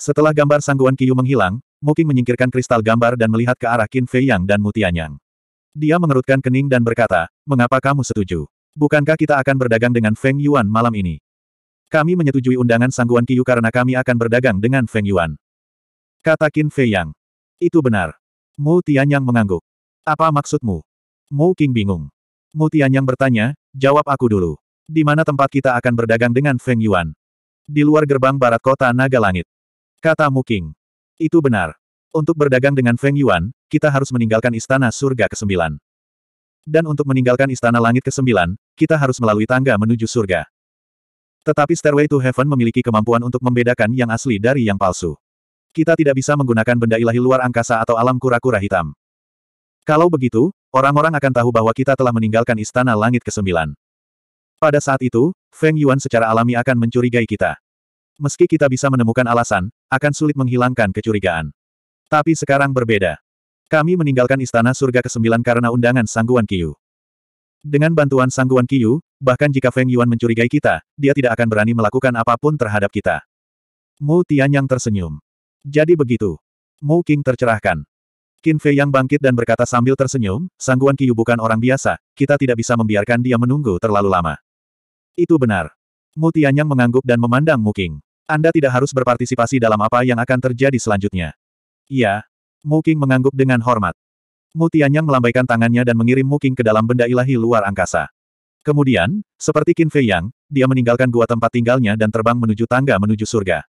Setelah gambar sangguan Kiyu menghilang, Moking menyingkirkan kristal gambar dan melihat ke arah Qin Fei Yang dan Mutianyang. Dia mengerutkan kening dan berkata, mengapa kamu setuju? Bukankah kita akan berdagang dengan Feng Yuan malam ini? Kami menyetujui undangan sangguan Kiyu karena kami akan berdagang dengan Feng Yuan. Kata Qin Fei Yang. Itu benar. Mu Tianyang mengangguk. Apa maksudmu? Mu King bingung. Mu Tianyang bertanya, jawab aku dulu. Di mana tempat kita akan berdagang dengan Feng Yuan? Di luar gerbang barat kota Naga Langit. Kata Muking. Itu benar. Untuk berdagang dengan Feng Yuan, kita harus meninggalkan Istana Surga ke-9. Dan untuk meninggalkan Istana Langit ke-9, kita harus melalui tangga menuju surga. Tetapi Stairway to Heaven memiliki kemampuan untuk membedakan yang asli dari yang palsu. Kita tidak bisa menggunakan benda ilahi luar angkasa atau alam kura-kura hitam. Kalau begitu, orang-orang akan tahu bahwa kita telah meninggalkan Istana Langit ke-9. Pada saat itu, Feng Yuan secara alami akan mencurigai kita. Meski kita bisa menemukan alasan, akan sulit menghilangkan kecurigaan. Tapi sekarang berbeda. Kami meninggalkan istana surga ke-9 karena undangan Sangguan Kiyu. Dengan bantuan Sangguan Kiyu, bahkan jika Feng Yuan mencurigai kita, dia tidak akan berani melakukan apapun terhadap kita. Mu Tianyang tersenyum. Jadi begitu. Mu King tercerahkan. Qin Fei yang bangkit dan berkata sambil tersenyum, Sangguan Kiyu bukan orang biasa, kita tidak bisa membiarkan dia menunggu terlalu lama. Itu benar. Mu Yang mengangguk dan memandang Mu King. Anda tidak harus berpartisipasi dalam apa yang akan terjadi selanjutnya. Iya. Muking mengangguk dengan hormat. Mutianyang melambaikan tangannya dan mengirim Muking ke dalam benda ilahi luar angkasa. Kemudian, seperti Qin Fei Yang, dia meninggalkan gua tempat tinggalnya dan terbang menuju tangga menuju surga.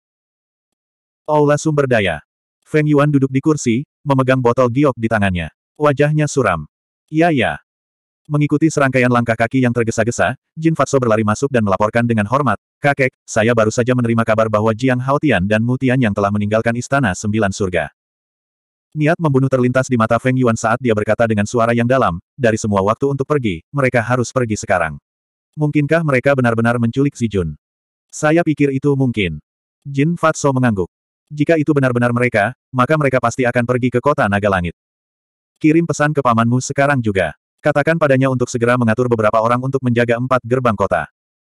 Aula Sumber Daya. Feng Yuan duduk di kursi, memegang botol giok di tangannya. Wajahnya suram. Iya ya, Mengikuti serangkaian langkah kaki yang tergesa-gesa, Jin Fatso berlari masuk dan melaporkan dengan hormat, Kakek, saya baru saja menerima kabar bahwa Jiang Haotian dan Mutian yang telah meninggalkan Istana Sembilan Surga. Niat membunuh terlintas di mata Feng Yuan saat dia berkata dengan suara yang dalam, dari semua waktu untuk pergi, mereka harus pergi sekarang. Mungkinkah mereka benar-benar menculik Si Jun? Saya pikir itu mungkin. Jin Fatso mengangguk. Jika itu benar-benar mereka, maka mereka pasti akan pergi ke kota naga langit. Kirim pesan ke pamanmu sekarang juga. Katakan padanya untuk segera mengatur beberapa orang untuk menjaga empat gerbang kota.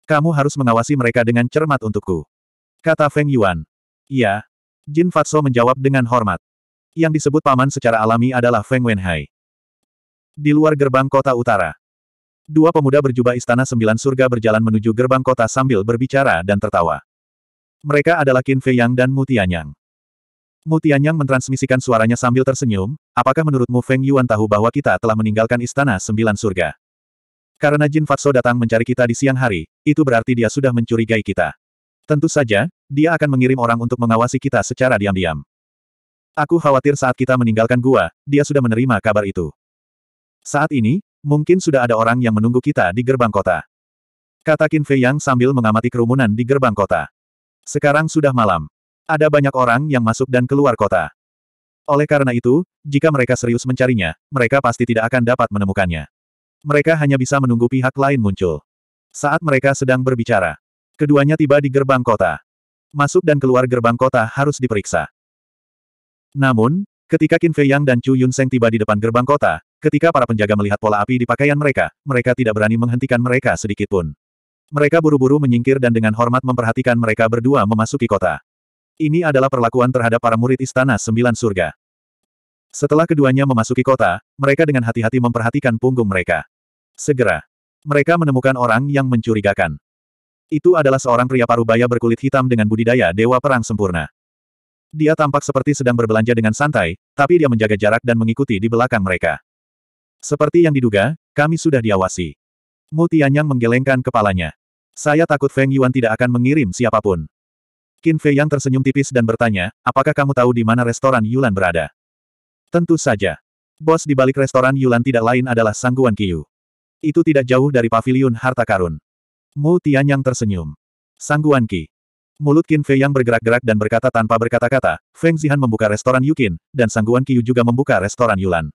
Kamu harus mengawasi mereka dengan cermat untukku. Kata Feng Yuan. Iya. Jin Fatso menjawab dengan hormat. Yang disebut paman secara alami adalah Feng Wenhai. Di luar gerbang kota utara. Dua pemuda berjubah istana sembilan surga berjalan menuju gerbang kota sambil berbicara dan tertawa. Mereka adalah Qin Fei Yang dan Mu Yang. Mu Tianyang mentransmisikan suaranya sambil tersenyum, apakah menurutmu Feng Yuan tahu bahwa kita telah meninggalkan Istana Sembilan Surga? Karena Jin Fatso datang mencari kita di siang hari, itu berarti dia sudah mencurigai kita. Tentu saja, dia akan mengirim orang untuk mengawasi kita secara diam-diam. Aku khawatir saat kita meninggalkan gua, dia sudah menerima kabar itu. Saat ini, mungkin sudah ada orang yang menunggu kita di gerbang kota. Kata Qin Fei Yang sambil mengamati kerumunan di gerbang kota. Sekarang sudah malam. Ada banyak orang yang masuk dan keluar kota. Oleh karena itu, jika mereka serius mencarinya, mereka pasti tidak akan dapat menemukannya. Mereka hanya bisa menunggu pihak lain muncul. Saat mereka sedang berbicara, keduanya tiba di gerbang kota. Masuk dan keluar gerbang kota harus diperiksa. Namun, ketika Qin Fei Yang dan Chu Yun Yunseng tiba di depan gerbang kota, ketika para penjaga melihat pola api di pakaian mereka, mereka tidak berani menghentikan mereka sedikitpun. Mereka buru-buru menyingkir dan dengan hormat memperhatikan mereka berdua memasuki kota. Ini adalah perlakuan terhadap para murid Istana Sembilan Surga. Setelah keduanya memasuki kota, mereka dengan hati-hati memperhatikan punggung mereka. Segera, mereka menemukan orang yang mencurigakan. Itu adalah seorang pria parubaya berkulit hitam dengan budidaya Dewa Perang Sempurna. Dia tampak seperti sedang berbelanja dengan santai, tapi dia menjaga jarak dan mengikuti di belakang mereka. Seperti yang diduga, kami sudah diawasi. Mu Tianyang menggelengkan kepalanya. Saya takut Feng Yuan tidak akan mengirim siapapun. Qin Fei yang tersenyum tipis dan bertanya, apakah kamu tahu di mana restoran Yulan berada? Tentu saja. Bos di balik restoran Yulan tidak lain adalah Sangguan Qiyu. Itu tidak jauh dari pavilion harta karun. Mu Tian yang tersenyum. Sangguan Qi. Mulut Qin Fei yang bergerak-gerak dan berkata tanpa berkata-kata, Feng Zihan membuka restoran Yukin, dan Sangguan Qiyu juga membuka restoran Yulan.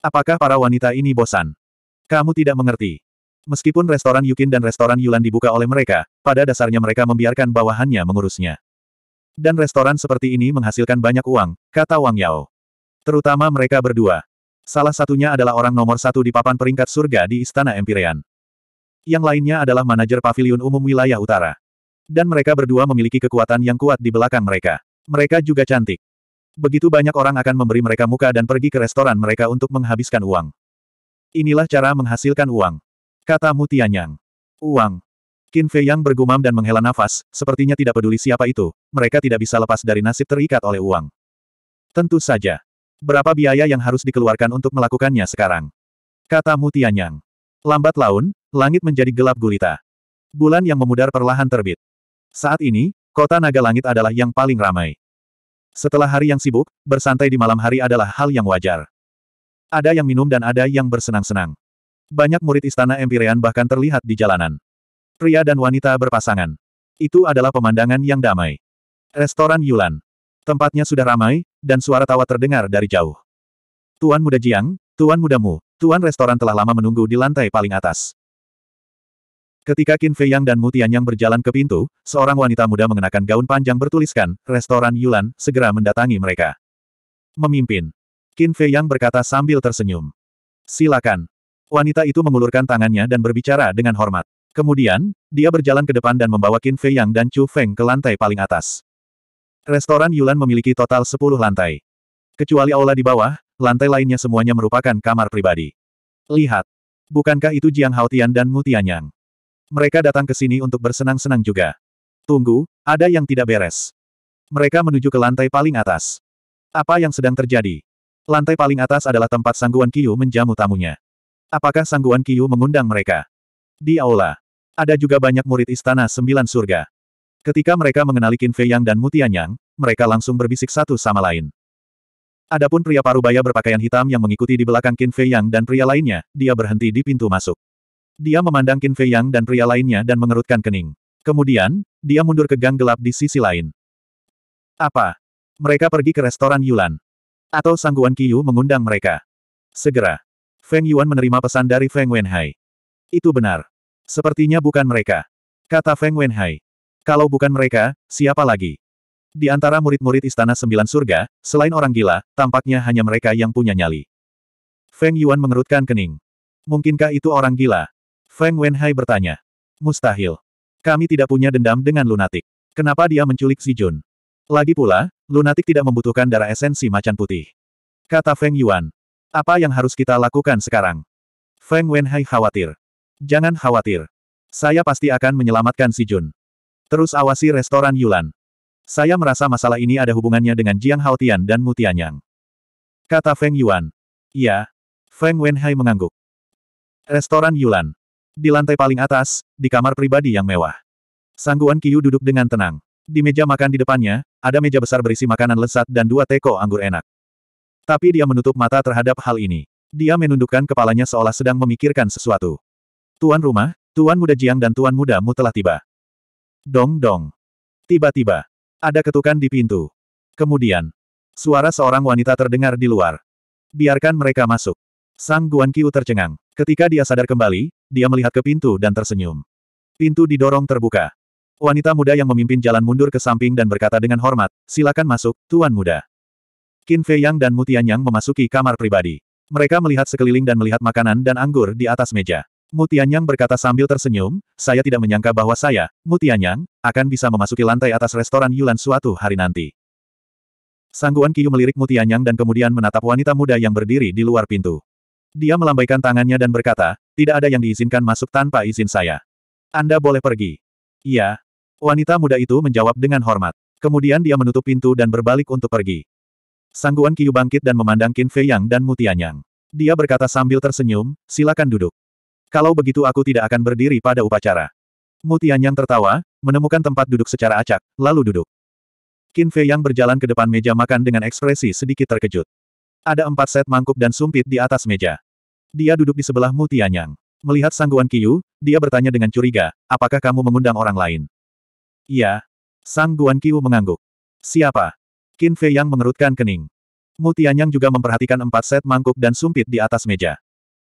Apakah para wanita ini bosan? Kamu tidak mengerti. Meskipun restoran Yukin dan restoran Yulan dibuka oleh mereka, pada dasarnya mereka membiarkan bawahannya mengurusnya. Dan restoran seperti ini menghasilkan banyak uang, kata Wang Yao. Terutama mereka berdua. Salah satunya adalah orang nomor satu di papan peringkat surga di Istana Empyrean. Yang lainnya adalah manajer pavilion umum wilayah utara. Dan mereka berdua memiliki kekuatan yang kuat di belakang mereka. Mereka juga cantik. Begitu banyak orang akan memberi mereka muka dan pergi ke restoran mereka untuk menghabiskan uang. Inilah cara menghasilkan uang. Kata Mutianyang. Uang. Qin Fei Yang bergumam dan menghela nafas, sepertinya tidak peduli siapa itu, mereka tidak bisa lepas dari nasib terikat oleh uang. Tentu saja. Berapa biaya yang harus dikeluarkan untuk melakukannya sekarang? Kata Mutianyang. Lambat laun, langit menjadi gelap gulita. Bulan yang memudar perlahan terbit. Saat ini, kota naga langit adalah yang paling ramai. Setelah hari yang sibuk, bersantai di malam hari adalah hal yang wajar. Ada yang minum dan ada yang bersenang-senang. Banyak murid istana Empyrean bahkan terlihat di jalanan. Pria dan wanita berpasangan. Itu adalah pemandangan yang damai. Restoran Yulan. Tempatnya sudah ramai, dan suara tawa terdengar dari jauh. Tuan Muda Jiang, Tuan Muda Mu, Tuan Restoran telah lama menunggu di lantai paling atas. Ketika Qin Fei Yang dan Mu Yang berjalan ke pintu, seorang wanita muda mengenakan gaun panjang bertuliskan, Restoran Yulan, segera mendatangi mereka. Memimpin. Qin Fei Yang berkata sambil tersenyum. Silakan. Wanita itu mengulurkan tangannya dan berbicara dengan hormat. Kemudian, dia berjalan ke depan dan membawa Qin Fei Yang dan Chu Feng ke lantai paling atas. Restoran Yulan memiliki total 10 lantai. Kecuali aula di bawah, lantai lainnya semuanya merupakan kamar pribadi. Lihat. Bukankah itu Jiang Haotian dan Mu Mutianyang? Mereka datang ke sini untuk bersenang-senang juga. Tunggu, ada yang tidak beres. Mereka menuju ke lantai paling atas. Apa yang sedang terjadi? Lantai paling atas adalah tempat Sangguan Kiyu menjamu tamunya. Apakah Sangguan Kiyu mengundang mereka? Di aula, ada juga banyak murid Istana Sembilan Surga. Ketika mereka mengenali Qin Fei Yang dan Mutianyang, mereka langsung berbisik satu sama lain. Adapun pria parubaya berpakaian hitam yang mengikuti di belakang Qin Fei Yang dan pria lainnya, dia berhenti di pintu masuk. Dia memandang Qin Fei Yang dan pria lainnya dan mengerutkan kening. Kemudian, dia mundur ke gang gelap di sisi lain. Apa? Mereka pergi ke restoran Yulan. Atau Sangguan Qiyu mengundang mereka. Segera. Feng Yuan menerima pesan dari Feng Wenhai. Itu benar. Sepertinya bukan mereka. Kata Feng Wenhai. Kalau bukan mereka, siapa lagi? Di antara murid-murid Istana Sembilan Surga, selain orang gila, tampaknya hanya mereka yang punya nyali. Feng Yuan mengerutkan kening. Mungkinkah itu orang gila? Feng Wenhai bertanya. Mustahil. Kami tidak punya dendam dengan lunatik. Kenapa dia menculik Si Jun? Lagi pula, lunatik tidak membutuhkan darah esensi macan putih. Kata Feng Yuan. Apa yang harus kita lakukan sekarang? Feng Wenhai khawatir. Jangan khawatir. Saya pasti akan menyelamatkan si Jun. Terus awasi restoran Yulan. Saya merasa masalah ini ada hubungannya dengan Jiang Haotian dan Mutianyang. Kata Feng Yuan. Iya. Feng Wenhai mengangguk. Restoran Yulan. Di lantai paling atas, di kamar pribadi yang mewah. Sangguan Kiyu duduk dengan tenang. Di meja makan di depannya, ada meja besar berisi makanan lezat dan dua teko anggur enak. Tapi dia menutup mata terhadap hal ini. Dia menundukkan kepalanya seolah sedang memikirkan sesuatu. Tuan rumah, Tuan muda Jiang dan Tuan muda Mu telah tiba. Dong dong. Tiba-tiba. Ada ketukan di pintu. Kemudian. Suara seorang wanita terdengar di luar. Biarkan mereka masuk. Sang Guan Qiu tercengang. Ketika dia sadar kembali, dia melihat ke pintu dan tersenyum. Pintu didorong terbuka. Wanita muda yang memimpin jalan mundur ke samping dan berkata dengan hormat, silakan masuk, Tuan Muda. Qin Fei Yang dan Mutian Yang memasuki kamar pribadi. Mereka melihat sekeliling dan melihat makanan dan anggur di atas meja. Mutianyang berkata sambil tersenyum, saya tidak menyangka bahwa saya, Mutianyang, akan bisa memasuki lantai atas restoran Yulan suatu hari nanti. Sangguan Kiyu melirik Mutianyang dan kemudian menatap wanita muda yang berdiri di luar pintu. Dia melambaikan tangannya dan berkata, tidak ada yang diizinkan masuk tanpa izin saya. Anda boleh pergi. Iya. Wanita muda itu menjawab dengan hormat. Kemudian dia menutup pintu dan berbalik untuk pergi. Sangguan Kiyu bangkit dan memandang Qin Fei Yang dan Mutianyang. Dia berkata sambil tersenyum, silakan duduk. Kalau begitu aku tidak akan berdiri pada upacara. Mutian yang tertawa, menemukan tempat duduk secara acak, lalu duduk. Qin Fei yang berjalan ke depan meja makan dengan ekspresi sedikit terkejut. Ada empat set mangkuk dan sumpit di atas meja. Dia duduk di sebelah Mutian Yang. Melihat Sangguan Qiyu, dia bertanya dengan curiga, apakah kamu mengundang orang lain? Iya. Sangguan Qiyu mengangguk. Siapa? Qin Fei Yang mengerutkan kening. Mutian Yang juga memperhatikan empat set mangkuk dan sumpit di atas meja.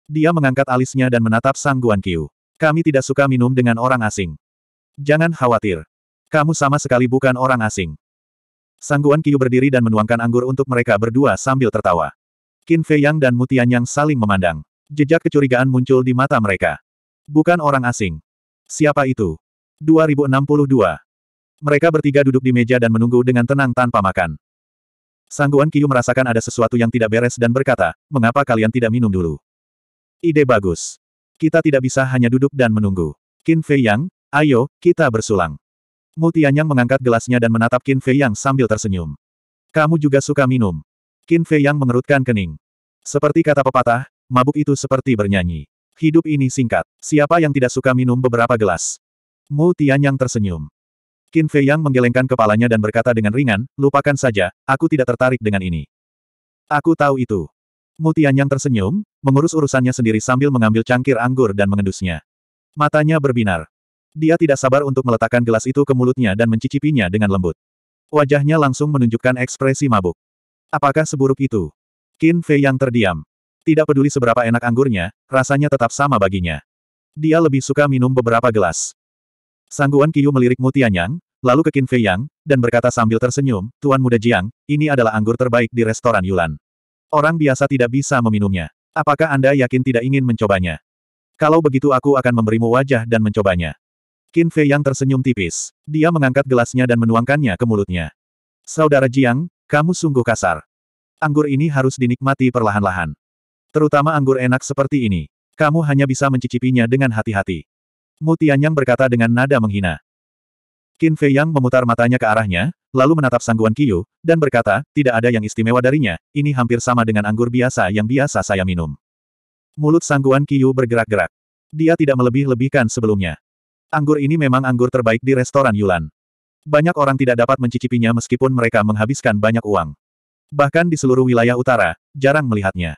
Dia mengangkat alisnya dan menatap Sang Guan Qiu. Kami tidak suka minum dengan orang asing. Jangan khawatir. Kamu sama sekali bukan orang asing. Sang Guan Qiu berdiri dan menuangkan anggur untuk mereka berdua sambil tertawa. Qin Fei Yang dan Mutian Yang saling memandang. Jejak kecurigaan muncul di mata mereka. Bukan orang asing. Siapa itu? 2062. Mereka bertiga duduk di meja dan menunggu dengan tenang tanpa makan. Sangguan Kiyu merasakan ada sesuatu yang tidak beres dan berkata, mengapa kalian tidak minum dulu? Ide bagus. Kita tidak bisa hanya duduk dan menunggu. Qin Fei Yang, ayo, kita bersulang. Mu Tianyang mengangkat gelasnya dan menatap Qin Fei Yang sambil tersenyum. Kamu juga suka minum. Qin Fei Yang mengerutkan kening. Seperti kata pepatah, mabuk itu seperti bernyanyi. Hidup ini singkat. Siapa yang tidak suka minum beberapa gelas? Mu Tianyang tersenyum. Qin Fei Yang menggelengkan kepalanya dan berkata dengan ringan, lupakan saja, aku tidak tertarik dengan ini. Aku tahu itu. Mutianyang Yang tersenyum, mengurus urusannya sendiri sambil mengambil cangkir anggur dan mengendusnya. Matanya berbinar. Dia tidak sabar untuk meletakkan gelas itu ke mulutnya dan mencicipinya dengan lembut. Wajahnya langsung menunjukkan ekspresi mabuk. Apakah seburuk itu? Qin Fei yang terdiam. Tidak peduli seberapa enak anggurnya, rasanya tetap sama baginya. Dia lebih suka minum beberapa gelas. Sangguan Kiyu melirik Mutianyang, lalu ke Qin Fei Yang, dan berkata sambil tersenyum, Tuan Muda Jiang, ini adalah anggur terbaik di restoran Yulan. Orang biasa tidak bisa meminumnya. Apakah Anda yakin tidak ingin mencobanya? Kalau begitu aku akan memberimu wajah dan mencobanya. Qin Fei yang tersenyum tipis. Dia mengangkat gelasnya dan menuangkannya ke mulutnya. Saudara Jiang, kamu sungguh kasar. Anggur ini harus dinikmati perlahan-lahan. Terutama anggur enak seperti ini. Kamu hanya bisa mencicipinya dengan hati-hati. Mutian yang berkata dengan nada menghina. Qin Fei Yang memutar matanya ke arahnya, lalu menatap sangguan Qiyu, dan berkata, tidak ada yang istimewa darinya, ini hampir sama dengan anggur biasa yang biasa saya minum. Mulut sangguan Qiyu bergerak-gerak. Dia tidak melebih-lebihkan sebelumnya. Anggur ini memang anggur terbaik di restoran Yulan. Banyak orang tidak dapat mencicipinya meskipun mereka menghabiskan banyak uang. Bahkan di seluruh wilayah utara, jarang melihatnya.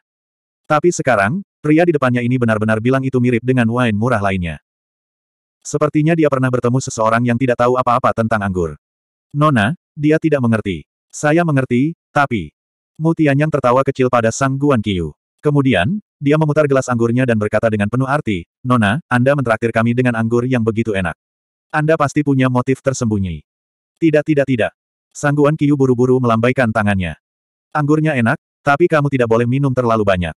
Tapi sekarang, pria di depannya ini benar-benar bilang itu mirip dengan wine murah lainnya. Sepertinya dia pernah bertemu seseorang yang tidak tahu apa-apa tentang anggur. Nona, dia tidak mengerti. Saya mengerti, tapi... Mutianyang tertawa kecil pada Sang Guan Qiu. Kemudian, dia memutar gelas anggurnya dan berkata dengan penuh arti, Nona, Anda mentraktir kami dengan anggur yang begitu enak. Anda pasti punya motif tersembunyi. Tidak tidak tidak. Sang Guan Qiu buru-buru melambaikan tangannya. Anggurnya enak, tapi kamu tidak boleh minum terlalu banyak.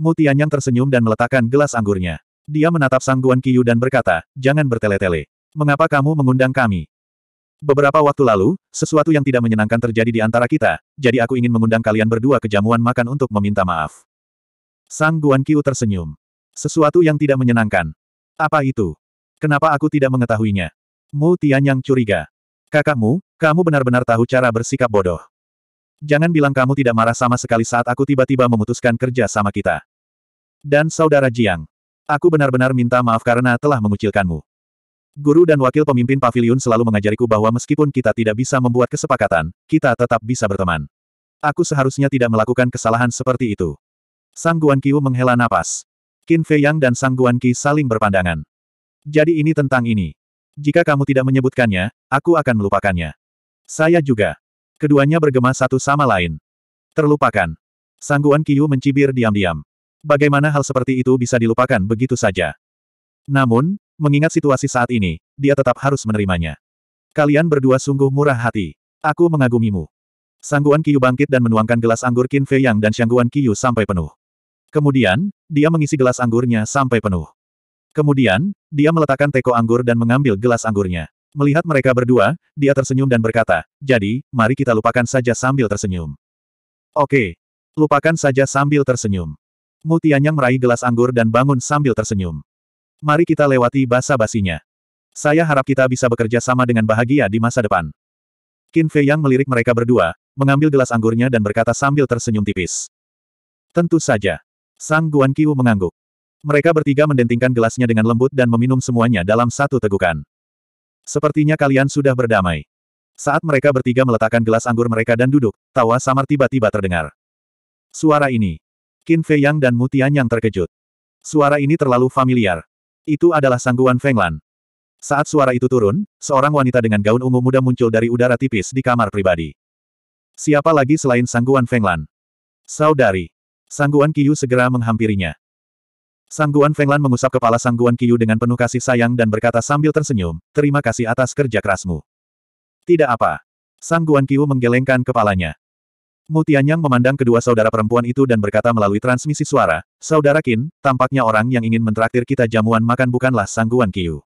Mutianyang tersenyum dan meletakkan gelas anggurnya. Dia menatap Sang Guan Qiyu dan berkata, jangan bertele-tele. Mengapa kamu mengundang kami? Beberapa waktu lalu, sesuatu yang tidak menyenangkan terjadi di antara kita, jadi aku ingin mengundang kalian berdua ke jamuan makan untuk meminta maaf. Sang Guan Qiu tersenyum. Sesuatu yang tidak menyenangkan. Apa itu? Kenapa aku tidak mengetahuinya? Mu Tian yang curiga. Kakakmu, kamu benar-benar tahu cara bersikap bodoh. Jangan bilang kamu tidak marah sama sekali saat aku tiba-tiba memutuskan kerja sama kita. Dan saudara Jiang. Aku benar-benar minta maaf karena telah mengucilkanmu. Guru dan wakil pemimpin pavilion selalu mengajariku bahwa meskipun kita tidak bisa membuat kesepakatan, kita tetap bisa berteman. Aku seharusnya tidak melakukan kesalahan seperti itu. Sang Guan Qiu menghela napas. Qin Fei Yang dan Sang Guan Qi saling berpandangan. Jadi ini tentang ini. Jika kamu tidak menyebutkannya, aku akan melupakannya. Saya juga. Keduanya bergema satu sama lain. Terlupakan. Sang Guan Qiu mencibir diam-diam. Bagaimana hal seperti itu bisa dilupakan begitu saja? Namun, mengingat situasi saat ini, dia tetap harus menerimanya. Kalian berdua sungguh murah hati. Aku mengagumimu. Sangguan Kiyu bangkit dan menuangkan gelas anggur Qin Fei Yang dan Sangguan Kiyu sampai penuh. Kemudian, dia mengisi gelas anggurnya sampai penuh. Kemudian, dia meletakkan teko anggur dan mengambil gelas anggurnya. Melihat mereka berdua, dia tersenyum dan berkata, jadi, mari kita lupakan saja sambil tersenyum. Oke. Lupakan saja sambil tersenyum. Mu Tianyang meraih gelas anggur dan bangun sambil tersenyum. Mari kita lewati basa-basinya. Saya harap kita bisa bekerja sama dengan bahagia di masa depan. Qin Fei Yang melirik mereka berdua, mengambil gelas anggurnya dan berkata sambil tersenyum tipis. Tentu saja. Sang Guan Qiu mengangguk. Mereka bertiga mendentingkan gelasnya dengan lembut dan meminum semuanya dalam satu tegukan. Sepertinya kalian sudah berdamai. Saat mereka bertiga meletakkan gelas anggur mereka dan duduk, tawa samar tiba-tiba terdengar. Suara ini, Qin Fei Yang dan Mutian Yang terkejut. Suara ini terlalu familiar. Itu adalah sangguan Fenglan. Saat suara itu turun, seorang wanita dengan gaun ungu muda muncul dari udara tipis di kamar pribadi. Siapa lagi selain sangguan Fenglan? Saudari. Sangguan Qiyu segera menghampirinya. Sangguan Fenglan mengusap kepala Sangguan Qiyu dengan penuh kasih sayang dan berkata sambil tersenyum, terima kasih atas kerja kerasmu. Tidak apa. Sangguan Qiyu menggelengkan kepalanya. Mu Tianyang memandang kedua saudara perempuan itu dan berkata melalui transmisi suara, Saudara Qin, tampaknya orang yang ingin mentraktir kita jamuan makan bukanlah sangguan Qiu.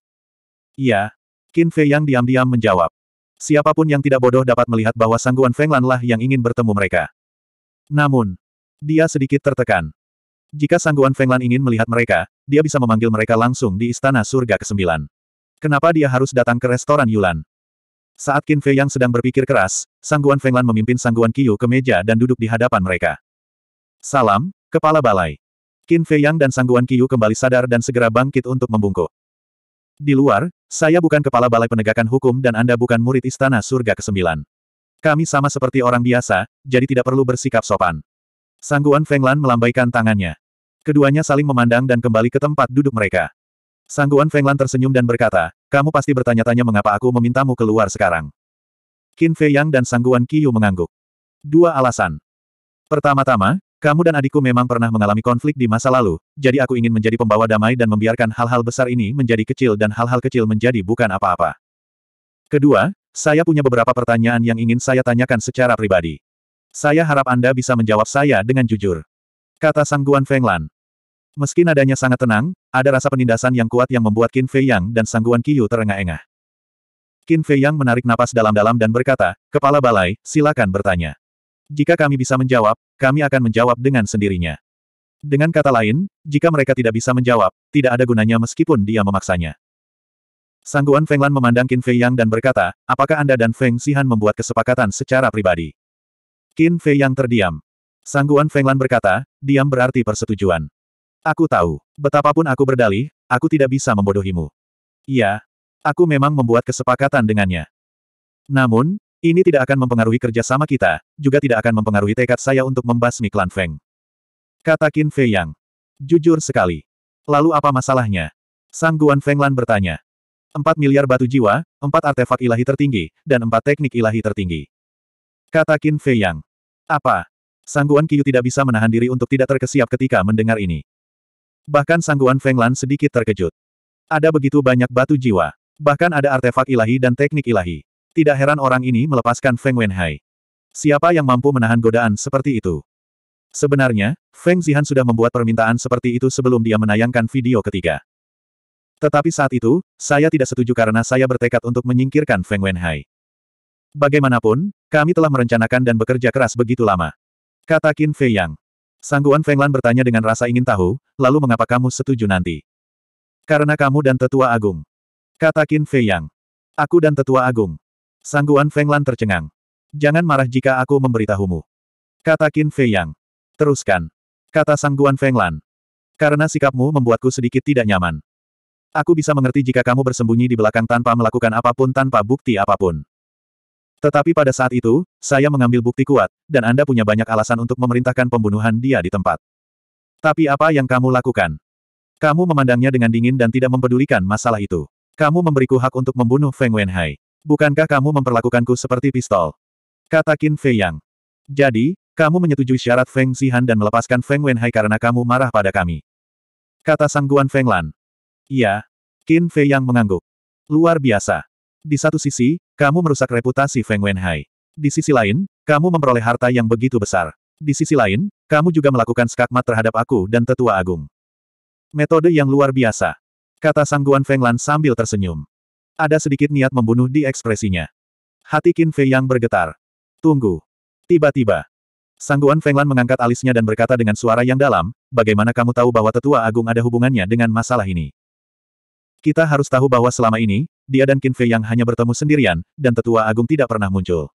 Iya. Qin Fei yang diam-diam menjawab. Siapapun yang tidak bodoh dapat melihat bahwa sangguan Feng Lan lah yang ingin bertemu mereka. Namun, dia sedikit tertekan. Jika sangguan Feng Lan ingin melihat mereka, dia bisa memanggil mereka langsung di Istana Surga ke-9. Kenapa dia harus datang ke restoran Yulan? Saat Qin Fei yang sedang berpikir keras, Sangguan Fenglan memimpin Sangguan Qiu ke meja dan duduk di hadapan mereka. Salam, Kepala Balai. Qin Fei yang dan Sangguan Qiu kembali sadar dan segera bangkit untuk membungkuk. Di luar, saya bukan kepala balai penegakan hukum dan Anda bukan murid istana surga ke-9. Kami sama seperti orang biasa, jadi tidak perlu bersikap sopan. Sangguan Fenglan melambaikan tangannya. Keduanya saling memandang dan kembali ke tempat duduk mereka. Sangguan Fenglan tersenyum dan berkata, kamu pasti bertanya-tanya mengapa aku memintamu keluar sekarang. Qin Fei Yang dan Sangguan Qiyu mengangguk. Dua alasan. Pertama-tama, kamu dan adikku memang pernah mengalami konflik di masa lalu, jadi aku ingin menjadi pembawa damai dan membiarkan hal-hal besar ini menjadi kecil dan hal-hal kecil menjadi bukan apa-apa. Kedua, saya punya beberapa pertanyaan yang ingin saya tanyakan secara pribadi. Saya harap Anda bisa menjawab saya dengan jujur. Kata Sangguan Fenglan. Meski nadanya sangat tenang, ada rasa penindasan yang kuat yang membuat Qin Fei Yang dan Sangguan Qiyu terengah-engah. Qin Fei Yang menarik napas dalam-dalam dan berkata, Kepala Balai, silakan bertanya. Jika kami bisa menjawab, kami akan menjawab dengan sendirinya. Dengan kata lain, jika mereka tidak bisa menjawab, tidak ada gunanya meskipun dia memaksanya. Sangguan Feng Lan memandang Qin Fei Yang dan berkata, apakah Anda dan Feng Sihan membuat kesepakatan secara pribadi? Qin Fei Yang terdiam. Sangguan Feng Lan berkata, diam berarti persetujuan. Aku tahu, betapapun aku berdalih, aku tidak bisa membodohimu. Iya, aku memang membuat kesepakatan dengannya. Namun, ini tidak akan mempengaruhi kerjasama kita, juga tidak akan mempengaruhi tekad saya untuk membasmi klan Feng. Kata Qin Fei Yang. Jujur sekali. Lalu apa masalahnya? Sang Guan Feng Lan bertanya. Empat miliar batu jiwa, empat artefak ilahi tertinggi, dan empat teknik ilahi tertinggi. Kata Qin Fei Yang. Apa? Sang Guan tidak bisa menahan diri untuk tidak terkesiap ketika mendengar ini. Bahkan Sangguan Feng Lan sedikit terkejut. Ada begitu banyak batu jiwa. Bahkan ada artefak ilahi dan teknik ilahi. Tidak heran orang ini melepaskan Feng Wenhai. Siapa yang mampu menahan godaan seperti itu? Sebenarnya, Feng Zihan sudah membuat permintaan seperti itu sebelum dia menayangkan video ketiga. Tetapi saat itu, saya tidak setuju karena saya bertekad untuk menyingkirkan Feng Wenhai. Bagaimanapun, kami telah merencanakan dan bekerja keras begitu lama. Kata Qin Fei Yang. Sangguan Fenglan bertanya dengan rasa ingin tahu, lalu mengapa kamu setuju nanti? Karena kamu dan tetua agung. Kata Qin Fei Yang. Aku dan tetua agung. Sangguan Fenglan tercengang. Jangan marah jika aku memberitahumu. Kata Qin Fei Yang. Teruskan. Kata Sangguan Fenglan. Karena sikapmu membuatku sedikit tidak nyaman. Aku bisa mengerti jika kamu bersembunyi di belakang tanpa melakukan apapun tanpa bukti apapun. Tetapi pada saat itu, saya mengambil bukti kuat, dan Anda punya banyak alasan untuk memerintahkan pembunuhan dia di tempat. Tapi apa yang kamu lakukan? Kamu memandangnya dengan dingin dan tidak mempedulikan masalah itu. Kamu memberiku hak untuk membunuh Feng Wenhai. Bukankah kamu memperlakukanku seperti pistol? Kata Qin Fei Yang. Jadi, kamu menyetujui syarat Feng Zihan dan melepaskan Feng Wenhai karena kamu marah pada kami. Kata Sangguan Feng Lan. Iya. Qin Fei Yang mengangguk. Luar biasa. Di satu sisi, kamu merusak reputasi Feng Wenhai. Di sisi lain, kamu memperoleh harta yang begitu besar. Di sisi lain, kamu juga melakukan skakmat terhadap aku dan tetua agung. Metode yang luar biasa. Kata sangguan Feng Lan sambil tersenyum. Ada sedikit niat membunuh di ekspresinya. Hati Qin Fei yang bergetar. Tunggu. Tiba-tiba. Sangguan Feng Lan mengangkat alisnya dan berkata dengan suara yang dalam, bagaimana kamu tahu bahwa tetua agung ada hubungannya dengan masalah ini? Kita harus tahu bahwa selama ini, dia dan Qin Fei yang hanya bertemu sendirian, dan tetua agung tidak pernah muncul.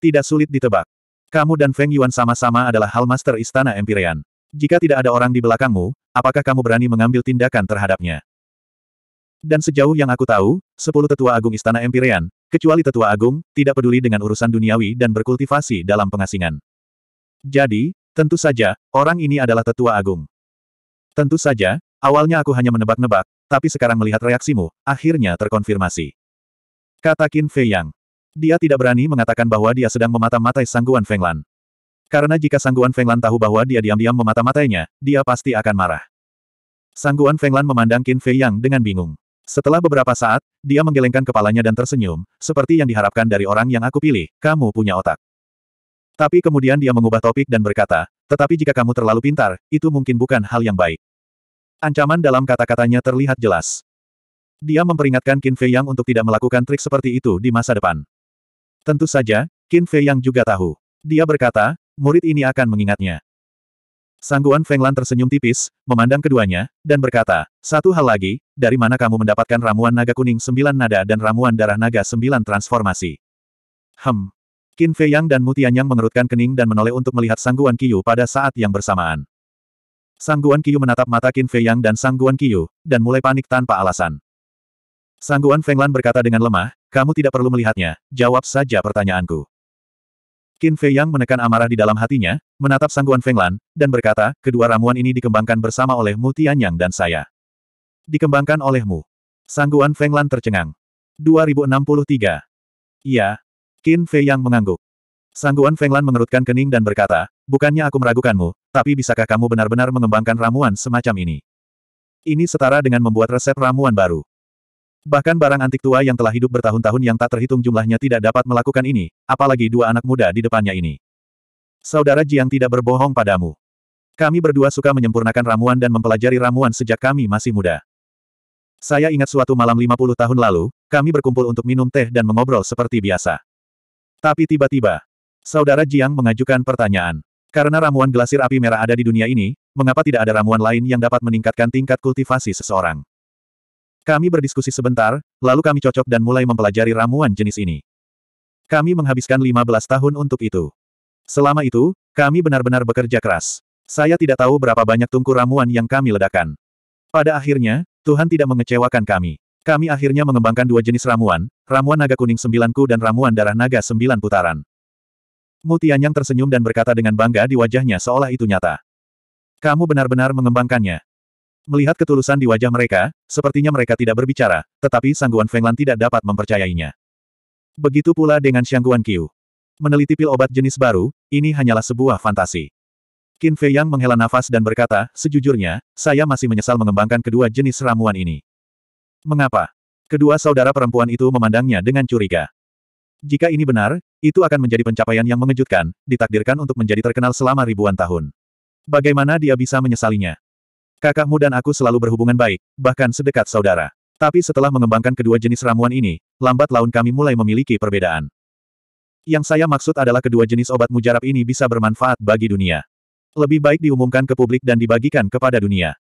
Tidak sulit ditebak. Kamu dan Feng Yuan sama-sama adalah hal master istana Empyrean. Jika tidak ada orang di belakangmu, apakah kamu berani mengambil tindakan terhadapnya? Dan sejauh yang aku tahu, sepuluh tetua agung istana Empyrean, kecuali tetua agung, tidak peduli dengan urusan duniawi dan berkultivasi dalam pengasingan. Jadi, tentu saja, orang ini adalah tetua agung. Tentu saja, awalnya aku hanya menebak-nebak, tapi sekarang melihat reaksimu, akhirnya terkonfirmasi. Kata Qin Fei Yang. Dia tidak berani mengatakan bahwa dia sedang memata-matai sangguan Fenglan. Karena jika sangguan Fenglan tahu bahwa dia diam-diam memata-matainya, dia pasti akan marah. Sangguan Fenglan memandang Qin Fei Yang dengan bingung. Setelah beberapa saat, dia menggelengkan kepalanya dan tersenyum, seperti yang diharapkan dari orang yang aku pilih, kamu punya otak. Tapi kemudian dia mengubah topik dan berkata, tetapi jika kamu terlalu pintar, itu mungkin bukan hal yang baik. Ancaman dalam kata-katanya terlihat jelas. Dia memperingatkan Qin Fei Yang untuk tidak melakukan trik seperti itu di masa depan. Tentu saja, Qin Fei Yang juga tahu. Dia berkata, murid ini akan mengingatnya. Sangguan Feng Lan tersenyum tipis, memandang keduanya, dan berkata, satu hal lagi, dari mana kamu mendapatkan ramuan naga kuning sembilan nada dan ramuan darah naga sembilan transformasi? Hem. Qin Fei Yang dan Mutian Yang mengerutkan kening dan menoleh untuk melihat Sangguan Yu pada saat yang bersamaan. Sangguan Guan Qiu menatap mata Qin Fei Yang dan Sangguan Guan Qiu, dan mulai panik tanpa alasan. Sangguan Guan Fenglan berkata dengan lemah, kamu tidak perlu melihatnya, jawab saja pertanyaanku. Qin Fei Yang menekan amarah di dalam hatinya, menatap Sangguan Guan Fenglan, dan berkata, kedua ramuan ini dikembangkan bersama oleh Mu Tianyang dan saya. Dikembangkan olehmu. Sangguan Guan Fenglan tercengang. 2063. Iya. Qin Fei Yang mengangguk. Sangguan Fenglan mengerutkan kening dan berkata, Bukannya aku meragukanmu, tapi bisakah kamu benar-benar mengembangkan ramuan semacam ini? Ini setara dengan membuat resep ramuan baru. Bahkan barang antik tua yang telah hidup bertahun-tahun yang tak terhitung jumlahnya tidak dapat melakukan ini, apalagi dua anak muda di depannya ini. Saudara Jiang tidak berbohong padamu. Kami berdua suka menyempurnakan ramuan dan mempelajari ramuan sejak kami masih muda. Saya ingat suatu malam 50 tahun lalu, kami berkumpul untuk minum teh dan mengobrol seperti biasa. Tapi tiba-tiba, Saudara Jiang mengajukan pertanyaan. Karena ramuan gelasir api merah ada di dunia ini, mengapa tidak ada ramuan lain yang dapat meningkatkan tingkat kultivasi seseorang? Kami berdiskusi sebentar, lalu kami cocok dan mulai mempelajari ramuan jenis ini. Kami menghabiskan 15 tahun untuk itu. Selama itu, kami benar-benar bekerja keras. Saya tidak tahu berapa banyak tungku ramuan yang kami ledakan. Pada akhirnya, Tuhan tidak mengecewakan kami. Kami akhirnya mengembangkan dua jenis ramuan, ramuan naga kuning sembilanku dan ramuan darah naga sembilan putaran. Mu Tianyang tersenyum dan berkata dengan bangga di wajahnya seolah itu nyata. Kamu benar-benar mengembangkannya. Melihat ketulusan di wajah mereka, sepertinya mereka tidak berbicara, tetapi Sangguan Fenglan tidak dapat mempercayainya. Begitu pula dengan Shangguan Qiu. Meneliti pil obat jenis baru, ini hanyalah sebuah fantasi. Qin Fei Yang menghela nafas dan berkata, sejujurnya, saya masih menyesal mengembangkan kedua jenis ramuan ini. Mengapa? Kedua saudara perempuan itu memandangnya dengan curiga. Jika ini benar, itu akan menjadi pencapaian yang mengejutkan, ditakdirkan untuk menjadi terkenal selama ribuan tahun. Bagaimana dia bisa menyesalinya? Kakakmu dan aku selalu berhubungan baik, bahkan sedekat saudara. Tapi setelah mengembangkan kedua jenis ramuan ini, lambat laun kami mulai memiliki perbedaan. Yang saya maksud adalah kedua jenis obat mujarab ini bisa bermanfaat bagi dunia. Lebih baik diumumkan ke publik dan dibagikan kepada dunia.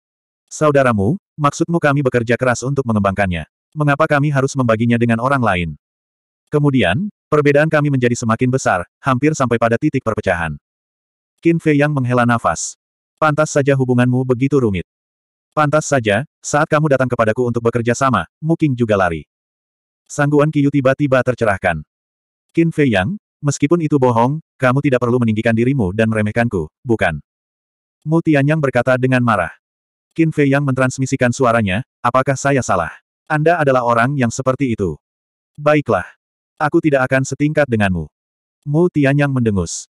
Saudaramu, maksudmu kami bekerja keras untuk mengembangkannya. Mengapa kami harus membaginya dengan orang lain? Kemudian, perbedaan kami menjadi semakin besar, hampir sampai pada titik perpecahan. Qin Fei yang menghela nafas. Pantas saja hubunganmu begitu rumit. Pantas saja, saat kamu datang kepadaku untuk bekerja sama, Muking juga lari. Sangguan Qiyu tiba-tiba tercerahkan. Qin Fei Yang, meskipun itu bohong, kamu tidak perlu meninggikan dirimu dan meremehkanku, bukan? Mu Tianyang berkata dengan marah. Qin Fei Yang mentransmisikan suaranya, apakah saya salah? Anda adalah orang yang seperti itu. Baiklah. Aku tidak akan setingkat denganmu. Mu Tianyang mendengus.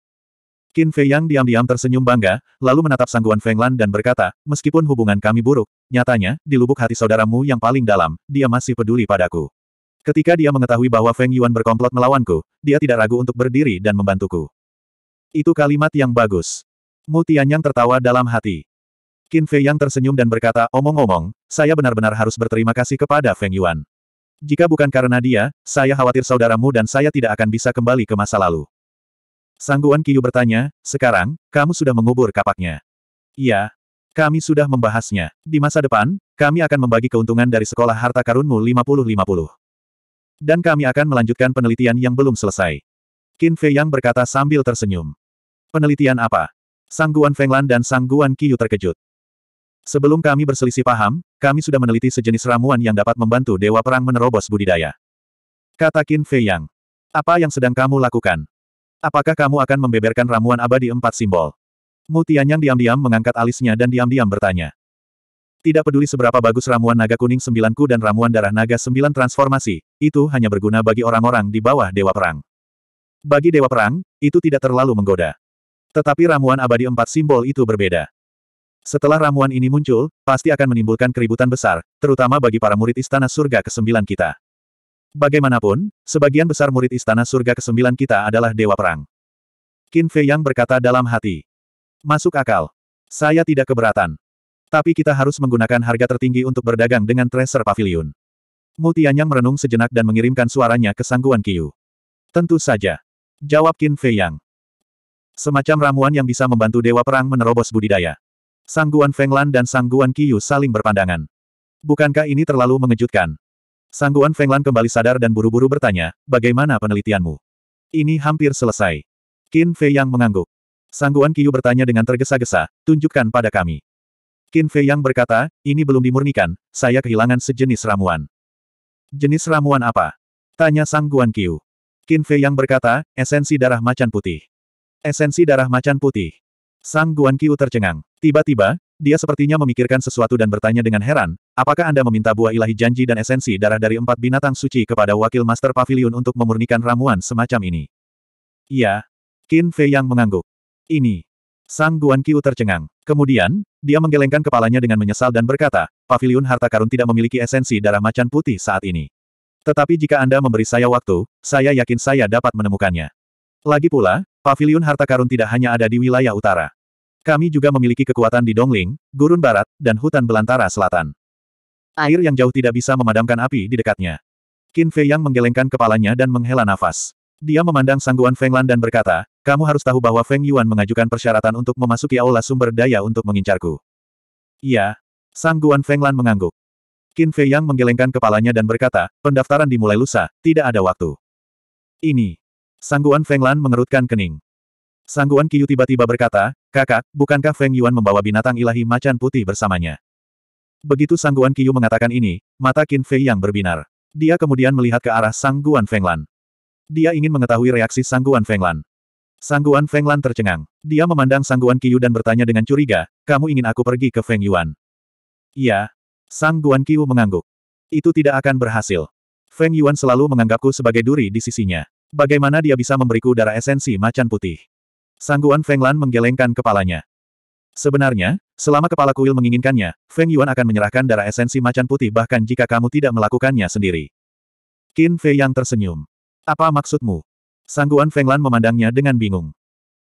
Qin Fei Yang diam-diam tersenyum bangga, lalu menatap Sangguan Lan dan berkata, meskipun hubungan kami buruk, nyatanya, di lubuk hati saudaramu yang paling dalam, dia masih peduli padaku. Ketika dia mengetahui bahwa Feng Yuan berkomplot melawanku, dia tidak ragu untuk berdiri dan membantuku. Itu kalimat yang bagus. Mu Tianyang tertawa dalam hati. Qin Fei Yang tersenyum dan berkata, omong-omong, saya benar-benar harus berterima kasih kepada Feng Yuan. Jika bukan karena dia, saya khawatir saudaramu dan saya tidak akan bisa kembali ke masa lalu. Sangguan Kiyu bertanya, sekarang, kamu sudah mengubur kapaknya. Iya. Kami sudah membahasnya. Di masa depan, kami akan membagi keuntungan dari sekolah harta karunmu 50-50. Dan kami akan melanjutkan penelitian yang belum selesai. Qin Fei Yang berkata sambil tersenyum. Penelitian apa? Sangguan Fenglan dan Sangguan Kiyu terkejut. Sebelum kami berselisih paham, kami sudah meneliti sejenis ramuan yang dapat membantu Dewa Perang menerobos budidaya. Kata Qin Fei Yang. Apa yang sedang kamu lakukan? Apakah kamu akan membeberkan ramuan abadi empat simbol? Mu Mutianyang diam-diam mengangkat alisnya dan diam-diam bertanya. Tidak peduli seberapa bagus ramuan naga kuning sembilanku dan ramuan darah naga sembilan transformasi, itu hanya berguna bagi orang-orang di bawah Dewa Perang. Bagi Dewa Perang, itu tidak terlalu menggoda. Tetapi ramuan abadi empat simbol itu berbeda. Setelah ramuan ini muncul, pasti akan menimbulkan keributan besar, terutama bagi para murid Istana Surga ke-9 kita. Bagaimanapun, sebagian besar murid Istana Surga ke-9 kita adalah Dewa Perang. Qin Fei Yang berkata dalam hati. Masuk akal. Saya tidak keberatan. Tapi kita harus menggunakan harga tertinggi untuk berdagang dengan Treasure Pavilion. Yang merenung sejenak dan mengirimkan suaranya ke sangguan Qiu. Tentu saja. Jawab Qin Fei Yang. Semacam ramuan yang bisa membantu Dewa Perang menerobos budidaya. Sangguan Fenglan dan Sangguan Guan Qiyu saling berpandangan. Bukankah ini terlalu mengejutkan? Sangguan Fenglan kembali sadar dan buru-buru bertanya, bagaimana penelitianmu? Ini hampir selesai. Qin Fei Yang mengangguk. Sangguan Guan Qiyu bertanya dengan tergesa-gesa, tunjukkan pada kami. Qin Fei Yang berkata, ini belum dimurnikan, saya kehilangan sejenis ramuan. Jenis ramuan apa? Tanya Sangguan Guan Qiyu. Qin Fei Yang berkata, esensi darah macan putih. Esensi darah macan putih. Sang Guan Qiu tercengang. Tiba-tiba, dia sepertinya memikirkan sesuatu dan bertanya dengan heran, apakah Anda meminta buah ilahi janji dan esensi darah dari empat binatang suci kepada wakil Master Pavilion untuk memurnikan ramuan semacam ini? Iya. Qin Fei yang mengangguk. Ini. Sang Guan Qiu tercengang. Kemudian, dia menggelengkan kepalanya dengan menyesal dan berkata, Pavilion harta karun tidak memiliki esensi darah macan putih saat ini. Tetapi jika Anda memberi saya waktu, saya yakin saya dapat menemukannya. Lagi pula, Pavilion harta karun tidak hanya ada di wilayah utara. Kami juga memiliki kekuatan di Dongling, Gurun Barat, dan hutan belantara selatan. Air yang jauh tidak bisa memadamkan api di dekatnya. Qin Fei Yang menggelengkan kepalanya dan menghela nafas. Dia memandang sangguan Feng Lan dan berkata, kamu harus tahu bahwa Feng Yuan mengajukan persyaratan untuk memasuki aula sumber daya untuk mengincarku. Iya. Sangguan Feng Lan mengangguk. Qin Fei Yang menggelengkan kepalanya dan berkata, pendaftaran dimulai lusa, tidak ada waktu. Ini. Sangguan Feng Lan mengerutkan kening. Sangguan Qiu tiba-tiba berkata, Kakak, bukankah Feng Yuan membawa binatang ilahi macan putih bersamanya? Begitu Sang Guan Qiu mengatakan ini, mata Qin Fei yang berbinar. Dia kemudian melihat ke arah Sang Guan Lan. Dia ingin mengetahui reaksi Sang Guan Lan. Sang Guan Lan tercengang. Dia memandang Sang Guan Qiu dan bertanya dengan curiga, kamu ingin aku pergi ke Feng Yuan? Iya. Sang Guan Qiu mengangguk. Itu tidak akan berhasil. Feng Yuan selalu menganggapku sebagai duri di sisinya. Bagaimana dia bisa memberiku darah esensi macan putih? Sangguan Feng Lan menggelengkan kepalanya. Sebenarnya, selama kepala kuil menginginkannya, Feng Yuan akan menyerahkan darah esensi macan putih bahkan jika kamu tidak melakukannya sendiri. Qin Fei Yang tersenyum. Apa maksudmu? Sangguan Feng Lan memandangnya dengan bingung.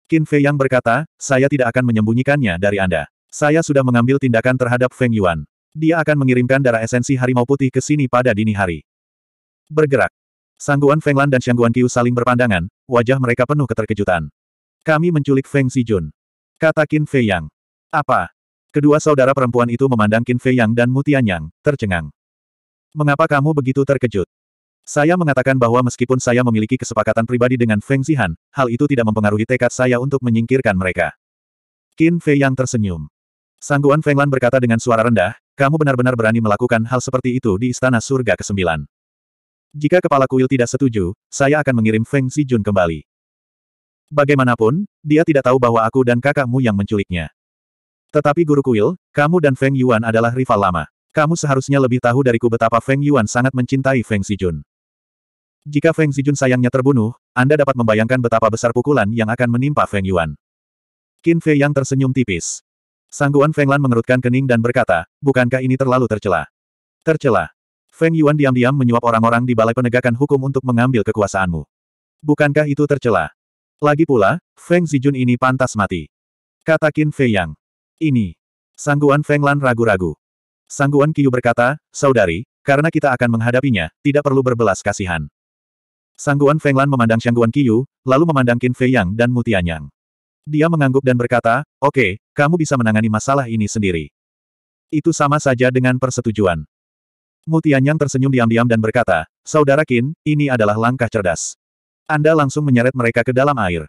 Qin Fei Yang berkata, saya tidak akan menyembunyikannya dari Anda. Saya sudah mengambil tindakan terhadap Feng Yuan. Dia akan mengirimkan darah esensi harimau putih ke sini pada dini hari. Bergerak. Sangguan Feng Lan dan Sangguan Qiu saling berpandangan, wajah mereka penuh keterkejutan. Kami menculik Feng Xijun. Kata Qin Fei Yang. Apa? Kedua saudara perempuan itu memandang Qin Fei Yang dan Mutianyang, Yang, tercengang. Mengapa kamu begitu terkejut? Saya mengatakan bahwa meskipun saya memiliki kesepakatan pribadi dengan Feng Zihan, hal itu tidak mempengaruhi tekad saya untuk menyingkirkan mereka. Qin Fei Yang tersenyum. Sangguan Feng Lan berkata dengan suara rendah, kamu benar-benar berani melakukan hal seperti itu di Istana Surga ke-9. Jika kepala kuil tidak setuju, saya akan mengirim Feng Zijun kembali. Bagaimanapun, dia tidak tahu bahwa aku dan kakakmu yang menculiknya. Tetapi Guru Kuil, kamu dan Feng Yuan adalah rival lama. Kamu seharusnya lebih tahu dariku betapa Feng Yuan sangat mencintai Feng Zijun. Jika Feng Zijun sayangnya terbunuh, Anda dapat membayangkan betapa besar pukulan yang akan menimpa Feng Yuan. Qin Fei yang tersenyum tipis. Sangguan Feng Lan mengerutkan kening dan berkata, bukankah ini terlalu tercela? Tercela. Feng Yuan diam-diam menyuap orang-orang di Balai Penegakan Hukum untuk mengambil kekuasaanmu. Bukankah itu tercela? Lagi pula, Feng Zijun ini pantas mati. Kata Qin Fei Yang. Ini. Sangguan Feng Lan ragu-ragu. Sangguan Qiu berkata, Saudari, karena kita akan menghadapinya, tidak perlu berbelas kasihan. Sangguan Feng Lan memandang Sangguan Qiu, lalu memandang Qin Fei Yang dan Mutianyang. Dia mengangguk dan berkata, oke, okay, kamu bisa menangani masalah ini sendiri. Itu sama saja dengan persetujuan. Mutianyang tersenyum diam-diam dan berkata, Saudara Qin, ini adalah langkah cerdas. Anda langsung menyeret mereka ke dalam air.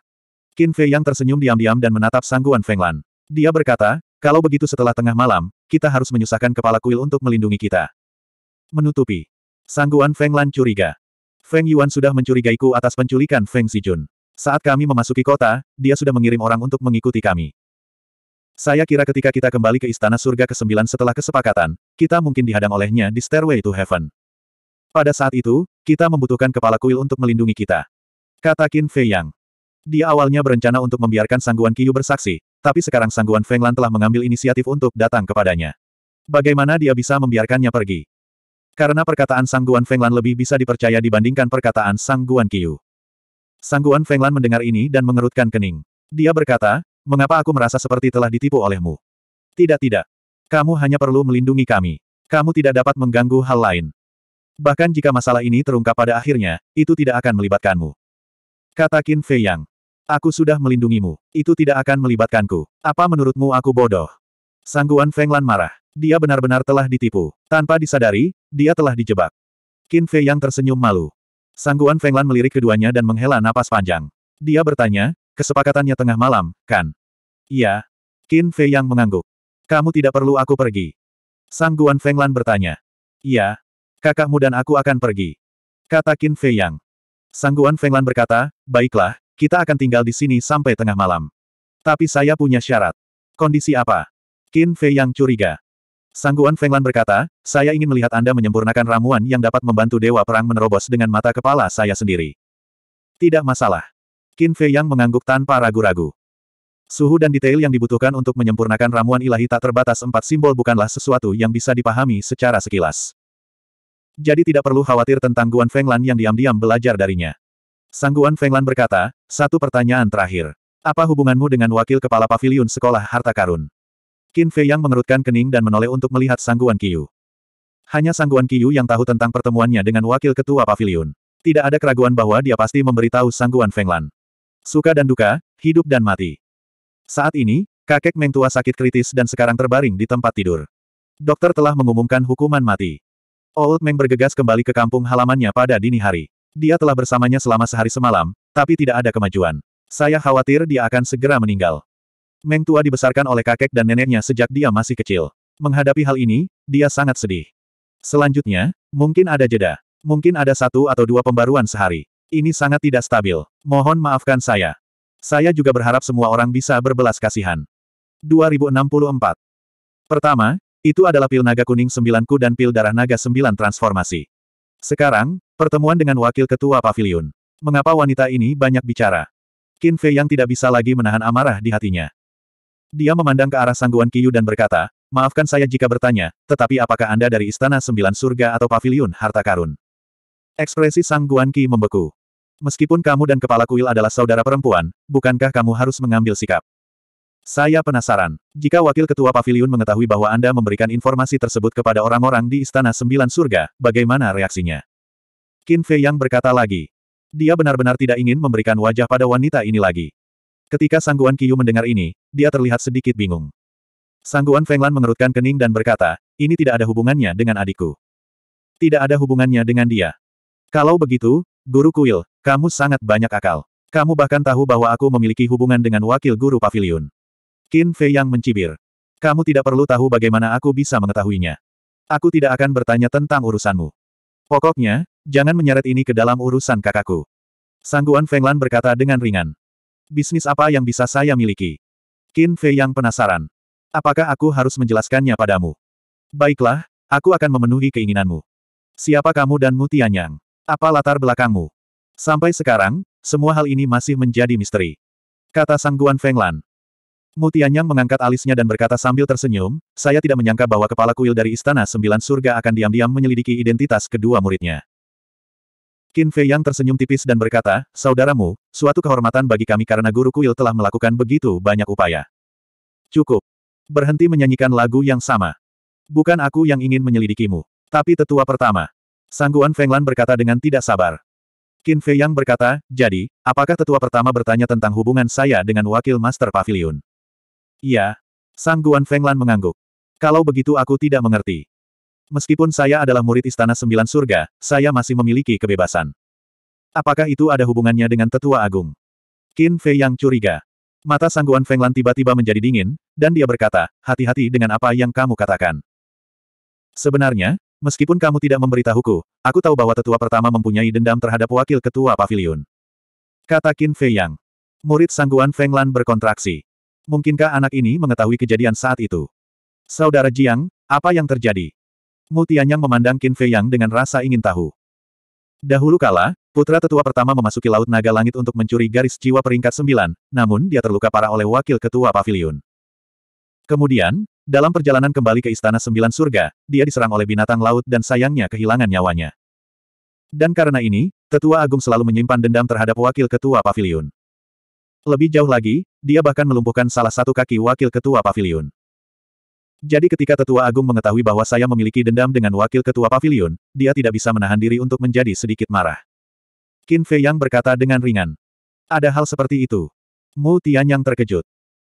Qin Fei yang tersenyum diam-diam dan menatap sangguan Fenglan. Dia berkata, kalau begitu setelah tengah malam, kita harus menyusahkan kepala kuil untuk melindungi kita. Menutupi. Sangguan Fenglan curiga. Feng Yuan sudah mencurigaiku atas penculikan Feng Zijun. Saat kami memasuki kota, dia sudah mengirim orang untuk mengikuti kami. Saya kira ketika kita kembali ke Istana Surga ke-9 setelah kesepakatan, kita mungkin dihadang olehnya di Stairway to Heaven. Pada saat itu, kita membutuhkan kepala kuil untuk melindungi kita. Kata Qin Fei Yang. Dia awalnya berencana untuk membiarkan Sangguan Qiyu bersaksi, tapi sekarang Sangguan Feng Lan telah mengambil inisiatif untuk datang kepadanya. Bagaimana dia bisa membiarkannya pergi? Karena perkataan Sangguan Feng Lan lebih bisa dipercaya dibandingkan perkataan Sangguan Qiyu. Sangguan Feng Lan mendengar ini dan mengerutkan kening. Dia berkata, mengapa aku merasa seperti telah ditipu olehmu? Tidak tidak. Kamu hanya perlu melindungi kami. Kamu tidak dapat mengganggu hal lain. Bahkan jika masalah ini terungkap pada akhirnya, itu tidak akan melibatkanmu. Kata Qin Fei Yang. Aku sudah melindungimu. Itu tidak akan melibatkanku. Apa menurutmu aku bodoh? Sangguan Feng Lan marah. Dia benar-benar telah ditipu. Tanpa disadari, dia telah dijebak. Qin Fei Yang tersenyum malu. Sangguan Feng Lan melirik keduanya dan menghela napas panjang. Dia bertanya, kesepakatannya tengah malam, kan? Iya. Qin Fei Yang mengangguk. Kamu tidak perlu aku pergi. Sangguan Feng Lan bertanya. Iya. Kakakmu dan aku akan pergi. Kata Qin Fei Yang. Sangguan Fenglan berkata, baiklah, kita akan tinggal di sini sampai tengah malam. Tapi saya punya syarat. Kondisi apa? Qin Fei yang curiga. Sangguan Fenglan berkata, saya ingin melihat Anda menyempurnakan ramuan yang dapat membantu Dewa Perang menerobos dengan mata kepala saya sendiri. Tidak masalah. Qin Fei yang mengangguk tanpa ragu-ragu. Suhu dan detail yang dibutuhkan untuk menyempurnakan ramuan ilahi tak terbatas empat simbol bukanlah sesuatu yang bisa dipahami secara sekilas. Jadi tidak perlu khawatir tentang Guan Fenglan yang diam-diam belajar darinya. Sang Guan Fenglan berkata, satu pertanyaan terakhir. Apa hubunganmu dengan wakil kepala pavilion sekolah harta karun? Qin Fei yang mengerutkan kening dan menoleh untuk melihat Sang Guan Qiyu. Hanya Sang Guan Qiyu yang tahu tentang pertemuannya dengan wakil ketua pavilion. Tidak ada keraguan bahwa dia pasti memberitahu Sang Guan Fenglan. Suka dan duka, hidup dan mati. Saat ini, kakek Meng tua sakit kritis dan sekarang terbaring di tempat tidur. Dokter telah mengumumkan hukuman mati. Old Meng bergegas kembali ke kampung halamannya pada dini hari. Dia telah bersamanya selama sehari semalam, tapi tidak ada kemajuan. Saya khawatir dia akan segera meninggal. Meng tua dibesarkan oleh kakek dan neneknya sejak dia masih kecil. Menghadapi hal ini, dia sangat sedih. Selanjutnya, mungkin ada jeda. Mungkin ada satu atau dua pembaruan sehari. Ini sangat tidak stabil. Mohon maafkan saya. Saya juga berharap semua orang bisa berbelas kasihan. 2064 Pertama, itu adalah pil naga kuning sembilanku dan pil darah naga sembilan transformasi. Sekarang, pertemuan dengan wakil ketua pavilion. Mengapa wanita ini banyak bicara? Qin Fei yang tidak bisa lagi menahan amarah di hatinya. Dia memandang ke arah sangguan Kiyu dan berkata, Maafkan saya jika bertanya, tetapi apakah Anda dari Istana Sembilan Surga atau Pavilion Harta Karun? Ekspresi Sangguan Guan membeku. Meskipun kamu dan kepala kuil adalah saudara perempuan, bukankah kamu harus mengambil sikap? Saya penasaran. Jika Wakil Ketua Paviliun mengetahui bahwa Anda memberikan informasi tersebut kepada orang-orang di Istana Sembilan Surga, bagaimana reaksinya? Qin Fei Yang berkata lagi. Dia benar-benar tidak ingin memberikan wajah pada wanita ini lagi. Ketika Sangguan Qiyu mendengar ini, dia terlihat sedikit bingung. Sangguan Fenglan mengerutkan kening dan berkata, ini tidak ada hubungannya dengan adikku. Tidak ada hubungannya dengan dia. Kalau begitu, Guru Kuil, kamu sangat banyak akal. Kamu bahkan tahu bahwa aku memiliki hubungan dengan wakil guru pavilion. Qin Fei yang mencibir. Kamu tidak perlu tahu bagaimana aku bisa mengetahuinya. Aku tidak akan bertanya tentang urusanmu. Pokoknya, jangan menyeret ini ke dalam urusan kakakku. Sangguan Fenglan berkata dengan ringan. Bisnis apa yang bisa saya miliki? Qin Fei yang penasaran. Apakah aku harus menjelaskannya padamu? Baiklah, aku akan memenuhi keinginanmu. Siapa kamu dan Tianyang? Apa latar belakangmu? Sampai sekarang, semua hal ini masih menjadi misteri. Kata Sangguan Fenglan. Mu mengangkat alisnya dan berkata sambil tersenyum, saya tidak menyangka bahwa kepala kuil dari Istana Sembilan Surga akan diam-diam menyelidiki identitas kedua muridnya. Qin Fei Yang tersenyum tipis dan berkata, Saudaramu, suatu kehormatan bagi kami karena guru kuil telah melakukan begitu banyak upaya. Cukup. Berhenti menyanyikan lagu yang sama. Bukan aku yang ingin menyelidikimu. Tapi tetua pertama. Sangguan Fenglan berkata dengan tidak sabar. Qin Fei Yang berkata, jadi, apakah tetua pertama bertanya tentang hubungan saya dengan wakil Master Pavilion? Iya. Sang Guan Fenglan mengangguk. Kalau begitu aku tidak mengerti. Meskipun saya adalah murid Istana Sembilan Surga, saya masih memiliki kebebasan. Apakah itu ada hubungannya dengan Tetua Agung? Qin Fei yang curiga. Mata sangguan Fenglan tiba-tiba menjadi dingin, dan dia berkata, hati-hati dengan apa yang kamu katakan. Sebenarnya, meskipun kamu tidak memberitahuku, aku tahu bahwa tetua pertama mempunyai dendam terhadap wakil ketua pavilion. Kata Qin Fei Yang. Murid sangguan Fenglan berkontraksi. Mungkinkah anak ini mengetahui kejadian saat itu? Saudara Jiang, apa yang terjadi? Mutianyang memandang Qin Fei Yang dengan rasa ingin tahu. Dahulu kala, putra tetua pertama memasuki Laut Naga Langit untuk mencuri garis jiwa peringkat sembilan, namun dia terluka parah oleh wakil ketua pavilion. Kemudian, dalam perjalanan kembali ke Istana Sembilan Surga, dia diserang oleh binatang laut dan sayangnya kehilangan nyawanya. Dan karena ini, tetua agung selalu menyimpan dendam terhadap wakil ketua pavilion. Lebih jauh lagi, dia bahkan melumpuhkan salah satu kaki wakil ketua pavilion. Jadi ketika tetua agung mengetahui bahwa saya memiliki dendam dengan wakil ketua pavilion, dia tidak bisa menahan diri untuk menjadi sedikit marah. Qin Fei Yang berkata dengan ringan. Ada hal seperti itu. Mu Tianyang terkejut.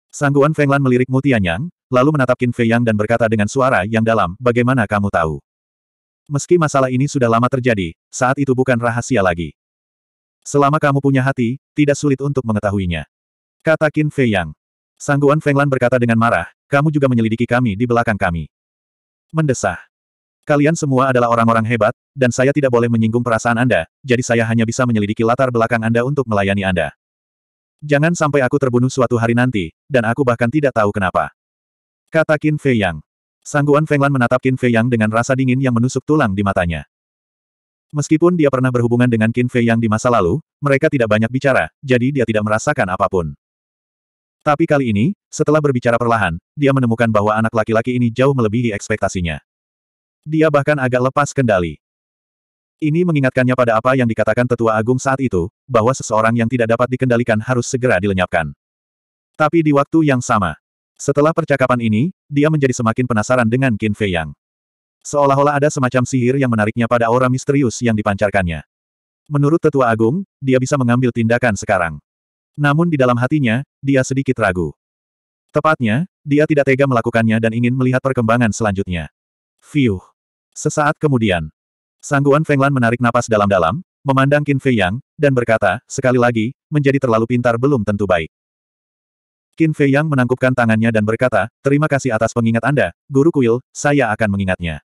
Sangguan Fenglan melirik Mu Tianyang, lalu menatap Qin Fei Yang dan berkata dengan suara yang dalam, bagaimana kamu tahu? Meski masalah ini sudah lama terjadi, saat itu bukan rahasia lagi. Selama kamu punya hati, tidak sulit untuk mengetahuinya. Kata Qin Fei Yang. Sangguan Fenglan berkata dengan marah, kamu juga menyelidiki kami di belakang kami. Mendesah. Kalian semua adalah orang-orang hebat, dan saya tidak boleh menyinggung perasaan Anda, jadi saya hanya bisa menyelidiki latar belakang Anda untuk melayani Anda. Jangan sampai aku terbunuh suatu hari nanti, dan aku bahkan tidak tahu kenapa. Kata Qin Fei Yang. Sangguan Fenglan menatap Qin Fei Yang dengan rasa dingin yang menusuk tulang di matanya. Meskipun dia pernah berhubungan dengan Qin Fei Yang di masa lalu, mereka tidak banyak bicara, jadi dia tidak merasakan apapun. Tapi kali ini, setelah berbicara perlahan, dia menemukan bahwa anak laki-laki ini jauh melebihi ekspektasinya. Dia bahkan agak lepas kendali. Ini mengingatkannya pada apa yang dikatakan tetua agung saat itu, bahwa seseorang yang tidak dapat dikendalikan harus segera dilenyapkan. Tapi di waktu yang sama, setelah percakapan ini, dia menjadi semakin penasaran dengan Qin Fei Yang. Seolah-olah ada semacam sihir yang menariknya pada aura misterius yang dipancarkannya. Menurut tetua agung, dia bisa mengambil tindakan sekarang. Namun di dalam hatinya, dia sedikit ragu. Tepatnya, dia tidak tega melakukannya dan ingin melihat perkembangan selanjutnya. Fiuh. Sesaat kemudian, Sangguan Fenglan menarik napas dalam-dalam, memandang Qin Fei Yang, dan berkata, sekali lagi, menjadi terlalu pintar belum tentu baik. Qin Fei Yang menangkupkan tangannya dan berkata, terima kasih atas pengingat Anda, Guru Kuil, saya akan mengingatnya.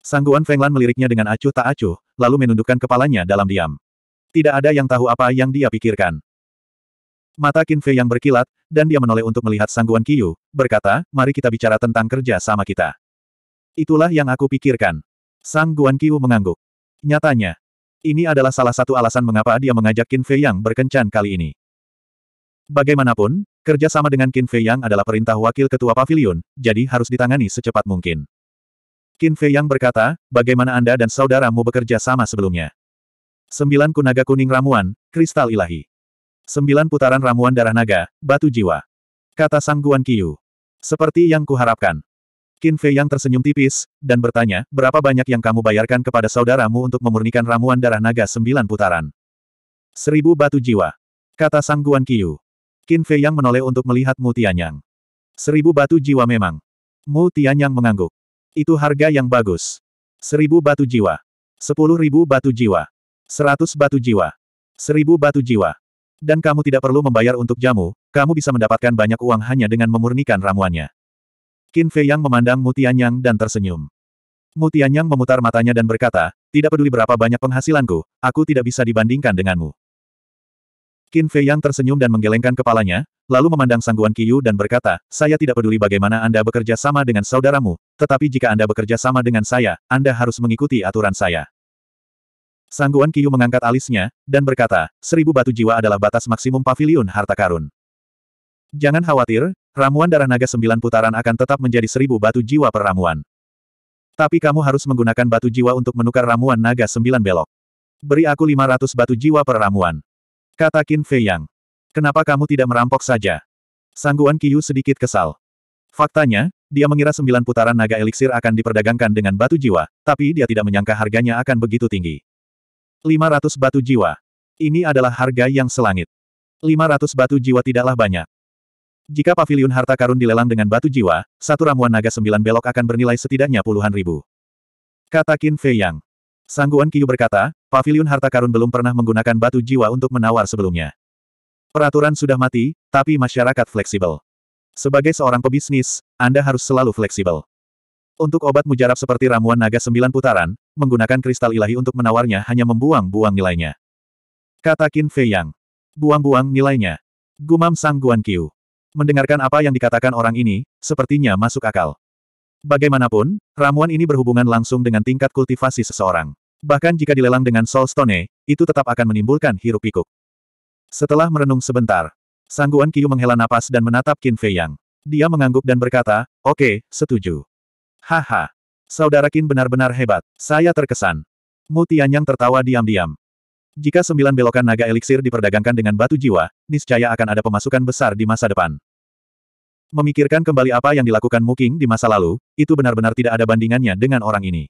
Sangguan Fenglan meliriknya dengan acuh tak acuh, lalu menundukkan kepalanya dalam diam. Tidak ada yang tahu apa yang dia pikirkan. Mata Qin Fei yang berkilat, dan dia menoleh untuk melihat sangguan Qiyu, berkata, mari kita bicara tentang kerja sama kita. Itulah yang aku pikirkan. Sang Guan Kiu mengangguk. Nyatanya, ini adalah salah satu alasan mengapa dia mengajak Qin Fei yang berkencan kali ini. Bagaimanapun, kerja sama dengan Qin Fei yang adalah perintah wakil ketua pavilion, jadi harus ditangani secepat mungkin. Qin Fei yang berkata, bagaimana Anda dan saudaramu bekerja sama sebelumnya? Sembilan kunaga kuning ramuan, kristal ilahi. Sembilan putaran ramuan darah naga, batu jiwa. Kata Sang Guan Seperti yang kuharapkan. Qin Fei yang tersenyum tipis, dan bertanya, berapa banyak yang kamu bayarkan kepada saudaramu untuk memurnikan ramuan darah naga sembilan putaran? Seribu batu jiwa. Kata Sang Guan Qiyu. Qin Fei yang menoleh untuk melihat Mu Tianyang. Seribu batu jiwa memang. Mu Tianyang mengangguk. Itu harga yang bagus. Seribu batu jiwa. Sepuluh ribu batu jiwa. Seratus batu jiwa. Seribu batu jiwa. Dan kamu tidak perlu membayar untuk jamu, kamu bisa mendapatkan banyak uang hanya dengan memurnikan ramuannya. Qin Fei Yang memandang Mutianyang dan tersenyum. Mutianyang memutar matanya dan berkata, tidak peduli berapa banyak penghasilanku, aku tidak bisa dibandingkan denganmu. Qin Fei Yang tersenyum dan menggelengkan kepalanya, lalu memandang Sangguan Qiyu dan berkata, saya tidak peduli bagaimana Anda bekerja sama dengan saudaramu, tetapi jika Anda bekerja sama dengan saya, Anda harus mengikuti aturan saya. Sangguan Kiyu mengangkat alisnya, dan berkata, seribu batu jiwa adalah batas maksimum pavilion harta karun. Jangan khawatir, ramuan darah naga sembilan putaran akan tetap menjadi seribu batu jiwa per ramuan. Tapi kamu harus menggunakan batu jiwa untuk menukar ramuan naga sembilan belok. Beri aku 500 batu jiwa per ramuan. Kata Qin Fei Yang. Kenapa kamu tidak merampok saja? Sangguan Kiyu sedikit kesal. Faktanya, dia mengira sembilan putaran naga eliksir akan diperdagangkan dengan batu jiwa, tapi dia tidak menyangka harganya akan begitu tinggi. 500 batu jiwa. Ini adalah harga yang selangit. 500 batu jiwa tidaklah banyak. Jika pavilion harta karun dilelang dengan batu jiwa, satu ramuan naga sembilan belok akan bernilai setidaknya puluhan ribu. Kata Qin Fei Yang. Sangguan Qiu berkata, pavilion harta karun belum pernah menggunakan batu jiwa untuk menawar sebelumnya. Peraturan sudah mati, tapi masyarakat fleksibel. Sebagai seorang pebisnis, Anda harus selalu fleksibel. Untuk obat mujarab seperti ramuan naga sembilan putaran, menggunakan kristal ilahi untuk menawarnya hanya membuang-buang nilainya. Kata Qin Fei Yang. Buang-buang nilainya. Gumam Sang Guan Qiu. Mendengarkan apa yang dikatakan orang ini, sepertinya masuk akal. Bagaimanapun, ramuan ini berhubungan langsung dengan tingkat kultivasi seseorang. Bahkan jika dilelang dengan Soul Stone, itu tetap akan menimbulkan hirup pikuk Setelah merenung sebentar, Sang Guan Qiu menghela napas dan menatap Qin Fei Yang. Dia mengangguk dan berkata, oke, okay, setuju. Haha. Saudara Qin benar-benar hebat. Saya terkesan. Mu Tianyang tertawa diam-diam. Jika sembilan belokan naga eliksir diperdagangkan dengan batu jiwa, niscaya akan ada pemasukan besar di masa depan. Memikirkan kembali apa yang dilakukan Mu Qing di masa lalu, itu benar-benar tidak ada bandingannya dengan orang ini.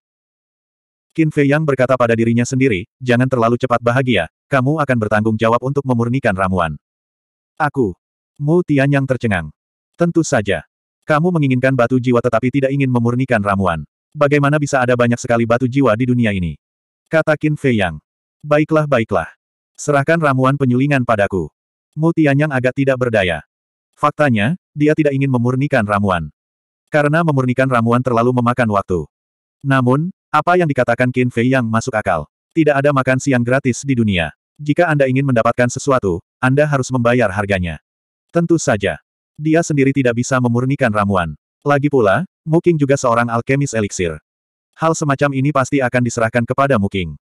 Qin Fei Yang berkata pada dirinya sendiri, jangan terlalu cepat bahagia, kamu akan bertanggung jawab untuk memurnikan ramuan. Aku. Mu Tianyang tercengang. Tentu saja. Kamu menginginkan batu jiwa tetapi tidak ingin memurnikan ramuan. Bagaimana bisa ada banyak sekali batu jiwa di dunia ini? Kata Qin Fei Yang. Baiklah baiklah. Serahkan ramuan penyulingan padaku. Mu Tianyang agak tidak berdaya. Faktanya, dia tidak ingin memurnikan ramuan. Karena memurnikan ramuan terlalu memakan waktu. Namun, apa yang dikatakan Qin Fei Yang masuk akal. Tidak ada makan siang gratis di dunia. Jika Anda ingin mendapatkan sesuatu, Anda harus membayar harganya. Tentu saja. Dia sendiri tidak bisa memurnikan ramuan. Lagi pula, Muking juga seorang alkemis eliksir. Hal semacam ini pasti akan diserahkan kepada Muking.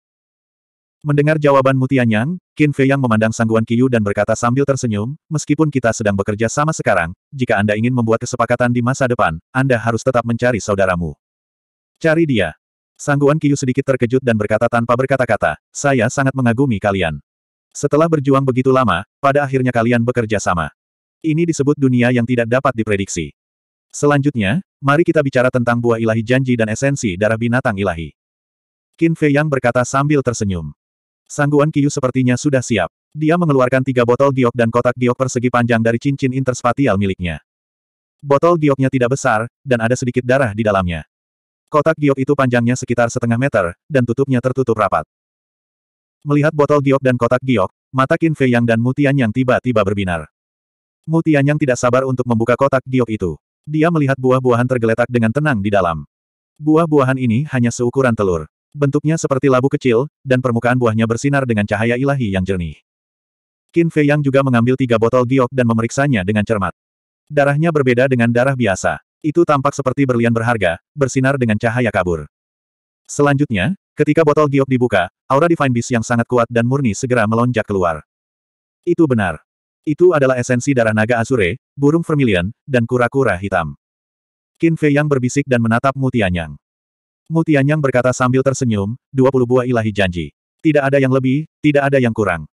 Mendengar jawaban Mutianyang, Qin Fei yang memandang Sangguan Qiyu dan berkata sambil tersenyum, meskipun kita sedang bekerja sama sekarang, jika Anda ingin membuat kesepakatan di masa depan, Anda harus tetap mencari saudaramu. Cari dia. Sangguan Qiyu sedikit terkejut dan berkata tanpa berkata-kata, saya sangat mengagumi kalian. Setelah berjuang begitu lama, pada akhirnya kalian bekerja sama. Ini disebut dunia yang tidak dapat diprediksi. Selanjutnya, mari kita bicara tentang buah ilahi janji dan esensi darah binatang ilahi. Qin Fei Yang berkata sambil tersenyum. Sangguan Kiyu sepertinya sudah siap. Dia mengeluarkan tiga botol giok dan kotak giok persegi panjang dari cincin interspatial miliknya. Botol gioknya tidak besar, dan ada sedikit darah di dalamnya. Kotak giok itu panjangnya sekitar setengah meter, dan tutupnya tertutup rapat. Melihat botol giok dan kotak giok, mata Qin Fei Yang dan Mutian Yang tiba-tiba berbinar. Mu Tianyang tidak sabar untuk membuka kotak giok itu. Dia melihat buah-buahan tergeletak dengan tenang di dalam. Buah-buahan ini hanya seukuran telur. Bentuknya seperti labu kecil, dan permukaan buahnya bersinar dengan cahaya ilahi yang jernih. Qin Fei Yang juga mengambil tiga botol giok dan memeriksanya dengan cermat. Darahnya berbeda dengan darah biasa. Itu tampak seperti berlian berharga, bersinar dengan cahaya kabur. Selanjutnya, ketika botol giok dibuka, aura Divine Beast yang sangat kuat dan murni segera melonjak keluar. Itu benar. Itu adalah esensi darah naga Azure, burung vermilion, dan kura-kura hitam. Qin Fei Yang berbisik dan menatap Mutianyang. Mutianyang berkata sambil tersenyum, 20 buah ilahi janji. Tidak ada yang lebih, tidak ada yang kurang.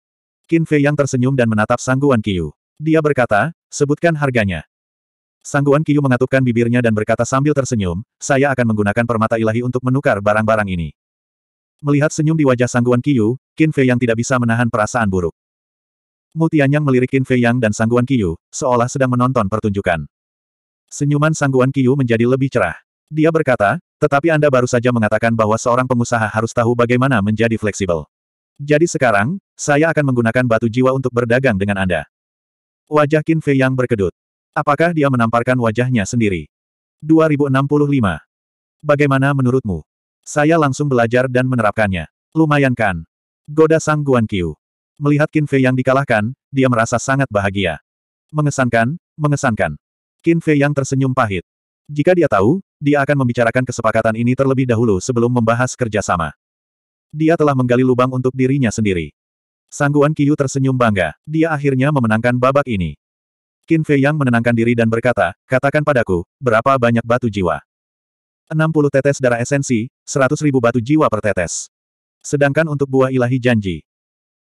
Qin Fei Yang tersenyum dan menatap Sangguan Qiu. Dia berkata, sebutkan harganya. Sangguan Qiu mengatupkan bibirnya dan berkata sambil tersenyum, saya akan menggunakan permata ilahi untuk menukar barang-barang ini. Melihat senyum di wajah Sangguan Qiu, Qin Fei Yang tidak bisa menahan perasaan buruk. Mu Tianyang melirik Qin Fei Yang dan Sangguan Qiyu, seolah sedang menonton pertunjukan. Senyuman Sangguan Qiyu menjadi lebih cerah. Dia berkata, tetapi Anda baru saja mengatakan bahwa seorang pengusaha harus tahu bagaimana menjadi fleksibel. Jadi sekarang, saya akan menggunakan batu jiwa untuk berdagang dengan Anda. Wajah Qin Fei Yang berkedut. Apakah dia menamparkan wajahnya sendiri? 2065. Bagaimana menurutmu? Saya langsung belajar dan menerapkannya. Lumayan kan? Goda Sang Guan Kiu. Melihat Qin Fei yang dikalahkan, dia merasa sangat bahagia. Mengesankan, mengesankan. Qin Fei yang tersenyum pahit. Jika dia tahu, dia akan membicarakan kesepakatan ini terlebih dahulu sebelum membahas kerjasama. Dia telah menggali lubang untuk dirinya sendiri. Sangguan Yu tersenyum bangga, dia akhirnya memenangkan babak ini. Qin Fei yang menenangkan diri dan berkata, katakan padaku, berapa banyak batu jiwa? 60 tetes darah esensi, 100 ribu batu jiwa per tetes. Sedangkan untuk buah ilahi janji,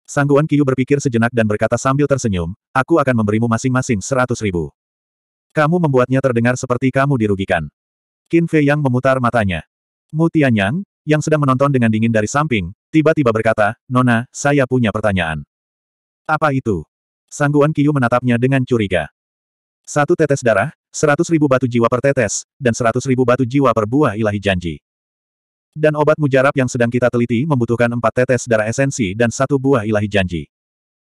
Sangguan Kiyu berpikir sejenak dan berkata sambil tersenyum, aku akan memberimu masing-masing seratus ribu. Kamu membuatnya terdengar seperti kamu dirugikan. Qin Fei Yang memutar matanya. Mu Tianyang, yang sedang menonton dengan dingin dari samping, tiba-tiba berkata, Nona, saya punya pertanyaan. Apa itu? Sangguan Kiyu menatapnya dengan curiga. Satu tetes darah, seratus ribu batu jiwa per tetes, dan seratus ribu batu jiwa per buah ilahi janji. Dan obat mujarab yang sedang kita teliti membutuhkan empat tetes darah esensi dan satu buah ilahi janji.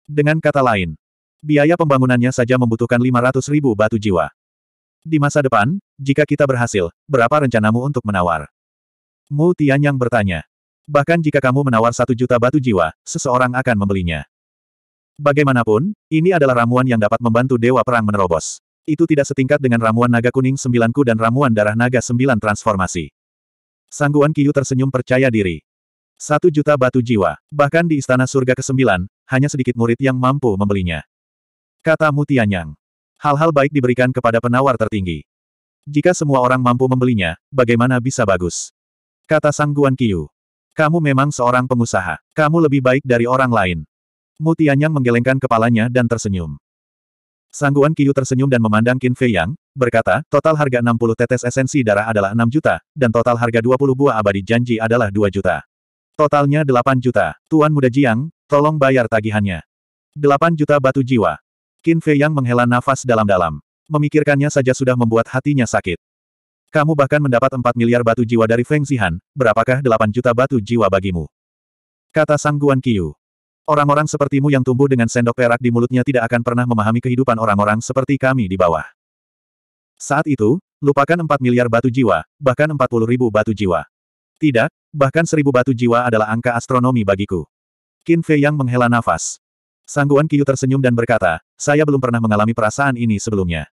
Dengan kata lain, biaya pembangunannya saja membutuhkan 500 ribu batu jiwa. Di masa depan, jika kita berhasil, berapa rencanamu untuk menawar? Mu Tianyang bertanya. Bahkan jika kamu menawar satu juta batu jiwa, seseorang akan membelinya. Bagaimanapun, ini adalah ramuan yang dapat membantu Dewa Perang menerobos. Itu tidak setingkat dengan ramuan naga kuning sembilanku dan ramuan darah naga sembilan transformasi. Sangguan Kiyu tersenyum percaya diri. Satu juta batu jiwa. Bahkan di Istana Surga ke-9, hanya sedikit murid yang mampu membelinya. Kata Mutianyang. Hal-hal baik diberikan kepada penawar tertinggi. Jika semua orang mampu membelinya, bagaimana bisa bagus? Kata Sangguan Kiyu. Kamu memang seorang pengusaha. Kamu lebih baik dari orang lain. Mutianyang menggelengkan kepalanya dan tersenyum. Sangguan Kiyu tersenyum dan memandang Qin Fei Yang, berkata, total harga 60 tetes esensi darah adalah 6 juta, dan total harga 20 buah abadi janji adalah 2 juta. Totalnya 8 juta. Tuan Muda Jiang, tolong bayar tagihannya. 8 juta batu jiwa. Qin Fei Yang menghela nafas dalam-dalam. Memikirkannya saja sudah membuat hatinya sakit. Kamu bahkan mendapat 4 miliar batu jiwa dari Feng Zihan, berapakah 8 juta batu jiwa bagimu? Kata Sangguan Kiyu. Orang-orang sepertimu yang tumbuh dengan sendok perak di mulutnya tidak akan pernah memahami kehidupan orang-orang seperti kami di bawah. Saat itu, lupakan 4 miliar batu jiwa, bahkan 40 ribu batu jiwa. Tidak, bahkan seribu batu jiwa adalah angka astronomi bagiku. Qin Fei yang menghela nafas. Sangguan Qiu tersenyum dan berkata, saya belum pernah mengalami perasaan ini sebelumnya.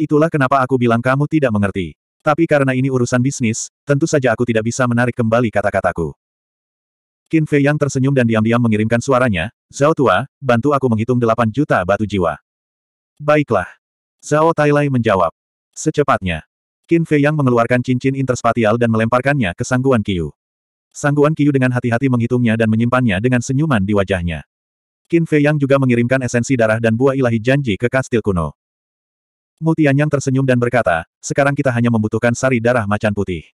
Itulah kenapa aku bilang kamu tidak mengerti. Tapi karena ini urusan bisnis, tentu saja aku tidak bisa menarik kembali kata-kataku. Qin Fei yang tersenyum dan diam-diam mengirimkan suaranya, Zhao Tua, bantu aku menghitung 8 juta batu jiwa. Baiklah. Zhao Tailai menjawab. Secepatnya. Qin Fei yang mengeluarkan cincin interspatial dan melemparkannya ke Sangguan Qiu. Sangguan Qiu dengan hati-hati menghitungnya dan menyimpannya dengan senyuman di wajahnya. Qin Fei yang juga mengirimkan esensi darah dan buah ilahi janji ke kastil kuno. Mutian yang tersenyum dan berkata, sekarang kita hanya membutuhkan sari darah macan putih.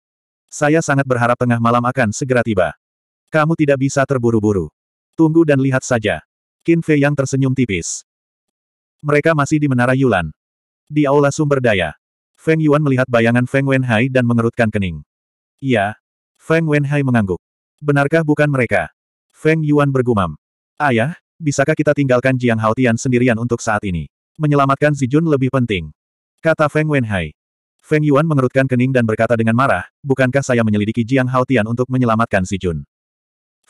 Saya sangat berharap tengah malam akan segera tiba. Kamu tidak bisa terburu-buru. Tunggu dan lihat saja. Qin Fei yang tersenyum tipis. Mereka masih di Menara Yulan. Di Aula Sumber Daya. Feng Yuan melihat bayangan Feng Wenhai dan mengerutkan kening. Iya. Feng Wenhai mengangguk. Benarkah bukan mereka? Feng Yuan bergumam. Ayah, bisakah kita tinggalkan Jiang Haotian sendirian untuk saat ini? Menyelamatkan Jun lebih penting. Kata Feng Wenhai. Feng Yuan mengerutkan kening dan berkata dengan marah, bukankah saya menyelidiki Jiang Haotian untuk menyelamatkan Jun?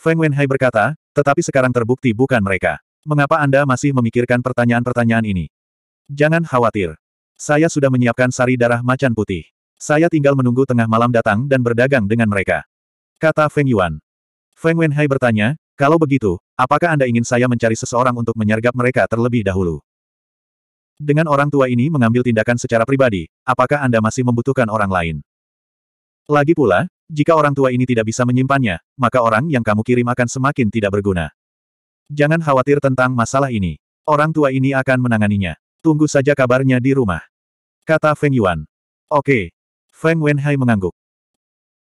Feng Wenhai berkata, tetapi sekarang terbukti bukan mereka. Mengapa Anda masih memikirkan pertanyaan-pertanyaan ini? Jangan khawatir. Saya sudah menyiapkan sari darah macan putih. Saya tinggal menunggu tengah malam datang dan berdagang dengan mereka. Kata Feng Yuan. Feng Wenhai bertanya, kalau begitu, apakah Anda ingin saya mencari seseorang untuk menyergap mereka terlebih dahulu? Dengan orang tua ini mengambil tindakan secara pribadi, apakah Anda masih membutuhkan orang lain? Lagi pula, jika orang tua ini tidak bisa menyimpannya, maka orang yang kamu kirim akan semakin tidak berguna. Jangan khawatir tentang masalah ini. Orang tua ini akan menanganinya. Tunggu saja kabarnya di rumah. Kata Feng Yuan. Oke. Feng Wenhai mengangguk.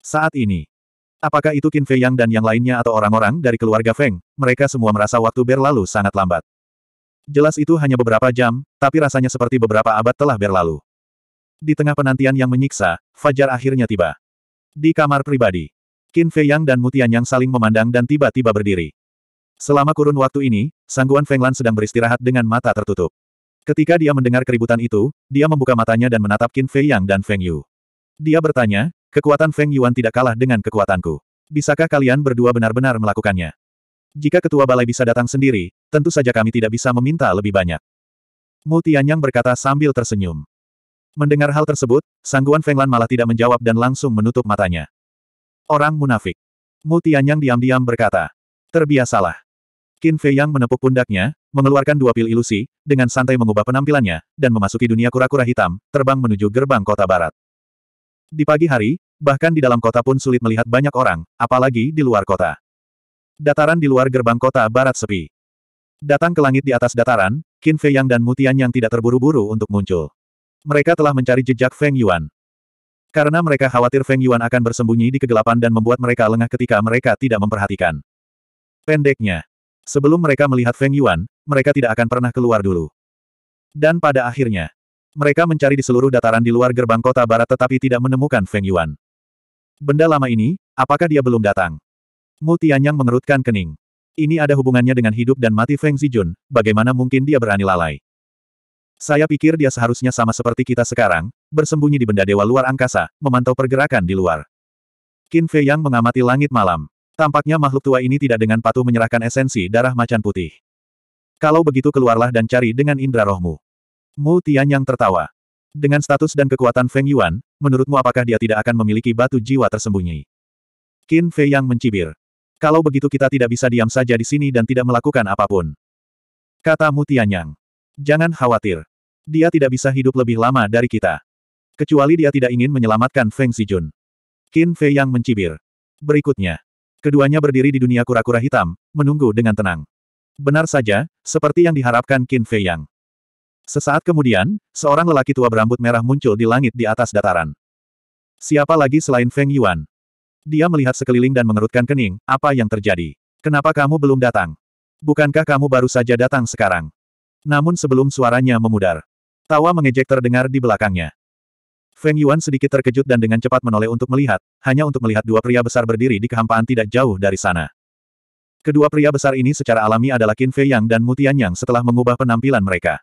Saat ini. Apakah itu Qin Fei Yang dan yang lainnya atau orang-orang dari keluarga Feng, mereka semua merasa waktu berlalu sangat lambat. Jelas itu hanya beberapa jam, tapi rasanya seperti beberapa abad telah berlalu. Di tengah penantian yang menyiksa, Fajar akhirnya tiba. Di kamar pribadi, Qin Fei Yang dan Mutian Yang saling memandang dan tiba-tiba berdiri. Selama kurun waktu ini, Sangguan Lan sedang beristirahat dengan mata tertutup. Ketika dia mendengar keributan itu, dia membuka matanya dan menatap Qin Fei Yang dan Feng Yu. Dia bertanya, kekuatan Feng Yuan tidak kalah dengan kekuatanku. Bisakah kalian berdua benar-benar melakukannya? Jika ketua balai bisa datang sendiri, tentu saja kami tidak bisa meminta lebih banyak. Mutian Yang berkata sambil tersenyum. Mendengar hal tersebut, Sangguan Fenglan malah tidak menjawab dan langsung menutup matanya. Orang munafik. Mu Tianyang diam-diam berkata. Terbiasalah. Qin Fei Yang menepuk pundaknya, mengeluarkan dua pil ilusi, dengan santai mengubah penampilannya, dan memasuki dunia kura-kura hitam, terbang menuju gerbang kota barat. Di pagi hari, bahkan di dalam kota pun sulit melihat banyak orang, apalagi di luar kota. Dataran di luar gerbang kota barat sepi. Datang ke langit di atas dataran, Qin Fei Yang dan Mutianyang Tianyang tidak terburu-buru untuk muncul. Mereka telah mencari jejak Feng Yuan. Karena mereka khawatir Feng Yuan akan bersembunyi di kegelapan dan membuat mereka lengah ketika mereka tidak memperhatikan. Pendeknya, sebelum mereka melihat Feng Yuan, mereka tidak akan pernah keluar dulu. Dan pada akhirnya, mereka mencari di seluruh dataran di luar gerbang kota barat tetapi tidak menemukan Feng Yuan. Benda lama ini, apakah dia belum datang? Mu Tianyang mengerutkan kening. Ini ada hubungannya dengan hidup dan mati Feng Zijun, bagaimana mungkin dia berani lalai? Saya pikir dia seharusnya sama seperti kita sekarang, bersembunyi di benda dewa luar angkasa, memantau pergerakan di luar. Qin Fei Yang mengamati langit malam. Tampaknya makhluk tua ini tidak dengan patuh menyerahkan esensi darah macan putih. Kalau begitu keluarlah dan cari dengan indra rohmu. Mu Tian Yang tertawa. Dengan status dan kekuatan Feng Yuan, menurutmu apakah dia tidak akan memiliki batu jiwa tersembunyi? Qin Fei Yang mencibir. Kalau begitu kita tidak bisa diam saja di sini dan tidak melakukan apapun. Kata Mu Tian Yang. Jangan khawatir. Dia tidak bisa hidup lebih lama dari kita. Kecuali dia tidak ingin menyelamatkan Feng Sijun. Qin Fei yang mencibir. Berikutnya. Keduanya berdiri di dunia kura-kura hitam, menunggu dengan tenang. Benar saja, seperti yang diharapkan Qin Fei Yang. Sesaat kemudian, seorang lelaki tua berambut merah muncul di langit di atas dataran. Siapa lagi selain Feng Yuan? Dia melihat sekeliling dan mengerutkan kening, apa yang terjadi? Kenapa kamu belum datang? Bukankah kamu baru saja datang sekarang? Namun sebelum suaranya memudar, tawa mengejek terdengar di belakangnya. Feng Yuan sedikit terkejut dan dengan cepat menoleh untuk melihat, hanya untuk melihat dua pria besar berdiri di kehampaan tidak jauh dari sana. Kedua pria besar ini secara alami adalah Qin Fei Yang dan Mutian Yang setelah mengubah penampilan mereka.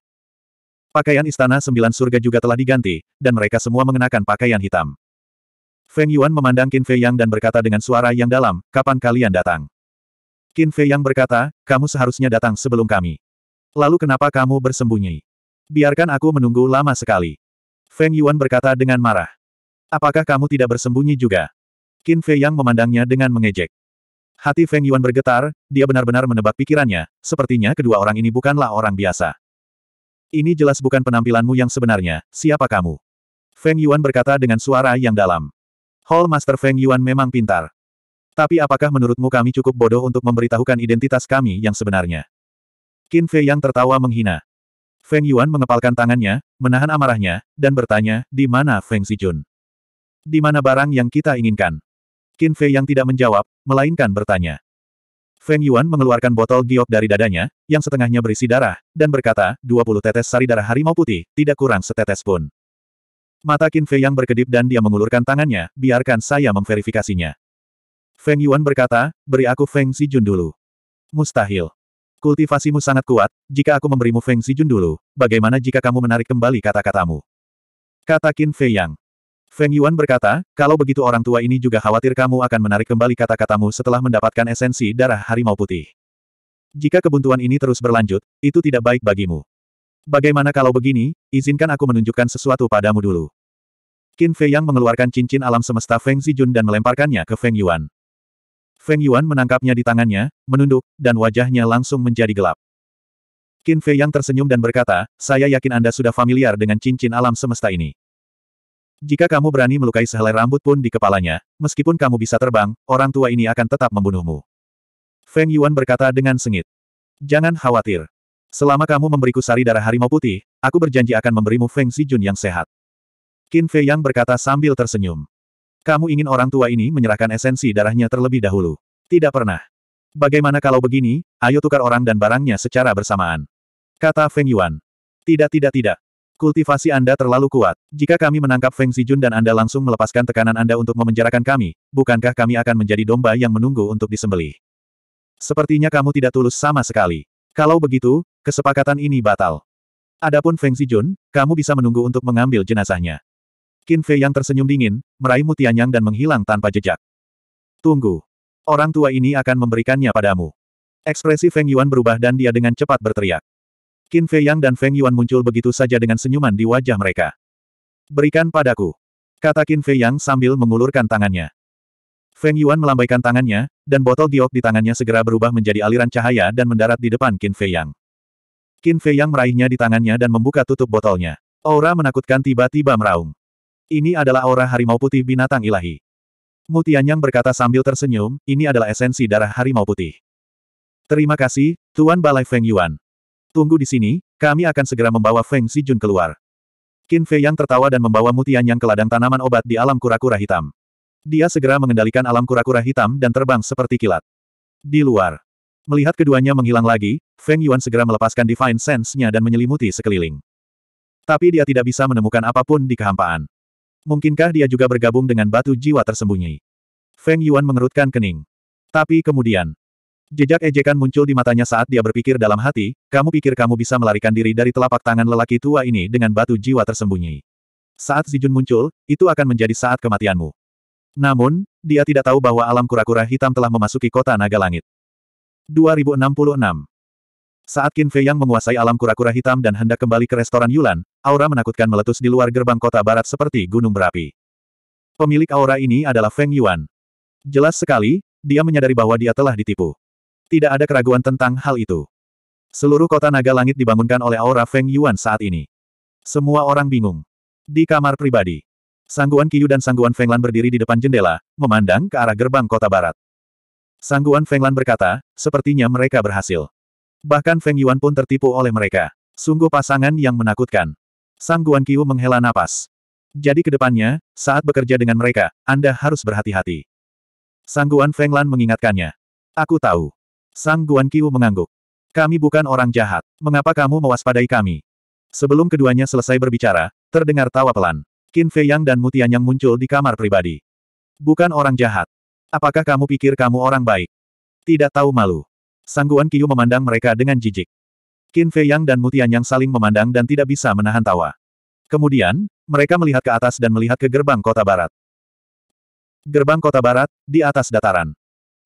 Pakaian Istana Sembilan Surga juga telah diganti, dan mereka semua mengenakan pakaian hitam. Feng Yuan memandang Qin Fei Yang dan berkata dengan suara yang dalam, kapan kalian datang? Qin Fei Yang berkata, kamu seharusnya datang sebelum kami. Lalu kenapa kamu bersembunyi? Biarkan aku menunggu lama sekali. Feng Yuan berkata dengan marah. Apakah kamu tidak bersembunyi juga? Qin Fei Yang memandangnya dengan mengejek. Hati Feng Yuan bergetar, dia benar-benar menebak pikirannya, sepertinya kedua orang ini bukanlah orang biasa. Ini jelas bukan penampilanmu yang sebenarnya, siapa kamu? Feng Yuan berkata dengan suara yang dalam. Hall Master Feng Yuan memang pintar. Tapi apakah menurutmu kami cukup bodoh untuk memberitahukan identitas kami yang sebenarnya? Qin Fei yang tertawa menghina. Feng Yuan mengepalkan tangannya, menahan amarahnya, dan bertanya, di mana Feng Zijun? Di mana barang yang kita inginkan? Qin Fei yang tidak menjawab, melainkan bertanya. Feng Yuan mengeluarkan botol giok dari dadanya, yang setengahnya berisi darah, dan berkata, 20 tetes sari darah harimau putih, tidak kurang setetes pun. Mata Qin Fei yang berkedip dan dia mengulurkan tangannya, biarkan saya memverifikasinya. Feng Yuan berkata, beri aku Feng Zijun dulu. Mustahil. Kultivasimu sangat kuat, jika aku memberimu Feng Zijun dulu, bagaimana jika kamu menarik kembali kata-katamu? Kata Qin Fei Yang. Feng Yuan berkata, kalau begitu orang tua ini juga khawatir kamu akan menarik kembali kata-katamu setelah mendapatkan esensi darah harimau putih. Jika kebuntuan ini terus berlanjut, itu tidak baik bagimu. Bagaimana kalau begini, izinkan aku menunjukkan sesuatu padamu dulu. Qin Fei Yang mengeluarkan cincin alam semesta Feng Zijun dan melemparkannya ke Feng Yuan. Feng Yuan menangkapnya di tangannya, menunduk, dan wajahnya langsung menjadi gelap. Qin Fei yang tersenyum dan berkata, saya yakin Anda sudah familiar dengan cincin alam semesta ini. Jika kamu berani melukai sehelai rambut pun di kepalanya, meskipun kamu bisa terbang, orang tua ini akan tetap membunuhmu. Feng Yuan berkata dengan sengit. Jangan khawatir. Selama kamu memberiku sari darah harimau putih, aku berjanji akan memberimu Feng Jun yang sehat. Qin Fei Yang berkata sambil tersenyum. Kamu ingin orang tua ini menyerahkan esensi darahnya terlebih dahulu? Tidak pernah. Bagaimana kalau begini, ayo tukar orang dan barangnya secara bersamaan. Kata Feng Yuan. Tidak tidak tidak. Kultivasi Anda terlalu kuat. Jika kami menangkap Feng Zijun dan Anda langsung melepaskan tekanan Anda untuk memenjarakan kami, bukankah kami akan menjadi domba yang menunggu untuk disembelih? Sepertinya kamu tidak tulus sama sekali. Kalau begitu, kesepakatan ini batal. Adapun Feng Zijun, kamu bisa menunggu untuk mengambil jenazahnya. Qin Fei yang tersenyum dingin, meraih mutianyang dan menghilang tanpa jejak. Tunggu. Orang tua ini akan memberikannya padamu. Ekspresi Feng Yuan berubah dan dia dengan cepat berteriak. Qin Fei Yang dan Feng Yuan muncul begitu saja dengan senyuman di wajah mereka. Berikan padaku. Kata Qin Fei Yang sambil mengulurkan tangannya. Feng Yuan melambaikan tangannya, dan botol giok di tangannya segera berubah menjadi aliran cahaya dan mendarat di depan Qin Fei Yang. Qin Fei Yang meraihnya di tangannya dan membuka tutup botolnya. Aura menakutkan tiba-tiba meraung. Ini adalah aura harimau putih binatang ilahi. Mutianyang berkata sambil tersenyum, ini adalah esensi darah harimau putih. Terima kasih, Tuan Balai Feng Yuan. Tunggu di sini, kami akan segera membawa Feng Sijun keluar. Qin Fei Yang tertawa dan membawa Mutianyang ke ladang tanaman obat di alam kura-kura hitam. Dia segera mengendalikan alam kura-kura hitam dan terbang seperti kilat. Di luar. Melihat keduanya menghilang lagi, Feng Yuan segera melepaskan Divine Sense-nya dan menyelimuti sekeliling. Tapi dia tidak bisa menemukan apapun di kehampaan. Mungkinkah dia juga bergabung dengan batu jiwa tersembunyi? Feng Yuan mengerutkan kening. Tapi kemudian, jejak ejekan muncul di matanya saat dia berpikir dalam hati, kamu pikir kamu bisa melarikan diri dari telapak tangan lelaki tua ini dengan batu jiwa tersembunyi. Saat Zijun muncul, itu akan menjadi saat kematianmu. Namun, dia tidak tahu bahwa alam kura-kura hitam telah memasuki kota naga langit. 2066 saat Qin Fei yang menguasai alam kura-kura hitam dan hendak kembali ke restoran Yulan, aura menakutkan meletus di luar gerbang kota barat seperti gunung berapi. Pemilik aura ini adalah Feng Yuan. Jelas sekali, dia menyadari bahwa dia telah ditipu. Tidak ada keraguan tentang hal itu. Seluruh kota naga langit dibangunkan oleh aura Feng Yuan saat ini. Semua orang bingung. Di kamar pribadi, Sangguan Kiyu dan Sangguan Feng Lan berdiri di depan jendela, memandang ke arah gerbang kota barat. Sangguan Feng Lan berkata, sepertinya mereka berhasil. Bahkan Feng Yuan pun tertipu oleh mereka. Sungguh pasangan yang menakutkan. Sang Guan Qiu menghela napas. Jadi kedepannya, saat bekerja dengan mereka, Anda harus berhati-hati. Sang Guan Feng Lan mengingatkannya. Aku tahu. Sang Guan Qiu mengangguk. Kami bukan orang jahat. Mengapa kamu mewaspadai kami? Sebelum keduanya selesai berbicara, terdengar tawa pelan. Qin Fei Yang dan Mutian Yang muncul di kamar pribadi. Bukan orang jahat. Apakah kamu pikir kamu orang baik? Tidak tahu malu. Sangguan Kiyu memandang mereka dengan jijik. Qin Fei Yang dan Mutian Yang saling memandang dan tidak bisa menahan tawa. Kemudian, mereka melihat ke atas dan melihat ke gerbang kota barat. Gerbang kota barat, di atas dataran.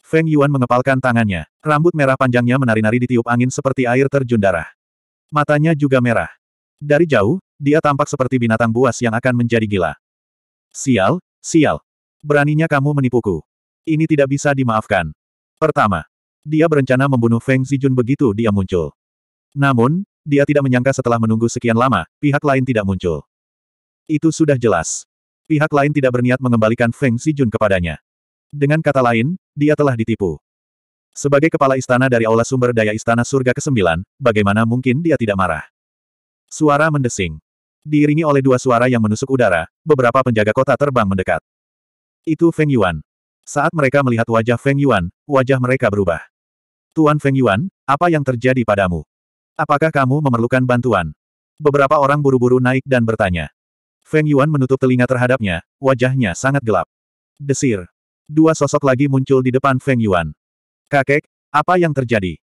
Feng Yuan mengepalkan tangannya. Rambut merah panjangnya menari-nari ditiup angin seperti air terjun darah. Matanya juga merah. Dari jauh, dia tampak seperti binatang buas yang akan menjadi gila. Sial, sial. Beraninya kamu menipuku. Ini tidak bisa dimaafkan. Pertama, dia berencana membunuh Feng Zijun begitu dia muncul. Namun, dia tidak menyangka setelah menunggu sekian lama, pihak lain tidak muncul. Itu sudah jelas. Pihak lain tidak berniat mengembalikan Feng Zijun kepadanya. Dengan kata lain, dia telah ditipu. Sebagai kepala istana dari Aula Sumber Daya Istana Surga ke-9, bagaimana mungkin dia tidak marah? Suara mendesing. Diiringi oleh dua suara yang menusuk udara, beberapa penjaga kota terbang mendekat. Itu Feng Yuan. Saat mereka melihat wajah Feng Yuan, wajah mereka berubah. Tuan Feng Yuan, apa yang terjadi padamu? Apakah kamu memerlukan bantuan? Beberapa orang buru-buru naik dan bertanya. Feng Yuan menutup telinga terhadapnya, wajahnya sangat gelap. Desir. Dua sosok lagi muncul di depan Feng Yuan. Kakek, apa yang terjadi?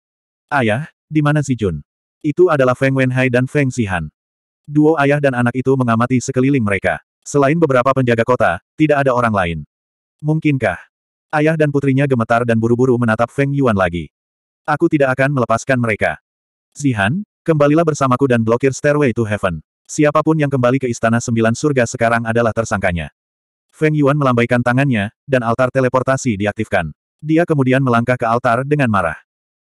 Ayah, di mana Si Jun? Itu adalah Feng Wenhai dan Feng Sihan. Duo ayah dan anak itu mengamati sekeliling mereka. Selain beberapa penjaga kota, tidak ada orang lain. Mungkinkah? Ayah dan putrinya gemetar dan buru-buru menatap Feng Yuan lagi. Aku tidak akan melepaskan mereka. Zihan, kembalilah bersamaku dan blokir Stairway to Heaven. Siapapun yang kembali ke Istana Sembilan Surga sekarang adalah tersangkanya. Feng Yuan melambaikan tangannya, dan altar teleportasi diaktifkan. Dia kemudian melangkah ke altar dengan marah.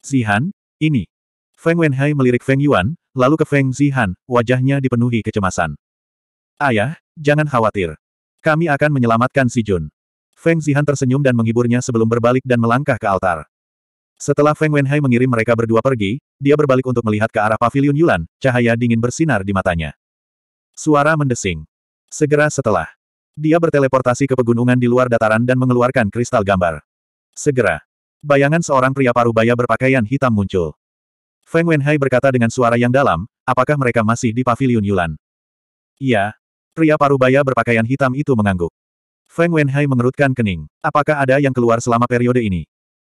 Zihan, ini. Feng Wenhai melirik Feng Yuan, lalu ke Feng Zihan, wajahnya dipenuhi kecemasan. Ayah, jangan khawatir. Kami akan menyelamatkan Si Jun. Feng Zihan tersenyum dan menghiburnya sebelum berbalik dan melangkah ke altar. Setelah Feng Wenhai mengirim mereka berdua pergi, dia berbalik untuk melihat ke arah pavilion Yulan, cahaya dingin bersinar di matanya. Suara mendesing. Segera setelah, dia berteleportasi ke pegunungan di luar dataran dan mengeluarkan kristal gambar. Segera, bayangan seorang pria parubaya berpakaian hitam muncul. Feng Wenhai berkata dengan suara yang dalam, apakah mereka masih di pavilion Yulan? Iya. Pria parubaya berpakaian hitam itu mengangguk. Feng Wenhai mengerutkan kening. Apakah ada yang keluar selama periode ini?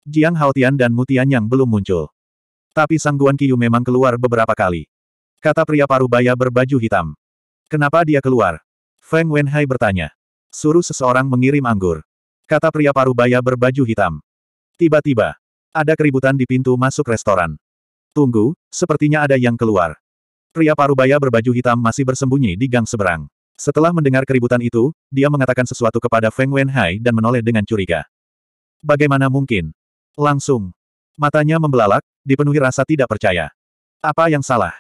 Jiang Haotian dan Mutian yang belum muncul. Tapi Sang Guan Qiyu memang keluar beberapa kali. Kata pria parubaya berbaju hitam. Kenapa dia keluar? Feng Wenhai bertanya. Suruh seseorang mengirim anggur. Kata pria parubaya berbaju hitam. Tiba-tiba, ada keributan di pintu masuk restoran. Tunggu, sepertinya ada yang keluar. Pria parubaya berbaju hitam masih bersembunyi di gang seberang. Setelah mendengar keributan itu, dia mengatakan sesuatu kepada Feng Wenhai dan menoleh dengan curiga. Bagaimana mungkin? Langsung. Matanya membelalak, dipenuhi rasa tidak percaya. Apa yang salah?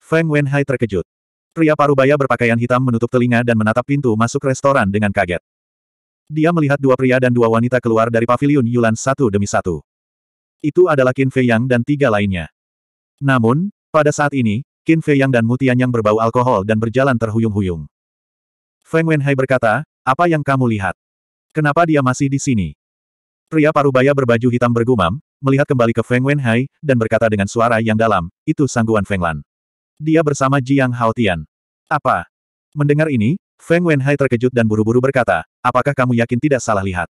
Feng Wenhai terkejut. Pria parubaya berpakaian hitam menutup telinga dan menatap pintu masuk restoran dengan kaget. Dia melihat dua pria dan dua wanita keluar dari pavilion Yulan satu demi satu. Itu adalah Qin Fei Yang dan tiga lainnya. Namun, pada saat ini, Qin Fei Yang dan Mutian yang berbau alkohol dan berjalan terhuyung-huyung. Feng Wenhai berkata, apa yang kamu lihat? Kenapa dia masih di sini? Pria parubaya berbaju hitam bergumam, melihat kembali ke Feng Wenhai, dan berkata dengan suara yang dalam, itu sangguan Feng Lan. Dia bersama Jiang Haotian. Apa? Mendengar ini, Feng Wenhai terkejut dan buru-buru berkata, apakah kamu yakin tidak salah lihat?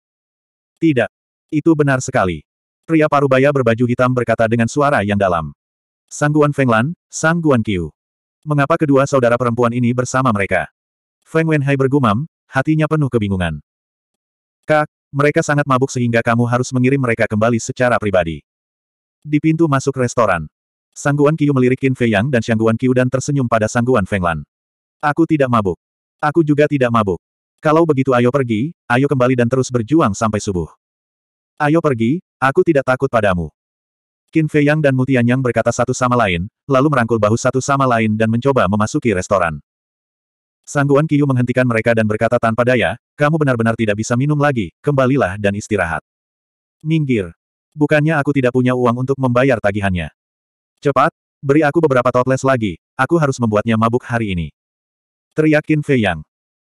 Tidak. Itu benar sekali. Pria parubaya berbaju hitam berkata dengan suara yang dalam. Sangguan Fenglan, Sangguan Qiu. Mengapa kedua saudara perempuan ini bersama mereka? Feng Wenhai bergumam, hatinya penuh kebingungan. Kak, mereka sangat mabuk sehingga kamu harus mengirim mereka kembali secara pribadi. Di pintu masuk restoran, Sangguan Qiu melirik Qin Fei Yang dan Sangguan Qiu dan tersenyum pada Sangguan Feng Lan. Aku tidak mabuk. Aku juga tidak mabuk. Kalau begitu ayo pergi, ayo kembali dan terus berjuang sampai subuh. Ayo pergi, aku tidak takut padamu. Qin Fei Yang dan Mutian Yang berkata satu sama lain, lalu merangkul bahu satu sama lain dan mencoba memasuki restoran. Sangguan Kiyu menghentikan mereka dan berkata tanpa daya, kamu benar-benar tidak bisa minum lagi, kembalilah dan istirahat. Minggir. Bukannya aku tidak punya uang untuk membayar tagihannya. Cepat, beri aku beberapa toples lagi, aku harus membuatnya mabuk hari ini. Teriak Qin Fei Yang.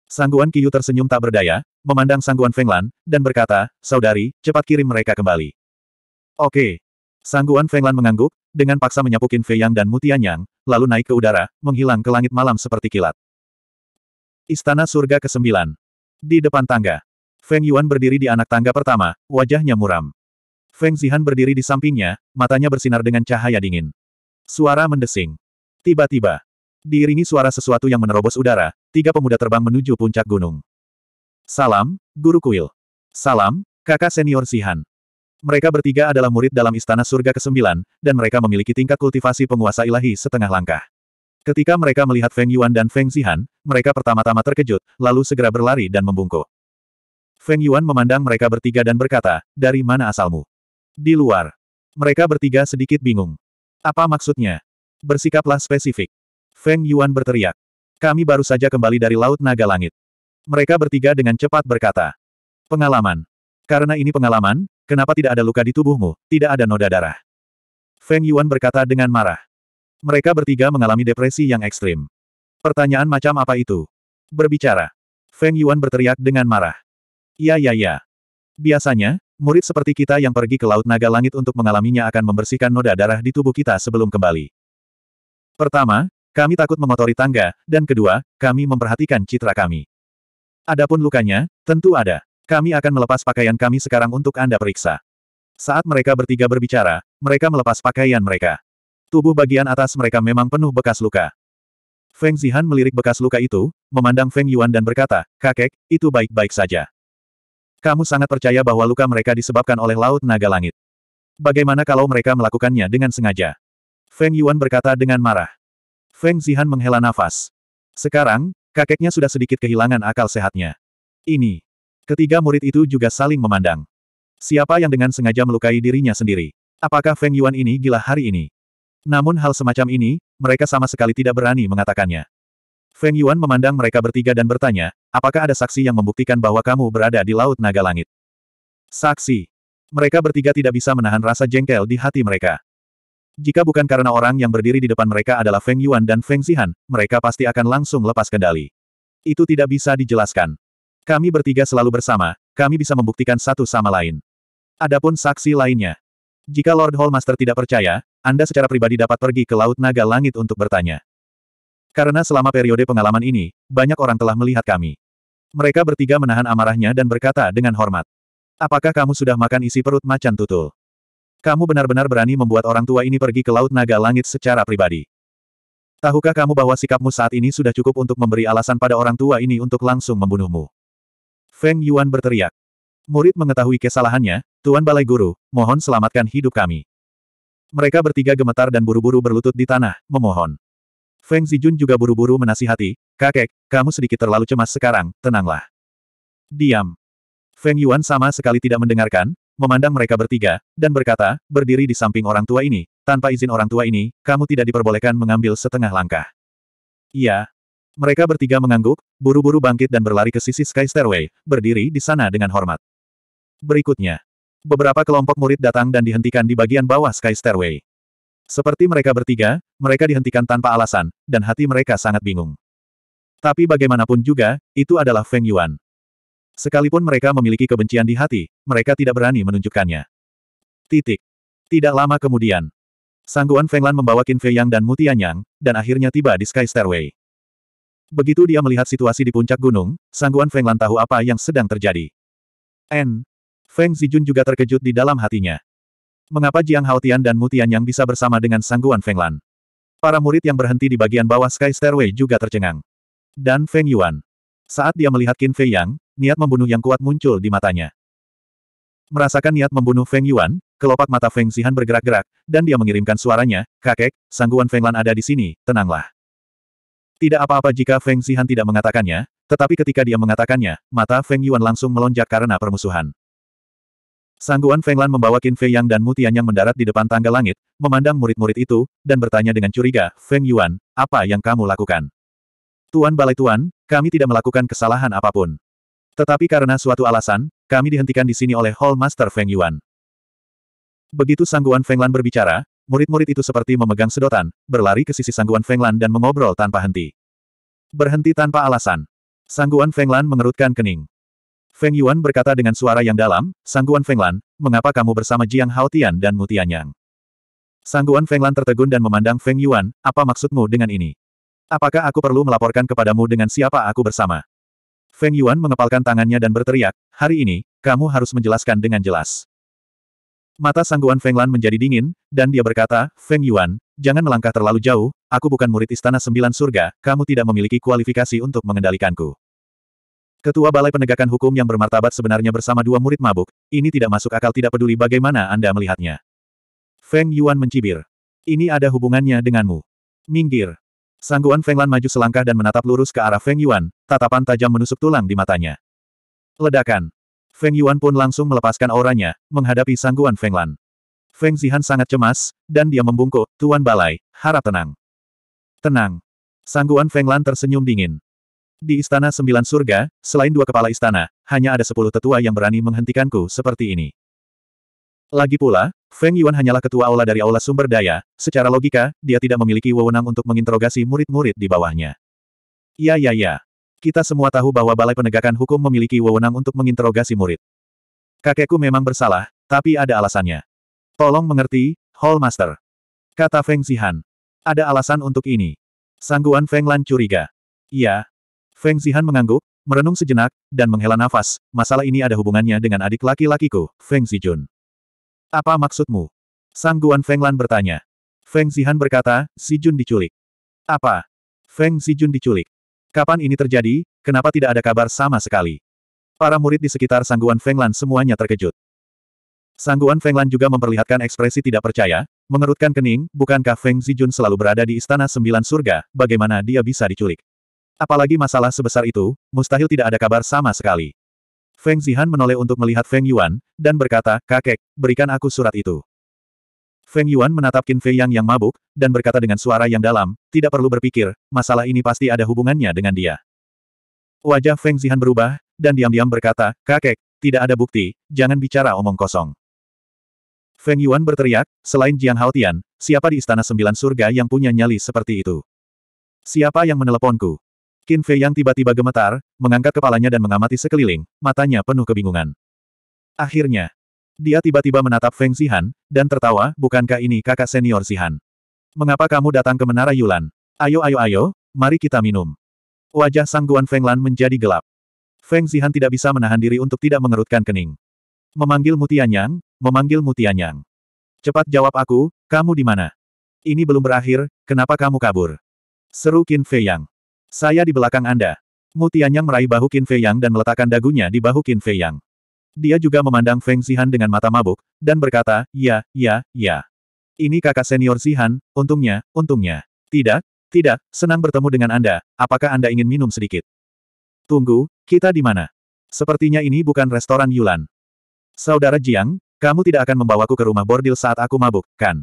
Sangguan Kiyu tersenyum tak berdaya, memandang Sangguan Fenglan, dan berkata, Saudari, cepat kirim mereka kembali. Oke. Sangguan Fenglan mengangguk, dengan paksa menyapu Qin Fei Yang dan Mutian Yang, lalu naik ke udara, menghilang ke langit malam seperti kilat. Istana Surga ke-9. Di depan tangga. Feng Yuan berdiri di anak tangga pertama, wajahnya muram. Feng Zihan berdiri di sampingnya, matanya bersinar dengan cahaya dingin. Suara mendesing. Tiba-tiba. Diiringi suara sesuatu yang menerobos udara, tiga pemuda terbang menuju puncak gunung. Salam, Guru Kuil. Salam, kakak senior Zihan. Mereka bertiga adalah murid dalam Istana Surga ke-9, dan mereka memiliki tingkat kultivasi penguasa ilahi setengah langkah. Ketika mereka melihat Feng Yuan dan Feng Zihan, mereka pertama-tama terkejut, lalu segera berlari dan membungkuk. Feng Yuan memandang mereka bertiga dan berkata, dari mana asalmu? Di luar. Mereka bertiga sedikit bingung. Apa maksudnya? Bersikaplah spesifik. Feng Yuan berteriak. Kami baru saja kembali dari Laut Naga Langit. Mereka bertiga dengan cepat berkata. Pengalaman. Karena ini pengalaman, kenapa tidak ada luka di tubuhmu, tidak ada noda darah. Feng Yuan berkata dengan marah. Mereka bertiga mengalami depresi yang ekstrim. Pertanyaan macam apa itu? Berbicara. Feng Yuan berteriak dengan marah. Ya ya ya. Biasanya, murid seperti kita yang pergi ke Laut Naga Langit untuk mengalaminya akan membersihkan noda darah di tubuh kita sebelum kembali. Pertama, kami takut mengotori tangga, dan kedua, kami memperhatikan citra kami. Adapun lukanya, tentu ada. Kami akan melepas pakaian kami sekarang untuk Anda periksa. Saat mereka bertiga berbicara, mereka melepas pakaian mereka. Tubuh bagian atas mereka memang penuh bekas luka. Feng Zihan melirik bekas luka itu, memandang Feng Yuan dan berkata, Kakek, itu baik-baik saja. Kamu sangat percaya bahwa luka mereka disebabkan oleh Laut Naga Langit. Bagaimana kalau mereka melakukannya dengan sengaja? Feng Yuan berkata dengan marah. Feng Zihan menghela nafas. Sekarang, kakeknya sudah sedikit kehilangan akal sehatnya. Ini. Ketiga murid itu juga saling memandang. Siapa yang dengan sengaja melukai dirinya sendiri? Apakah Feng Yuan ini gila hari ini? Namun hal semacam ini, mereka sama sekali tidak berani mengatakannya. Feng Yuan memandang mereka bertiga dan bertanya, apakah ada saksi yang membuktikan bahwa kamu berada di Laut Naga Langit? Saksi. Mereka bertiga tidak bisa menahan rasa jengkel di hati mereka. Jika bukan karena orang yang berdiri di depan mereka adalah Feng Yuan dan Feng Zihan, mereka pasti akan langsung lepas kendali. Itu tidak bisa dijelaskan. Kami bertiga selalu bersama, kami bisa membuktikan satu sama lain. Adapun saksi lainnya. Jika Lord Hallmaster tidak percaya, anda secara pribadi dapat pergi ke Laut Naga Langit untuk bertanya. Karena selama periode pengalaman ini, banyak orang telah melihat kami. Mereka bertiga menahan amarahnya dan berkata dengan hormat. Apakah kamu sudah makan isi perut macan tutul? Kamu benar-benar berani membuat orang tua ini pergi ke Laut Naga Langit secara pribadi. Tahukah kamu bahwa sikapmu saat ini sudah cukup untuk memberi alasan pada orang tua ini untuk langsung membunuhmu? Feng Yuan berteriak. Murid mengetahui kesalahannya, Tuan Balai Guru, mohon selamatkan hidup kami. Mereka bertiga gemetar dan buru-buru berlutut di tanah, memohon. Feng Zijun juga buru-buru menasihati, kakek, kamu sedikit terlalu cemas sekarang, tenanglah. Diam. Feng Yuan sama sekali tidak mendengarkan, memandang mereka bertiga, dan berkata, berdiri di samping orang tua ini, tanpa izin orang tua ini, kamu tidak diperbolehkan mengambil setengah langkah. Iya. Mereka bertiga mengangguk, buru-buru bangkit dan berlari ke sisi Sky Stairway, berdiri di sana dengan hormat. Berikutnya. Beberapa kelompok murid datang dan dihentikan di bagian bawah Sky Stairway. Seperti mereka bertiga, mereka dihentikan tanpa alasan, dan hati mereka sangat bingung. Tapi bagaimanapun juga, itu adalah Feng Yuan. Sekalipun mereka memiliki kebencian di hati, mereka tidak berani menunjukkannya. Titik. Tidak lama kemudian, Sangguan Fenglan membawa Qin Fei Yang dan Mu Tianyang, dan akhirnya tiba di Sky Stairway. Begitu dia melihat situasi di puncak gunung, Sangguan Fenglan tahu apa yang sedang terjadi. N. Feng Zijun juga terkejut di dalam hatinya. Mengapa Jiang Haotian dan Mutian yang bisa bersama dengan Sangguan Fenglan? Para murid yang berhenti di bagian bawah Sky Stairway juga tercengang. Dan Feng Yuan. Saat dia melihat Qin Fei Yang, niat membunuh yang kuat muncul di matanya. Merasakan niat membunuh Feng Yuan, kelopak mata Feng Zihan bergerak-gerak, dan dia mengirimkan suaranya, kakek, Sangguan Fenglan ada di sini, tenanglah. Tidak apa-apa jika Feng Zihan tidak mengatakannya, tetapi ketika dia mengatakannya, mata Feng Yuan langsung melonjak karena permusuhan. Sangguan Fenglan membawa Qin Fei Yang dan Mutian yang mendarat di depan tangga langit, memandang murid-murid itu, dan bertanya dengan curiga, Feng Yuan, apa yang kamu lakukan? Tuan Balai Tuan, kami tidak melakukan kesalahan apapun. Tetapi karena suatu alasan, kami dihentikan di sini oleh Hall Master Feng Yuan. Begitu Sangguan Fenglan berbicara, murid-murid itu seperti memegang sedotan, berlari ke sisi Sangguan Fenglan dan mengobrol tanpa henti. Berhenti tanpa alasan. Sangguan Fenglan mengerutkan kening. Feng Yuan berkata dengan suara yang dalam, Sangguan Fenglan, mengapa kamu bersama Jiang Haotian dan Mutianyang? Sangguan Fenglan tertegun dan memandang Feng Yuan, apa maksudmu dengan ini? Apakah aku perlu melaporkan kepadamu dengan siapa aku bersama? Feng Yuan mengepalkan tangannya dan berteriak, hari ini, kamu harus menjelaskan dengan jelas. Mata Sangguan Fenglan menjadi dingin, dan dia berkata, Feng Yuan, jangan melangkah terlalu jauh, aku bukan murid Istana Sembilan Surga, kamu tidak memiliki kualifikasi untuk mengendalikanku. Ketua Balai Penegakan Hukum yang bermartabat sebenarnya bersama dua murid mabuk, ini tidak masuk akal tidak peduli bagaimana Anda melihatnya. Feng Yuan mencibir. Ini ada hubungannya denganmu. Minggir. Sangguan Feng Lan maju selangkah dan menatap lurus ke arah Feng Yuan, tatapan tajam menusuk tulang di matanya. Ledakan. Feng Yuan pun langsung melepaskan auranya, menghadapi Sangguan Feng Lan. Feng Zihan sangat cemas, dan dia membungkuk, Tuan Balai, harap tenang. Tenang. Sangguan Feng Lan tersenyum dingin. Di Istana Sembilan Surga, selain dua kepala istana, hanya ada sepuluh tetua yang berani menghentikanku seperti ini. Lagi pula, Feng Yuan hanyalah ketua aula dari aula sumber daya, secara logika, dia tidak memiliki wewenang untuk menginterogasi murid-murid di bawahnya. Ya ya ya. Kita semua tahu bahwa Balai Penegakan Hukum memiliki wewenang untuk menginterogasi murid. Kakekku memang bersalah, tapi ada alasannya. Tolong mengerti, Hall Master. Kata Feng Zihan. Ada alasan untuk ini. Sangguan Feng Lan curiga. Iya, Feng Zihan mengangguk, merenung sejenak, dan menghela nafas, masalah ini ada hubungannya dengan adik laki-lakiku, Feng Zijun. Apa maksudmu? Sang Guan Lan bertanya. Feng Zihan berkata, Zijun diculik. Apa? Feng Zijun diculik. Kapan ini terjadi, kenapa tidak ada kabar sama sekali? Para murid di sekitar Sangguan Lan semuanya terkejut. Sangguan Lan juga memperlihatkan ekspresi tidak percaya, mengerutkan kening, bukankah Feng Zijun selalu berada di Istana Sembilan Surga, bagaimana dia bisa diculik? Apalagi masalah sebesar itu, mustahil tidak ada kabar sama sekali. Feng Zihan menoleh untuk melihat Feng Yuan, dan berkata, kakek, berikan aku surat itu. Feng Yuan menatap Qin Fei Yang yang mabuk, dan berkata dengan suara yang dalam, tidak perlu berpikir, masalah ini pasti ada hubungannya dengan dia. Wajah Feng Zihan berubah, dan diam-diam berkata, kakek, tidak ada bukti, jangan bicara omong kosong. Feng Yuan berteriak, selain Jiang Haotian, siapa di Istana Sembilan Surga yang punya nyali seperti itu? Siapa yang meneleponku? Qin Fei yang tiba-tiba gemetar, mengangkat kepalanya dan mengamati sekeliling, matanya penuh kebingungan. Akhirnya, dia tiba-tiba menatap Feng Zihan, dan tertawa, bukankah ini kakak senior Zihan? Mengapa kamu datang ke Menara Yulan? Ayo ayo ayo, mari kita minum. Wajah Sang Guan Lan menjadi gelap. Feng Zihan tidak bisa menahan diri untuk tidak mengerutkan kening. Memanggil Mutianyang, memanggil Mutianyang. Cepat jawab aku, kamu di mana? Ini belum berakhir, kenapa kamu kabur? Seru Qin Fei Yang. Saya di belakang Anda. Mu Tianyang meraih bahu Qin Fei Yang dan meletakkan dagunya di bahu Qin Fei Yang. Dia juga memandang Feng Zihan dengan mata mabuk, dan berkata, ya, ya, ya. Ini kakak senior Zihan, untungnya, untungnya. Tidak, tidak, senang bertemu dengan Anda, apakah Anda ingin minum sedikit? Tunggu, kita di mana? Sepertinya ini bukan restoran Yulan. Saudara Jiang, kamu tidak akan membawaku ke rumah bordil saat aku mabuk, kan?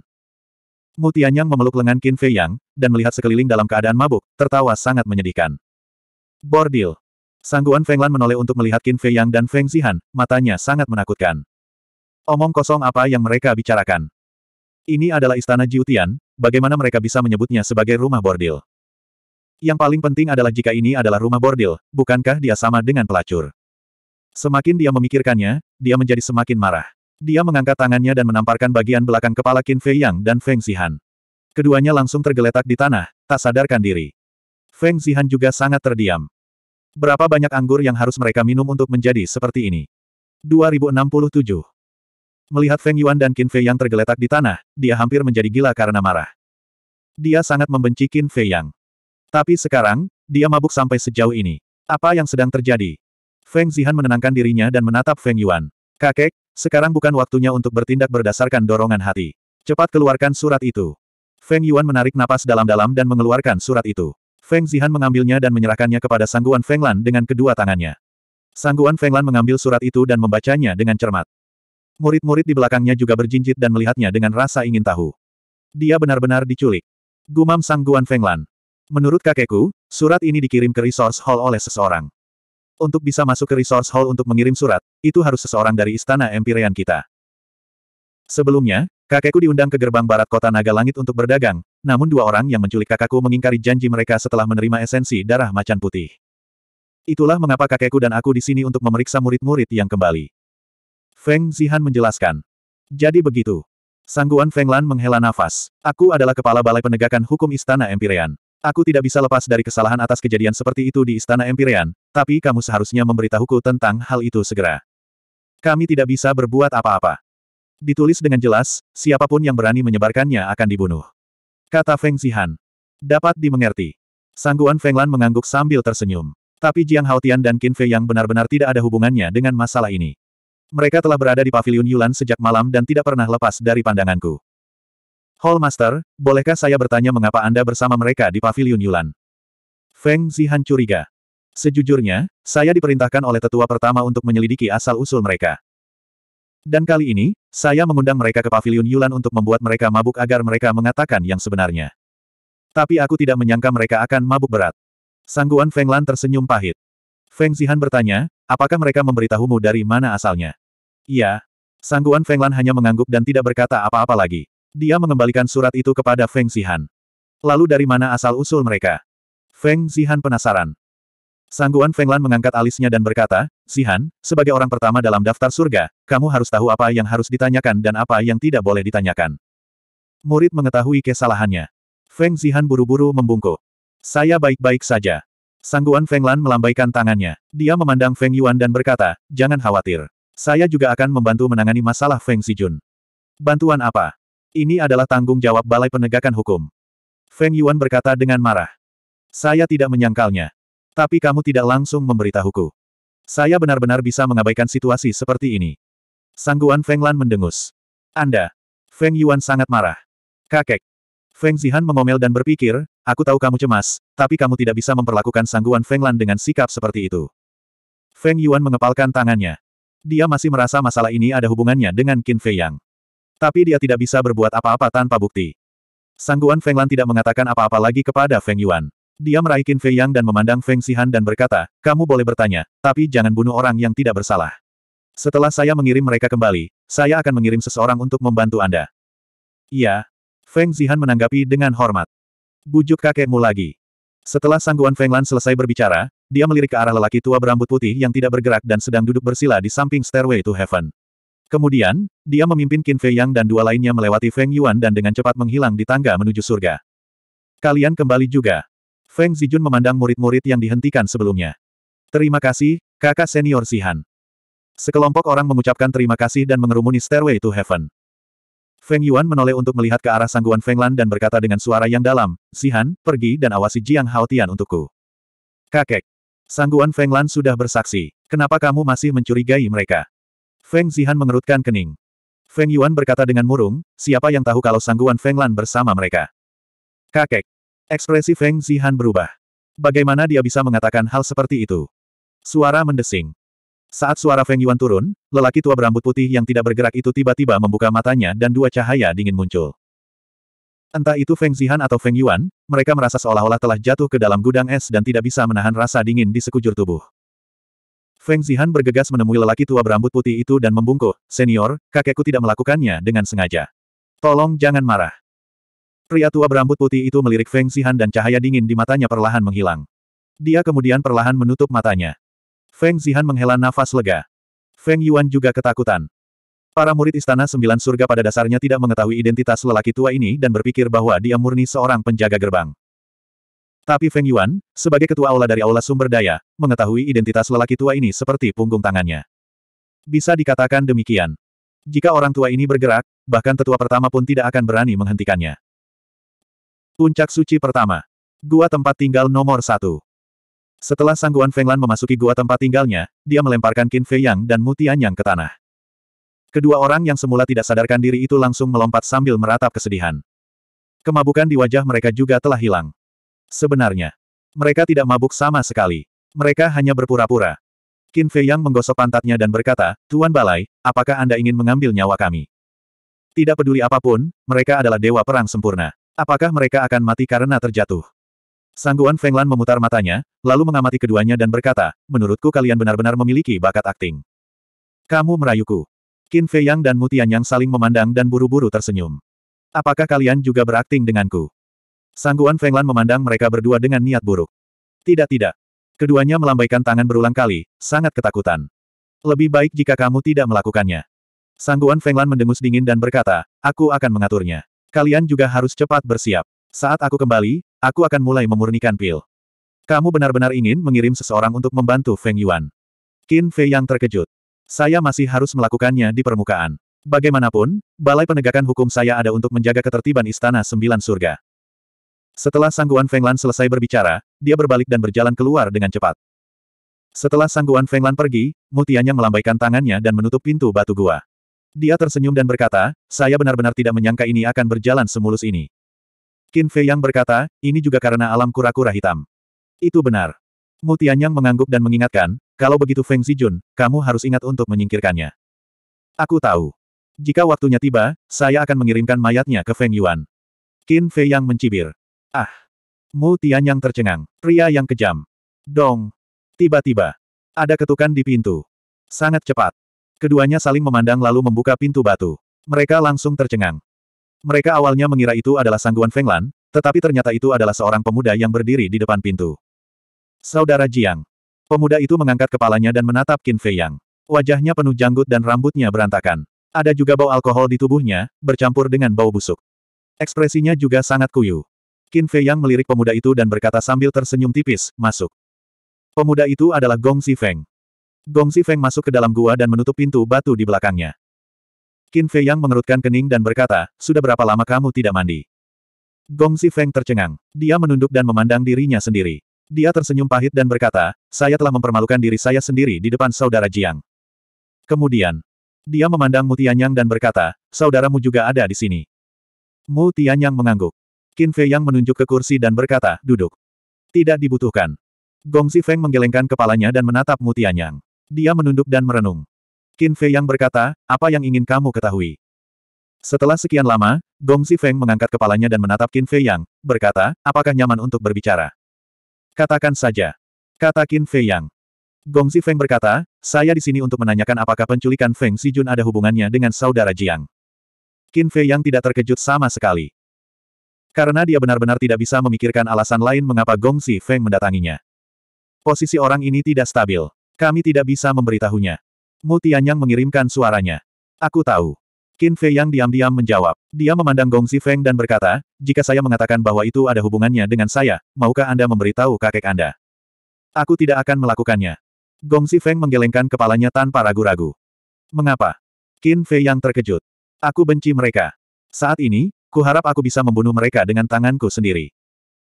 Mu Tianyang memeluk lengan Qin Fei Yang, dan melihat sekeliling dalam keadaan mabuk, tertawa sangat menyedihkan. Bordil. Sangguan Feng Lan menoleh untuk melihat Qin Fei Yang dan Feng Zihan, matanya sangat menakutkan. Omong kosong apa yang mereka bicarakan. Ini adalah istana Jiutian, bagaimana mereka bisa menyebutnya sebagai rumah bordil. Yang paling penting adalah jika ini adalah rumah bordil, bukankah dia sama dengan pelacur? Semakin dia memikirkannya, dia menjadi semakin marah. Dia mengangkat tangannya dan menamparkan bagian belakang kepala Qin Fei Yang dan Feng Zihan. Keduanya langsung tergeletak di tanah, tak sadarkan diri. Feng Zihan juga sangat terdiam. Berapa banyak anggur yang harus mereka minum untuk menjadi seperti ini? 2067 Melihat Feng Yuan dan Qin Fei Yang tergeletak di tanah, dia hampir menjadi gila karena marah. Dia sangat membenci Qin Fei Yang. Tapi sekarang, dia mabuk sampai sejauh ini. Apa yang sedang terjadi? Feng Zihan menenangkan dirinya dan menatap Feng Yuan. Kakek, sekarang bukan waktunya untuk bertindak berdasarkan dorongan hati. Cepat keluarkan surat itu. Feng Yuan menarik napas dalam-dalam dan mengeluarkan surat itu. Feng Zihan mengambilnya dan menyerahkannya kepada Sangguan Feng Lan dengan kedua tangannya. Sangguan Feng Lan mengambil surat itu dan membacanya dengan cermat. Murid-murid di belakangnya juga berjinjit dan melihatnya dengan rasa ingin tahu. Dia benar-benar diculik. Gumam Sangguan Feng Lan. Menurut kakekku, surat ini dikirim ke Resource Hall oleh seseorang. Untuk bisa masuk ke Resource Hall untuk mengirim surat, itu harus seseorang dari istana Empirean kita. Sebelumnya, kakekku diundang ke gerbang barat kota Naga Langit untuk berdagang, namun dua orang yang menculik kakakku mengingkari janji mereka setelah menerima esensi darah macan putih. Itulah mengapa kakekku dan aku di sini untuk memeriksa murid-murid yang kembali. Feng Zihan menjelaskan. Jadi begitu. Sangguan Feng Lan menghela nafas. Aku adalah kepala balai penegakan hukum istana Empirean. Aku tidak bisa lepas dari kesalahan atas kejadian seperti itu di istana Empirean, tapi kamu seharusnya memberitahuku tentang hal itu segera. Kami tidak bisa berbuat apa-apa. Ditulis dengan jelas, siapapun yang berani menyebarkannya akan dibunuh. Kata Feng Zihan. Dapat dimengerti. Sangguan Feng Lan mengangguk sambil tersenyum. Tapi Jiang Haotian dan Qin Fei yang benar-benar tidak ada hubungannya dengan masalah ini. Mereka telah berada di Paviliun Yulan sejak malam dan tidak pernah lepas dari pandanganku. Hall Master, bolehkah saya bertanya mengapa Anda bersama mereka di Paviliun Yulan? Feng Zihan curiga. Sejujurnya, saya diperintahkan oleh tetua pertama untuk menyelidiki asal-usul mereka. Dan kali ini, saya mengundang mereka ke paviliun Yulan untuk membuat mereka mabuk agar mereka mengatakan yang sebenarnya. Tapi aku tidak menyangka mereka akan mabuk berat. Sangguan Feng Lan tersenyum pahit. Feng Zihan bertanya, apakah mereka memberitahumu dari mana asalnya? Iya. Sangguan Feng Lan hanya mengangguk dan tidak berkata apa-apa lagi. Dia mengembalikan surat itu kepada Feng Zihan. Lalu dari mana asal-usul mereka? Feng Zihan penasaran. Sangguan Fenglan mengangkat alisnya dan berkata, Sihan, sebagai orang pertama dalam daftar surga, kamu harus tahu apa yang harus ditanyakan dan apa yang tidak boleh ditanyakan. Murid mengetahui kesalahannya. Feng Zihan buru-buru membungkuk. Saya baik-baik saja. Sangguan Fenglan melambaikan tangannya. Dia memandang Feng Yuan dan berkata, jangan khawatir. Saya juga akan membantu menangani masalah Feng Zijun. Bantuan apa? Ini adalah tanggung jawab Balai Penegakan Hukum. Feng Yuan berkata dengan marah. Saya tidak menyangkalnya. Tapi kamu tidak langsung memberitahuku. Saya benar-benar bisa mengabaikan situasi seperti ini. Sangguan Feng Lan mendengus. Anda. Feng Yuan sangat marah. Kakek. Feng Zihan mengomel dan berpikir, aku tahu kamu cemas, tapi kamu tidak bisa memperlakukan Sangguan Feng Lan dengan sikap seperti itu. Feng Yuan mengepalkan tangannya. Dia masih merasa masalah ini ada hubungannya dengan Qin Fei Yang. Tapi dia tidak bisa berbuat apa-apa tanpa bukti. Sangguan Feng Lan tidak mengatakan apa-apa lagi kepada Feng Yuan. Dia meraih Qin Fei Yang dan memandang Feng Zihan dan berkata, kamu boleh bertanya, tapi jangan bunuh orang yang tidak bersalah. Setelah saya mengirim mereka kembali, saya akan mengirim seseorang untuk membantu Anda. Iya. Feng Zihan menanggapi dengan hormat. Bujuk kakekmu lagi. Setelah Sangguan Feng Lan selesai berbicara, dia melirik ke arah lelaki tua berambut putih yang tidak bergerak dan sedang duduk bersila di samping Stairway to Heaven. Kemudian, dia memimpin Qin Fei Yang dan dua lainnya melewati Feng Yuan dan dengan cepat menghilang di tangga menuju surga. Kalian kembali juga, Feng Zijun memandang murid-murid yang dihentikan sebelumnya. Terima kasih, kakak senior Sihan. Sekelompok orang mengucapkan terima kasih dan mengerumuni Stairway to Heaven. Feng Yuan menoleh untuk melihat ke arah sangguan Feng Lan dan berkata dengan suara yang dalam, Sihan, pergi dan awasi Jiang Haotian untukku. Kakek. Sangguan Feng Lan sudah bersaksi. Kenapa kamu masih mencurigai mereka? Feng Zihan mengerutkan kening. Feng Yuan berkata dengan murung, siapa yang tahu kalau sangguan Feng Lan bersama mereka? Kakek. Ekspresi Feng Zihan berubah. Bagaimana dia bisa mengatakan hal seperti itu? Suara mendesing. Saat suara Feng Yuan turun, lelaki tua berambut putih yang tidak bergerak itu tiba-tiba membuka matanya dan dua cahaya dingin muncul. Entah itu Feng Zihan atau Feng Yuan, mereka merasa seolah-olah telah jatuh ke dalam gudang es dan tidak bisa menahan rasa dingin di sekujur tubuh. Feng Zihan bergegas menemui lelaki tua berambut putih itu dan membungkuk, Senior, kakekku tidak melakukannya dengan sengaja. Tolong jangan marah. Pria tua berambut putih itu melirik Feng Xihan dan cahaya dingin di matanya perlahan menghilang. Dia kemudian perlahan menutup matanya. Feng Xihan menghela nafas lega. Feng Yuan juga ketakutan. Para murid Istana Sembilan Surga pada dasarnya tidak mengetahui identitas lelaki tua ini dan berpikir bahwa dia murni seorang penjaga gerbang. Tapi Feng Yuan, sebagai ketua aula dari aula sumber daya, mengetahui identitas lelaki tua ini seperti punggung tangannya. Bisa dikatakan demikian. Jika orang tua ini bergerak, bahkan tetua pertama pun tidak akan berani menghentikannya. Puncak suci pertama. Gua tempat tinggal nomor satu. Setelah Sangguan Fenglan memasuki gua tempat tinggalnya, dia melemparkan Qin Fei Yang dan Mutian Yang ke tanah. Kedua orang yang semula tidak sadarkan diri itu langsung melompat sambil meratap kesedihan. Kemabukan di wajah mereka juga telah hilang. Sebenarnya, mereka tidak mabuk sama sekali. Mereka hanya berpura-pura. Qin Fei Yang menggosok pantatnya dan berkata, Tuan Balai, apakah Anda ingin mengambil nyawa kami? Tidak peduli apapun, mereka adalah dewa perang sempurna. Apakah mereka akan mati karena terjatuh? Sangguan Fenglan memutar matanya, lalu mengamati keduanya dan berkata, menurutku kalian benar-benar memiliki bakat akting. Kamu merayuku. Qin Fei Yang dan Mutian Yang saling memandang dan buru-buru tersenyum. Apakah kalian juga berakting denganku? Sangguan Fenglan memandang mereka berdua dengan niat buruk. Tidak tidak. Keduanya melambaikan tangan berulang kali, sangat ketakutan. Lebih baik jika kamu tidak melakukannya. Sangguan Fenglan mendengus dingin dan berkata, aku akan mengaturnya. Kalian juga harus cepat bersiap. Saat aku kembali, aku akan mulai memurnikan pil. Kamu benar-benar ingin mengirim seseorang untuk membantu Feng Yuan. Qin Fei yang terkejut. Saya masih harus melakukannya di permukaan. Bagaimanapun, balai penegakan hukum saya ada untuk menjaga ketertiban istana sembilan surga. Setelah Sangguan Fenglan selesai berbicara, dia berbalik dan berjalan keluar dengan cepat. Setelah Sangguan Fenglan pergi, mutianya melambaikan tangannya dan menutup pintu batu gua. Dia tersenyum dan berkata, saya benar-benar tidak menyangka ini akan berjalan semulus ini. Qin Fei Yang berkata, ini juga karena alam kura-kura hitam. Itu benar. Mu Tianyang mengangguk dan mengingatkan, kalau begitu Feng Zijun, kamu harus ingat untuk menyingkirkannya. Aku tahu. Jika waktunya tiba, saya akan mengirimkan mayatnya ke Feng Yuan. Qin Fei Yang mencibir. Ah! Mu Tianyang tercengang. Pria yang kejam. Dong! Tiba-tiba. Ada ketukan di pintu. Sangat cepat. Keduanya saling memandang lalu membuka pintu batu. Mereka langsung tercengang. Mereka awalnya mengira itu adalah sangguan Fenglan, tetapi ternyata itu adalah seorang pemuda yang berdiri di depan pintu. Saudara Jiang. Pemuda itu mengangkat kepalanya dan menatap Qin Fei Yang. Wajahnya penuh janggut dan rambutnya berantakan. Ada juga bau alkohol di tubuhnya, bercampur dengan bau busuk. Ekspresinya juga sangat kuyu. Qin Fei Yang melirik pemuda itu dan berkata sambil tersenyum tipis, masuk. Pemuda itu adalah Gong Si Feng Gong Feng masuk ke dalam gua dan menutup pintu batu di belakangnya. Qin Fei Yang mengerutkan kening dan berkata, sudah berapa lama kamu tidak mandi? Gong Feng tercengang. Dia menunduk dan memandang dirinya sendiri. Dia tersenyum pahit dan berkata, saya telah mempermalukan diri saya sendiri di depan saudara Jiang. Kemudian, dia memandang Mu Tianyang dan berkata, saudaramu juga ada di sini. Mu Tianyang mengangguk. Qin Fei Yang menunjuk ke kursi dan berkata, duduk. Tidak dibutuhkan. Gong Feng menggelengkan kepalanya dan menatap Mu Tianyang. Dia menunduk dan merenung. Qin Fei yang berkata, apa yang ingin kamu ketahui? Setelah sekian lama, Gong Si Feng mengangkat kepalanya dan menatap Qin Fei Yang, berkata, apakah nyaman untuk berbicara? Katakan saja. Kata Qin Fei Yang. Gong Si Feng berkata, saya di sini untuk menanyakan apakah penculikan Feng Si Jun ada hubungannya dengan saudara Jiang. Qin Fei Yang tidak terkejut sama sekali. Karena dia benar-benar tidak bisa memikirkan alasan lain mengapa Gong Si Feng mendatanginya. Posisi orang ini tidak stabil. Kami tidak bisa memberitahunya. Mu Tianyang mengirimkan suaranya. Aku tahu. Qin Fei Yang diam-diam menjawab. Dia memandang Gong Feng dan berkata, jika saya mengatakan bahwa itu ada hubungannya dengan saya, maukah Anda memberitahu kakek Anda? Aku tidak akan melakukannya. Gong Feng menggelengkan kepalanya tanpa ragu-ragu. Mengapa? Qin Fei Yang terkejut. Aku benci mereka. Saat ini, kuharap aku bisa membunuh mereka dengan tanganku sendiri.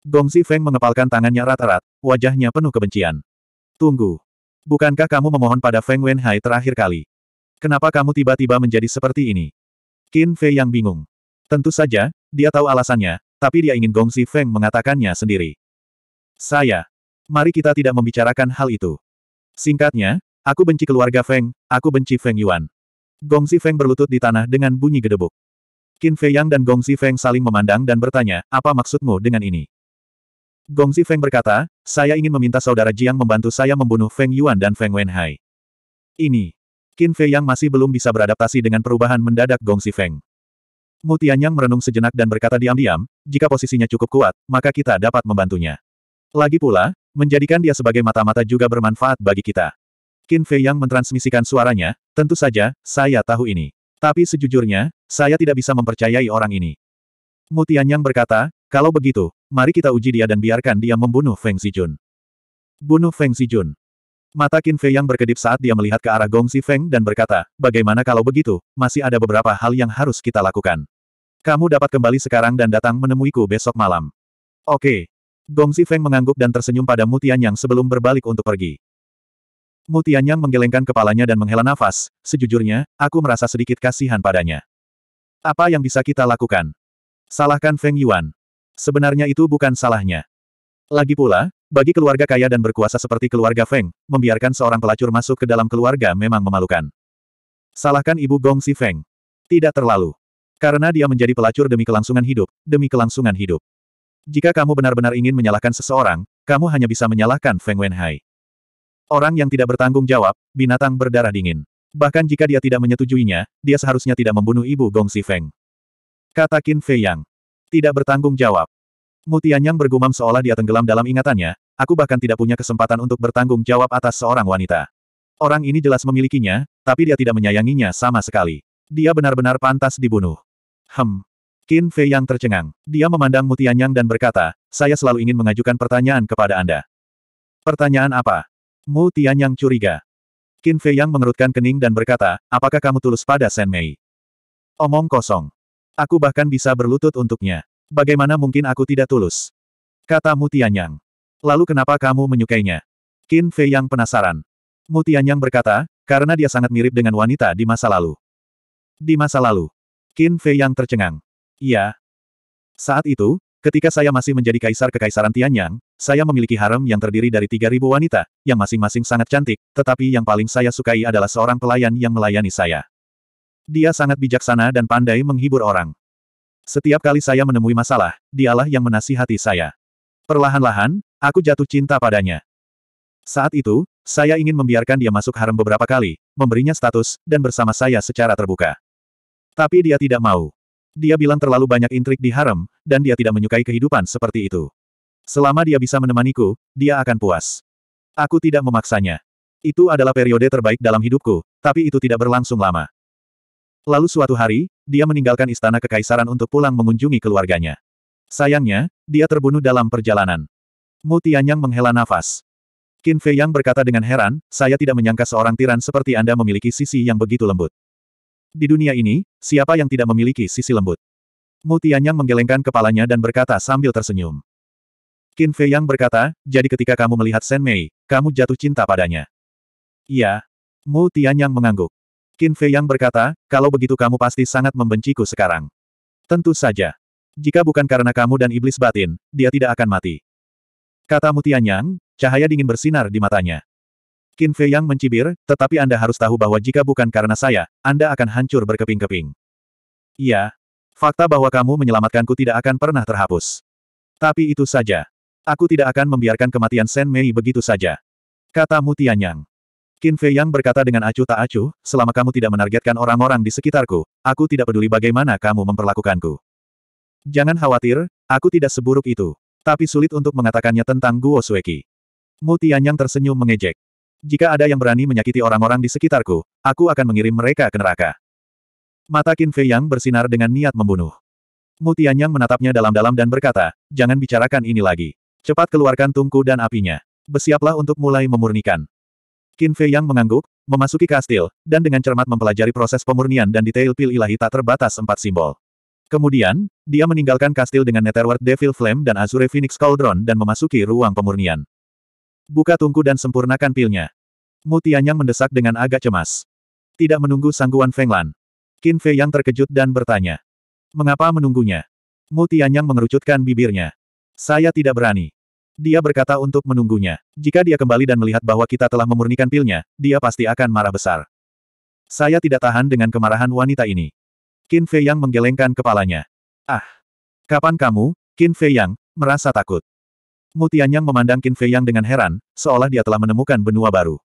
Gong Feng mengepalkan tangannya rata rata wajahnya penuh kebencian. Tunggu. Bukankah kamu memohon pada Feng Wenhai terakhir kali? Kenapa kamu tiba-tiba menjadi seperti ini? Qin Fei yang bingung. Tentu saja, dia tahu alasannya, tapi dia ingin Gongsi Feng mengatakannya sendiri. Saya. Mari kita tidak membicarakan hal itu. Singkatnya, aku benci keluarga Feng, aku benci Feng Yuan. Gongsi Feng berlutut di tanah dengan bunyi gedebuk. Qin Fei Yang dan Gongsi Feng saling memandang dan bertanya, apa maksudmu dengan ini? Gong Feng berkata, saya ingin meminta saudara Jiang membantu saya membunuh Feng Yuan dan Feng Wenhai. Ini. Qin Fei yang masih belum bisa beradaptasi dengan perubahan mendadak Gong Feng. Mu yang merenung sejenak dan berkata diam-diam, jika posisinya cukup kuat, maka kita dapat membantunya. Lagi pula, menjadikan dia sebagai mata-mata juga bermanfaat bagi kita. Qin Fei yang mentransmisikan suaranya, tentu saja, saya tahu ini. Tapi sejujurnya, saya tidak bisa mempercayai orang ini. Mu yang berkata, kalau begitu, mari kita uji dia dan biarkan dia membunuh Feng Zijun. Bunuh Feng Zijun. Mata Qin Fei yang berkedip saat dia melihat ke arah Gong Si Feng dan berkata, bagaimana kalau begitu, masih ada beberapa hal yang harus kita lakukan. Kamu dapat kembali sekarang dan datang menemuiku besok malam. Oke. Gong Si Feng mengangguk dan tersenyum pada Mutian Yang sebelum berbalik untuk pergi. Mutian Yang menggelengkan kepalanya dan menghela nafas, sejujurnya, aku merasa sedikit kasihan padanya. Apa yang bisa kita lakukan? Salahkan Feng Yuan. Sebenarnya itu bukan salahnya. Lagi pula, bagi keluarga kaya dan berkuasa seperti keluarga Feng, membiarkan seorang pelacur masuk ke dalam keluarga memang memalukan. Salahkan ibu Gong Si Feng. Tidak terlalu. Karena dia menjadi pelacur demi kelangsungan hidup, demi kelangsungan hidup. Jika kamu benar-benar ingin menyalahkan seseorang, kamu hanya bisa menyalahkan Feng Wenhai. Orang yang tidak bertanggung jawab, binatang berdarah dingin. Bahkan jika dia tidak menyetujuinya, dia seharusnya tidak membunuh ibu Gong Si Feng. Kata Qin Fei Yang. Tidak bertanggung jawab. Mutianyang bergumam seolah dia tenggelam dalam ingatannya, aku bahkan tidak punya kesempatan untuk bertanggung jawab atas seorang wanita. Orang ini jelas memilikinya, tapi dia tidak menyayanginya sama sekali. Dia benar-benar pantas dibunuh. Hem. Qin Fei yang tercengang. Dia memandang Mutianyang dan berkata, saya selalu ingin mengajukan pertanyaan kepada Anda. Pertanyaan apa? Mutianyang curiga. Qin Fei yang mengerutkan kening dan berkata, apakah kamu tulus pada Shen Mei? Omong kosong. Aku bahkan bisa berlutut untuknya. Bagaimana mungkin aku tidak tulus? Kata Mutianyang. Lalu kenapa kamu menyukainya? Qin Fei yang penasaran. Mutianyang berkata, karena dia sangat mirip dengan wanita di masa lalu. Di masa lalu. Qin Fei yang tercengang. Iya. Saat itu, ketika saya masih menjadi kaisar kekaisaran Tianyang, saya memiliki harem yang terdiri dari 3.000 wanita, yang masing-masing sangat cantik, tetapi yang paling saya sukai adalah seorang pelayan yang melayani saya. Dia sangat bijaksana dan pandai menghibur orang. Setiap kali saya menemui masalah, dialah yang menasihati saya. Perlahan-lahan, aku jatuh cinta padanya. Saat itu, saya ingin membiarkan dia masuk harem beberapa kali, memberinya status, dan bersama saya secara terbuka. Tapi dia tidak mau. Dia bilang terlalu banyak intrik di harem, dan dia tidak menyukai kehidupan seperti itu. Selama dia bisa menemaniku, dia akan puas. Aku tidak memaksanya. Itu adalah periode terbaik dalam hidupku, tapi itu tidak berlangsung lama. Lalu suatu hari, dia meninggalkan istana kekaisaran untuk pulang mengunjungi keluarganya. Sayangnya, dia terbunuh dalam perjalanan. Mu Tianyang menghela nafas. Qin Fei Yang berkata dengan heran, saya tidak menyangka seorang tiran seperti Anda memiliki sisi yang begitu lembut. Di dunia ini, siapa yang tidak memiliki sisi lembut? Mu Tianyang menggelengkan kepalanya dan berkata sambil tersenyum. Qin Fei Yang berkata, jadi ketika kamu melihat Shen Mei, kamu jatuh cinta padanya. Iya. Mu Tianyang mengangguk. Qin Fei yang berkata, kalau begitu kamu pasti sangat membenciku sekarang. Tentu saja. Jika bukan karena kamu dan iblis batin, dia tidak akan mati. Kata Mutianyang, cahaya dingin bersinar di matanya. Qin Fei yang mencibir, tetapi Anda harus tahu bahwa jika bukan karena saya, Anda akan hancur berkeping-keping. Iya. Fakta bahwa kamu menyelamatkanku tidak akan pernah terhapus. Tapi itu saja. Aku tidak akan membiarkan kematian Shen Mei begitu saja. Kata Mutianyang. Qin Fei Yang berkata dengan acuh tak acuh, selama kamu tidak menargetkan orang-orang di sekitarku, aku tidak peduli bagaimana kamu memperlakukanku. Jangan khawatir, aku tidak seburuk itu. Tapi sulit untuk mengatakannya tentang Guo Sueki. Mu Tianyang tersenyum mengejek. Jika ada yang berani menyakiti orang-orang di sekitarku, aku akan mengirim mereka ke neraka. Mata Qin Fei Yang bersinar dengan niat membunuh. Mu Tianyang menatapnya dalam-dalam dan berkata, jangan bicarakan ini lagi. Cepat keluarkan tungku dan apinya. Bersiaplah untuk mulai memurnikan. Qin Fei Yang mengangguk, memasuki kastil, dan dengan cermat mempelajari proses pemurnian dan detail pil ilahi tak terbatas empat simbol. Kemudian, dia meninggalkan kastil dengan Netherworld Devil Flame dan Azure Phoenix Cauldron dan memasuki ruang pemurnian. Buka tungku dan sempurnakan pilnya. Mutianyang mendesak dengan agak cemas. Tidak menunggu sangguan Fenglan. Qin Fei Yang terkejut dan bertanya. Mengapa menunggunya? Mutianyang mengerucutkan bibirnya. Saya tidak berani. Dia berkata untuk menunggunya. Jika dia kembali dan melihat bahwa kita telah memurnikan pilnya, dia pasti akan marah besar. Saya tidak tahan dengan kemarahan wanita ini. Qin Fei Yang menggelengkan kepalanya. Ah! Kapan kamu, Qin Fei Yang, merasa takut? Mutianyang memandang Qin Fei Yang dengan heran, seolah dia telah menemukan benua baru.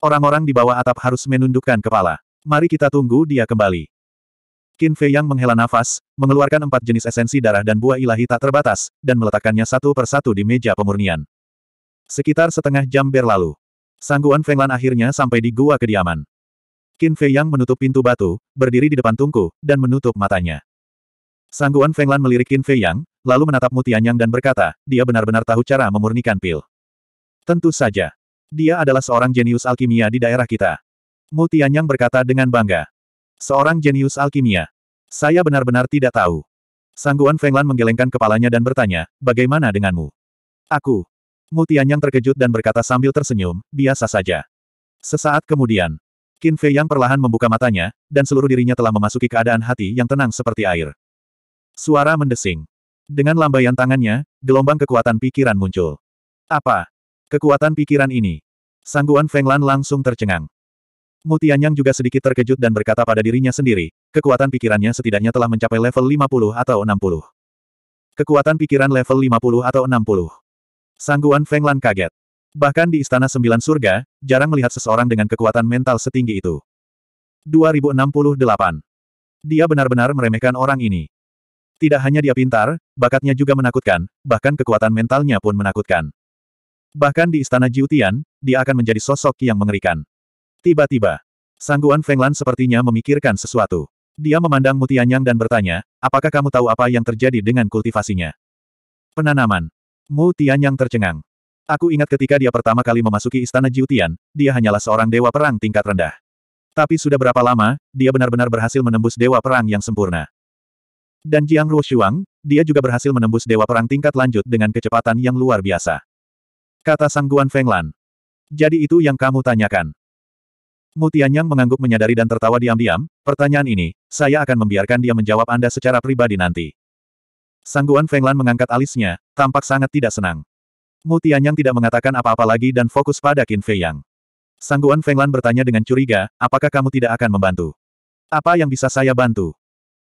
Orang-orang di bawah atap harus menundukkan kepala. Mari kita tunggu dia kembali. Qin Fei yang menghela nafas, mengeluarkan empat jenis esensi darah dan buah ilahi tak terbatas, dan meletakkannya satu persatu di meja pemurnian. Sekitar setengah jam berlalu. Sangguan Feng Lan akhirnya sampai di gua kediaman. Qin Fei yang menutup pintu batu, berdiri di depan tungku, dan menutup matanya. Sangguan Feng Lan melirik Qin Fei yang, lalu menatap Mutianyang dan berkata, dia benar-benar tahu cara memurnikan pil. Tentu saja. Dia adalah seorang jenius alkimia di daerah kita. Mutianyang berkata dengan bangga. Seorang jenius alkimia. Saya benar-benar tidak tahu. Sangguan Fenglan menggelengkan kepalanya dan bertanya, bagaimana denganmu? Aku. Mutian yang terkejut dan berkata sambil tersenyum, biasa saja. Sesaat kemudian, Qin Fei yang perlahan membuka matanya, dan seluruh dirinya telah memasuki keadaan hati yang tenang seperti air. Suara mendesing. Dengan lambaian tangannya, gelombang kekuatan pikiran muncul. Apa? Kekuatan pikiran ini? Sangguan Fenglan langsung tercengang. Mutianyang Yang juga sedikit terkejut dan berkata pada dirinya sendiri, kekuatan pikirannya setidaknya telah mencapai level 50 atau 60. Kekuatan pikiran level 50 atau 60. Sangguan Feng Lan kaget. Bahkan di Istana Sembilan Surga, jarang melihat seseorang dengan kekuatan mental setinggi itu. 2068. Dia benar-benar meremehkan orang ini. Tidak hanya dia pintar, bakatnya juga menakutkan, bahkan kekuatan mentalnya pun menakutkan. Bahkan di Istana Jiutian, dia akan menjadi sosok yang mengerikan. Tiba-tiba, Sangguan Fenglan sepertinya memikirkan sesuatu. Dia memandang Mutianyang dan bertanya, apakah kamu tahu apa yang terjadi dengan kultivasinya? Penanaman. Mutianyang tercengang. Aku ingat ketika dia pertama kali memasuki istana Jiutian, dia hanyalah seorang dewa perang tingkat rendah. Tapi sudah berapa lama, dia benar-benar berhasil menembus dewa perang yang sempurna. Dan Jiang Ruoshuang, dia juga berhasil menembus dewa perang tingkat lanjut dengan kecepatan yang luar biasa. Kata Sangguan Fenglan. Jadi itu yang kamu tanyakan. Mu Tianyang mengangguk menyadari dan tertawa diam-diam, pertanyaan ini, saya akan membiarkan dia menjawab Anda secara pribadi nanti. Sangguan Fenglan mengangkat alisnya, tampak sangat tidak senang. Mu Tianyang tidak mengatakan apa-apa lagi dan fokus pada Qin Fei Yang. Sangguan Fenglan bertanya dengan curiga, apakah kamu tidak akan membantu? Apa yang bisa saya bantu?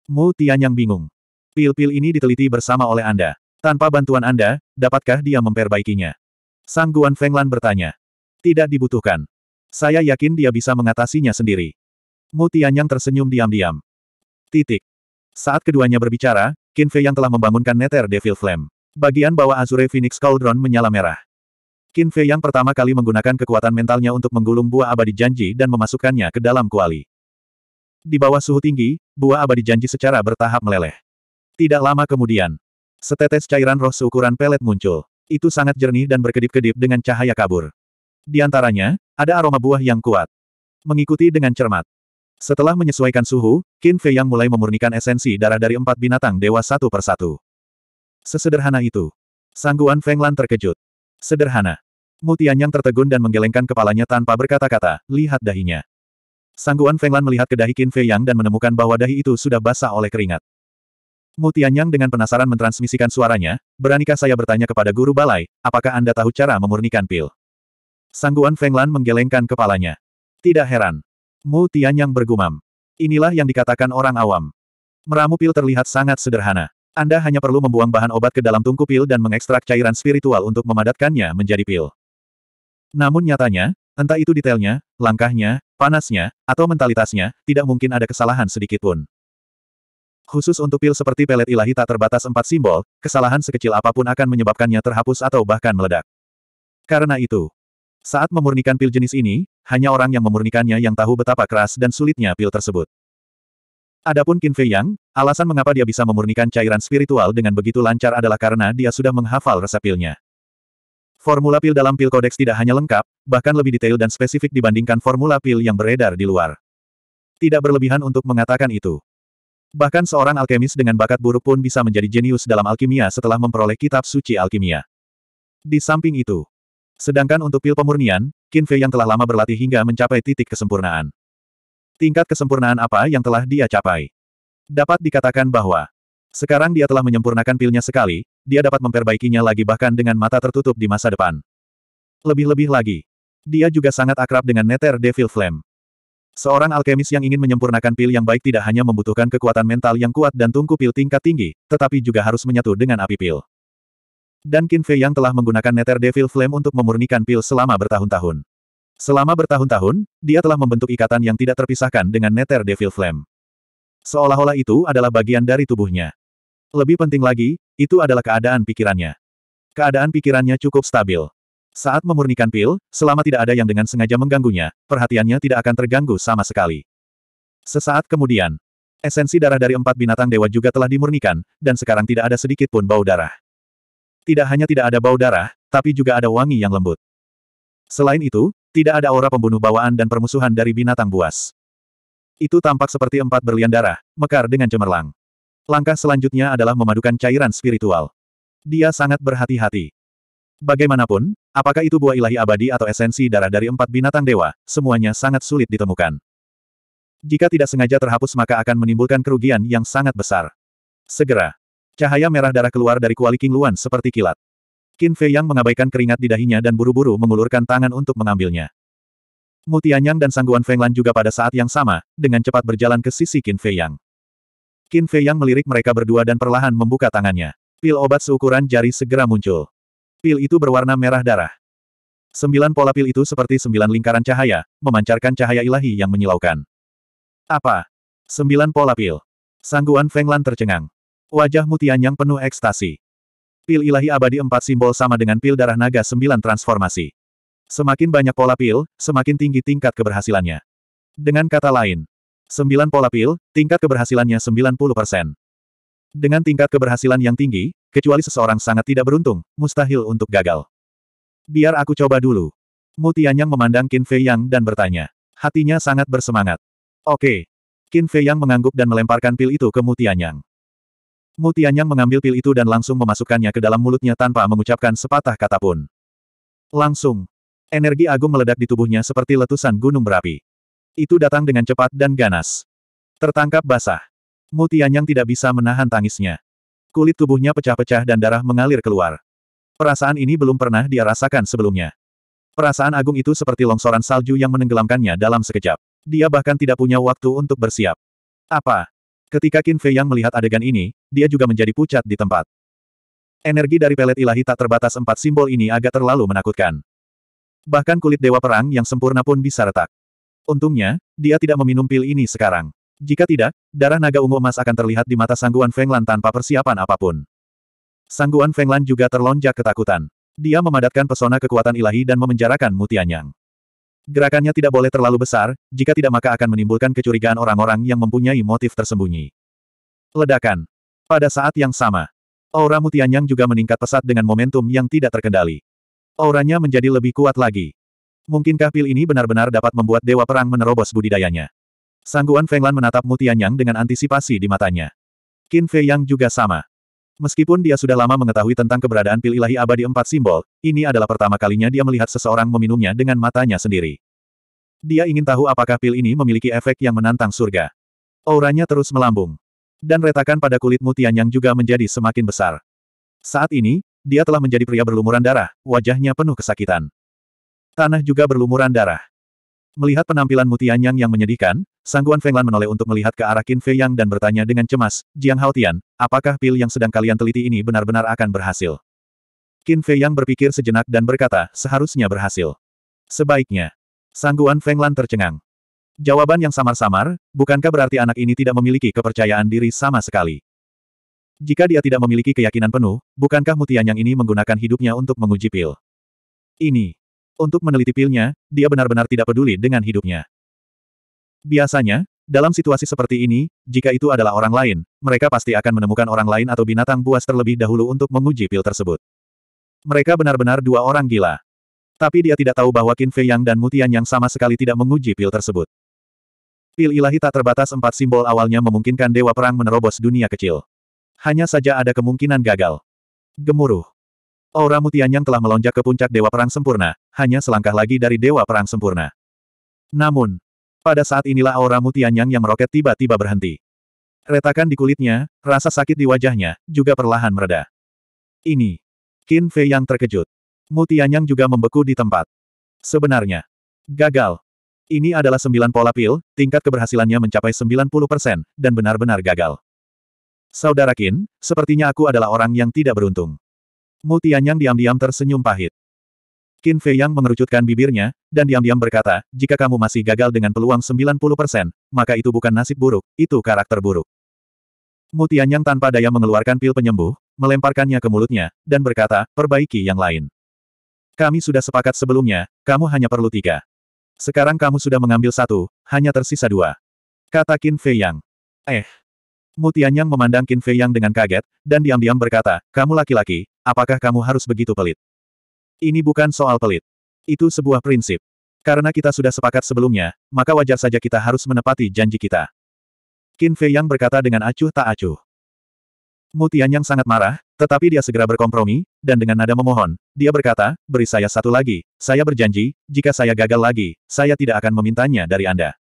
Mu Tianyang bingung. Pil-pil ini diteliti bersama oleh Anda. Tanpa bantuan Anda, dapatkah dia memperbaikinya? Sangguan Fenglan bertanya. Tidak dibutuhkan. Saya yakin dia bisa mengatasinya sendiri. Mu Tianyang tersenyum diam-diam. Titik. Saat keduanya berbicara, Qin Fei yang telah membangunkan Nether Devil Flame. Bagian bawah Azure Phoenix Cauldron menyala merah. Qin Fei yang pertama kali menggunakan kekuatan mentalnya untuk menggulung buah abadi janji dan memasukkannya ke dalam kuali. Di bawah suhu tinggi, buah abadi janji secara bertahap meleleh. Tidak lama kemudian, setetes cairan roh seukuran pelet muncul. Itu sangat jernih dan berkedip-kedip dengan cahaya kabur. Di antaranya, ada aroma buah yang kuat. Mengikuti dengan cermat. Setelah menyesuaikan suhu, Qin Fei yang mulai memurnikan esensi darah dari empat binatang dewa satu persatu. Sesederhana itu. Sangguan Feng Lan terkejut. Sederhana. Mutian yang tertegun dan menggelengkan kepalanya tanpa berkata-kata, lihat dahinya. Sangguan Feng Lan melihat ke dahi Qin Fei Yang dan menemukan bahwa dahi itu sudah basah oleh keringat. Mutian Yang dengan penasaran mentransmisikan suaranya, beranikah saya bertanya kepada guru balai, apakah Anda tahu cara memurnikan pil? Sangguan Fenglan menggelengkan kepalanya. Tidak heran. Mu Tianyang bergumam. Inilah yang dikatakan orang awam. Meramu pil terlihat sangat sederhana. Anda hanya perlu membuang bahan obat ke dalam tungku pil dan mengekstrak cairan spiritual untuk memadatkannya menjadi pil. Namun nyatanya, entah itu detailnya, langkahnya, panasnya, atau mentalitasnya, tidak mungkin ada kesalahan sedikitpun. Khusus untuk pil seperti pelet ilahi tak terbatas empat simbol, kesalahan sekecil apapun akan menyebabkannya terhapus atau bahkan meledak. Karena itu, saat memurnikan pil jenis ini, hanya orang yang memurnikannya yang tahu betapa keras dan sulitnya pil tersebut. Adapun Qin Fei Yang, alasan mengapa dia bisa memurnikan cairan spiritual dengan begitu lancar adalah karena dia sudah menghafal resep pilnya. Formula pil dalam pil kodeks tidak hanya lengkap, bahkan lebih detail dan spesifik dibandingkan formula pil yang beredar di luar. Tidak berlebihan untuk mengatakan itu. Bahkan seorang alkemis dengan bakat buruk pun bisa menjadi jenius dalam alkimia setelah memperoleh kitab suci alkimia. Di samping itu, Sedangkan untuk pil pemurnian, Qin Fei yang telah lama berlatih hingga mencapai titik kesempurnaan. Tingkat kesempurnaan apa yang telah dia capai? Dapat dikatakan bahwa sekarang dia telah menyempurnakan pilnya sekali, dia dapat memperbaikinya lagi bahkan dengan mata tertutup di masa depan. Lebih-lebih lagi, dia juga sangat akrab dengan Nether Devil Flame. Seorang alkemis yang ingin menyempurnakan pil yang baik tidak hanya membutuhkan kekuatan mental yang kuat dan tungku pil tingkat tinggi, tetapi juga harus menyatu dengan api pil. Dan Qin Fei yang telah menggunakan Nether Devil Flame untuk memurnikan pil selama bertahun-tahun. Selama bertahun-tahun, dia telah membentuk ikatan yang tidak terpisahkan dengan Nether Devil Flame. Seolah-olah itu adalah bagian dari tubuhnya. Lebih penting lagi, itu adalah keadaan pikirannya. Keadaan pikirannya cukup stabil. Saat memurnikan pil, selama tidak ada yang dengan sengaja mengganggunya, perhatiannya tidak akan terganggu sama sekali. Sesaat kemudian, esensi darah dari empat binatang dewa juga telah dimurnikan, dan sekarang tidak ada sedikit pun bau darah. Tidak hanya tidak ada bau darah, tapi juga ada wangi yang lembut. Selain itu, tidak ada aura pembunuh bawaan dan permusuhan dari binatang buas. Itu tampak seperti empat berlian darah, mekar dengan cemerlang. Langkah selanjutnya adalah memadukan cairan spiritual. Dia sangat berhati-hati. Bagaimanapun, apakah itu buah ilahi abadi atau esensi darah dari empat binatang dewa, semuanya sangat sulit ditemukan. Jika tidak sengaja terhapus maka akan menimbulkan kerugian yang sangat besar. Segera, Cahaya merah darah keluar dari kuali King Luan seperti kilat. Qin Fei yang mengabaikan keringat di dahinya dan buru-buru mengulurkan tangan untuk mengambilnya. Mu Tianyang dan Sangguan Feng Lan juga pada saat yang sama, dengan cepat berjalan ke sisi Qin Fei Yang. Qin Fei Yang melirik mereka berdua dan perlahan membuka tangannya. Pil obat seukuran jari segera muncul. Pil itu berwarna merah darah. Sembilan pola pil itu seperti sembilan lingkaran cahaya, memancarkan cahaya ilahi yang menyilaukan. Apa? Sembilan pola pil. Sangguan Feng Lan tercengang. Wajah Mutianyang penuh ekstasi. Pil ilahi abadi empat simbol sama dengan pil darah naga sembilan transformasi. Semakin banyak pola pil, semakin tinggi tingkat keberhasilannya. Dengan kata lain, sembilan pola pil, tingkat keberhasilannya sembilan puluh persen. Dengan tingkat keberhasilan yang tinggi, kecuali seseorang sangat tidak beruntung, mustahil untuk gagal. Biar aku coba dulu. Mutianyang memandang Qin Fei Yang dan bertanya. Hatinya sangat bersemangat. Oke. Qin Fei Yang mengangguk dan melemparkan pil itu ke Mutianyang. Mutianyang mengambil pil itu dan langsung memasukkannya ke dalam mulutnya tanpa mengucapkan sepatah kata pun. Langsung. Energi agung meledak di tubuhnya seperti letusan gunung berapi. Itu datang dengan cepat dan ganas. Tertangkap basah. Mutianyang tidak bisa menahan tangisnya. Kulit tubuhnya pecah-pecah dan darah mengalir keluar. Perasaan ini belum pernah dia rasakan sebelumnya. Perasaan agung itu seperti longsoran salju yang menenggelamkannya dalam sekejap. Dia bahkan tidak punya waktu untuk bersiap. Apa? Ketika Qin Fei Yang melihat adegan ini, dia juga menjadi pucat di tempat. Energi dari pelet ilahi tak terbatas empat simbol ini agak terlalu menakutkan. Bahkan kulit dewa perang yang sempurna pun bisa retak. Untungnya, dia tidak meminum pil ini sekarang. Jika tidak, darah naga ungu emas akan terlihat di mata Sangguan Feng Fenglan tanpa persiapan apapun. Sangguan Feng Lan juga terlonjak ketakutan. Dia memadatkan pesona kekuatan ilahi dan memenjarakan Mutianyang. Gerakannya tidak boleh terlalu besar, jika tidak maka akan menimbulkan kecurigaan orang-orang yang mempunyai motif tersembunyi. Ledakan. Pada saat yang sama, aura Mutianyang juga meningkat pesat dengan momentum yang tidak terkendali. Auranya menjadi lebih kuat lagi. Mungkinkah pil ini benar-benar dapat membuat Dewa Perang menerobos budidayanya? Sangguan Fenglan menatap Mutianyang dengan antisipasi di matanya. Qin Fei Yang juga sama. Meskipun dia sudah lama mengetahui tentang keberadaan pil ilahi abadi empat simbol, ini adalah pertama kalinya dia melihat seseorang meminumnya dengan matanya sendiri. Dia ingin tahu apakah pil ini memiliki efek yang menantang surga. Auranya terus melambung. Dan retakan pada kulit mutian yang juga menjadi semakin besar. Saat ini, dia telah menjadi pria berlumuran darah, wajahnya penuh kesakitan. Tanah juga berlumuran darah. Melihat penampilan Mutian yang menyedihkan, Sangguan Fenglan menoleh untuk melihat ke arah Qin Fei Yang dan bertanya dengan cemas, Jiang Haotian, apakah pil yang sedang kalian teliti ini benar-benar akan berhasil? Qin Fei Yang berpikir sejenak dan berkata, seharusnya berhasil. Sebaiknya. Sangguan Fenglan tercengang. Jawaban yang samar-samar, bukankah berarti anak ini tidak memiliki kepercayaan diri sama sekali? Jika dia tidak memiliki keyakinan penuh, bukankah Yang ini menggunakan hidupnya untuk menguji pil? Ini. Untuk meneliti pilnya, dia benar-benar tidak peduli dengan hidupnya. Biasanya, dalam situasi seperti ini, jika itu adalah orang lain, mereka pasti akan menemukan orang lain atau binatang buas terlebih dahulu untuk menguji pil tersebut. Mereka benar-benar dua orang gila. Tapi dia tidak tahu bahwa Qin Fei Yang dan Mutian Yang sama sekali tidak menguji pil tersebut. Pil ilahi tak terbatas empat simbol awalnya memungkinkan Dewa Perang menerobos dunia kecil. Hanya saja ada kemungkinan gagal. Gemuruh. Aura Mutian Yang telah melonjak ke puncak Dewa Perang sempurna, hanya selangkah lagi dari Dewa Perang Sempurna. Namun, pada saat inilah aura Mutianyang yang meroket tiba-tiba berhenti. Retakan di kulitnya, rasa sakit di wajahnya, juga perlahan mereda. Ini. Qin Fei yang terkejut. Mutianyang juga membeku di tempat. Sebenarnya. Gagal. Ini adalah sembilan pola pil, tingkat keberhasilannya mencapai 90%, dan benar-benar gagal. Saudara Qin, sepertinya aku adalah orang yang tidak beruntung. Mutianyang diam-diam tersenyum pahit. Qin Fei Yang mengerucutkan bibirnya, dan diam-diam berkata, jika kamu masih gagal dengan peluang 90%, maka itu bukan nasib buruk, itu karakter buruk. Mutian Yang tanpa daya mengeluarkan pil penyembuh, melemparkannya ke mulutnya, dan berkata, perbaiki yang lain. Kami sudah sepakat sebelumnya, kamu hanya perlu tiga. Sekarang kamu sudah mengambil satu, hanya tersisa dua. Kata Qin Fei Yang. Eh. Mutian Yang memandang Qin Fei Yang dengan kaget, dan diam-diam berkata, kamu laki-laki, apakah kamu harus begitu pelit? Ini bukan soal pelit. Itu sebuah prinsip. Karena kita sudah sepakat sebelumnya, maka wajar saja kita harus menepati janji kita. Qin Fei Yang berkata dengan acuh tak acuh. Mutian yang sangat marah, tetapi dia segera berkompromi, dan dengan nada memohon, dia berkata, beri saya satu lagi, saya berjanji, jika saya gagal lagi, saya tidak akan memintanya dari Anda.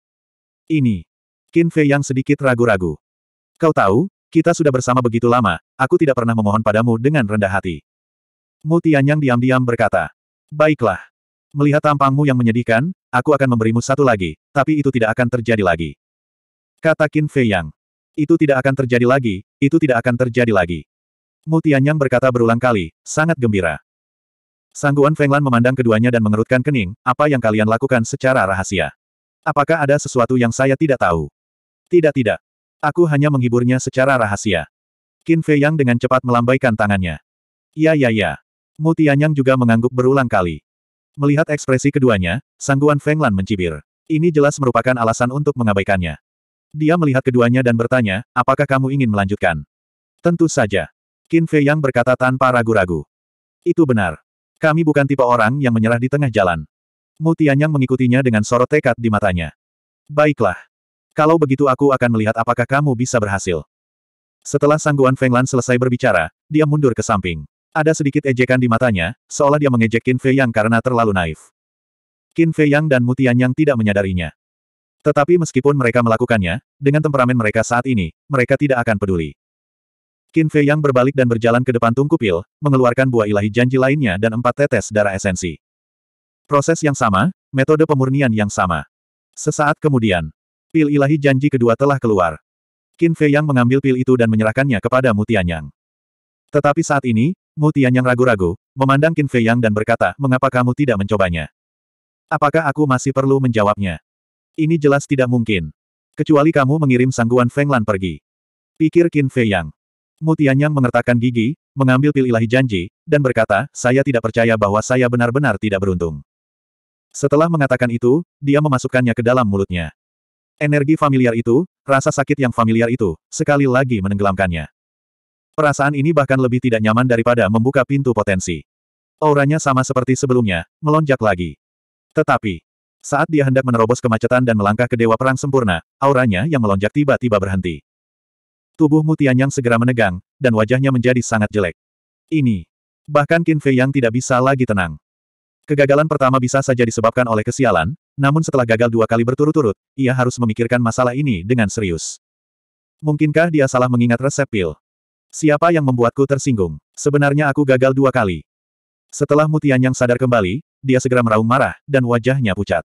Ini. Qin Fei Yang sedikit ragu-ragu. Kau tahu, kita sudah bersama begitu lama, aku tidak pernah memohon padamu dengan rendah hati. Mu Tianyang diam-diam berkata. Baiklah. Melihat tampangmu yang menyedihkan, aku akan memberimu satu lagi, tapi itu tidak akan terjadi lagi. Kata Qin Fei Yang. Itu tidak akan terjadi lagi, itu tidak akan terjadi lagi. Mu Tianyang berkata berulang kali, sangat gembira. Sangguan Fenglan memandang keduanya dan mengerutkan kening, apa yang kalian lakukan secara rahasia? Apakah ada sesuatu yang saya tidak tahu? Tidak tidak. Aku hanya menghiburnya secara rahasia. Qin Fei Yang dengan cepat melambaikan tangannya. Ya ya ya. Mu Tianyang juga mengangguk berulang kali. Melihat ekspresi keduanya, Sangguan Fenglan mencibir. Ini jelas merupakan alasan untuk mengabaikannya. Dia melihat keduanya dan bertanya, apakah kamu ingin melanjutkan? Tentu saja. Qin Fei Yang berkata tanpa ragu-ragu. Itu benar. Kami bukan tipe orang yang menyerah di tengah jalan. Mu Tianyang mengikutinya dengan sorot tekad di matanya. Baiklah. Kalau begitu aku akan melihat apakah kamu bisa berhasil. Setelah Sangguan Fenglan selesai berbicara, dia mundur ke samping. Ada sedikit ejekan di matanya, seolah dia mengejek Qin Fei Yang karena terlalu naif. Qin Fei Yang dan Mutian Yang tidak menyadarinya. Tetapi meskipun mereka melakukannya, dengan temperamen mereka saat ini, mereka tidak akan peduli. Qin Fei Yang berbalik dan berjalan ke depan tungku pil, mengeluarkan buah ilahi janji lainnya dan empat tetes darah esensi. Proses yang sama, metode pemurnian yang sama. Sesaat kemudian, pil ilahi janji kedua telah keluar. Qin Fei Yang mengambil pil itu dan menyerahkannya kepada Mutian Yang. Tetapi saat ini, Mu yang ragu-ragu, memandang Qin Fei Yang dan berkata, mengapa kamu tidak mencobanya? Apakah aku masih perlu menjawabnya? Ini jelas tidak mungkin. Kecuali kamu mengirim sangguan Feng Lan pergi. Pikir Qin Fei Yang. Mu Yang mengertakkan gigi, mengambil pil ilahi janji, dan berkata, saya tidak percaya bahwa saya benar-benar tidak beruntung. Setelah mengatakan itu, dia memasukkannya ke dalam mulutnya. Energi familiar itu, rasa sakit yang familiar itu, sekali lagi menenggelamkannya. Perasaan ini bahkan lebih tidak nyaman daripada membuka pintu potensi. Auranya sama seperti sebelumnya, melonjak lagi. Tetapi, saat dia hendak menerobos kemacetan dan melangkah ke Dewa Perang Sempurna, auranya yang melonjak tiba-tiba berhenti. Tubuh Mutian yang segera menegang, dan wajahnya menjadi sangat jelek. Ini. Bahkan Qin Fei yang tidak bisa lagi tenang. Kegagalan pertama bisa saja disebabkan oleh kesialan, namun setelah gagal dua kali berturut-turut, ia harus memikirkan masalah ini dengan serius. Mungkinkah dia salah mengingat resep pil? Siapa yang membuatku tersinggung? Sebenarnya aku gagal dua kali. Setelah Mutian yang sadar kembali, dia segera meraung marah, dan wajahnya pucat.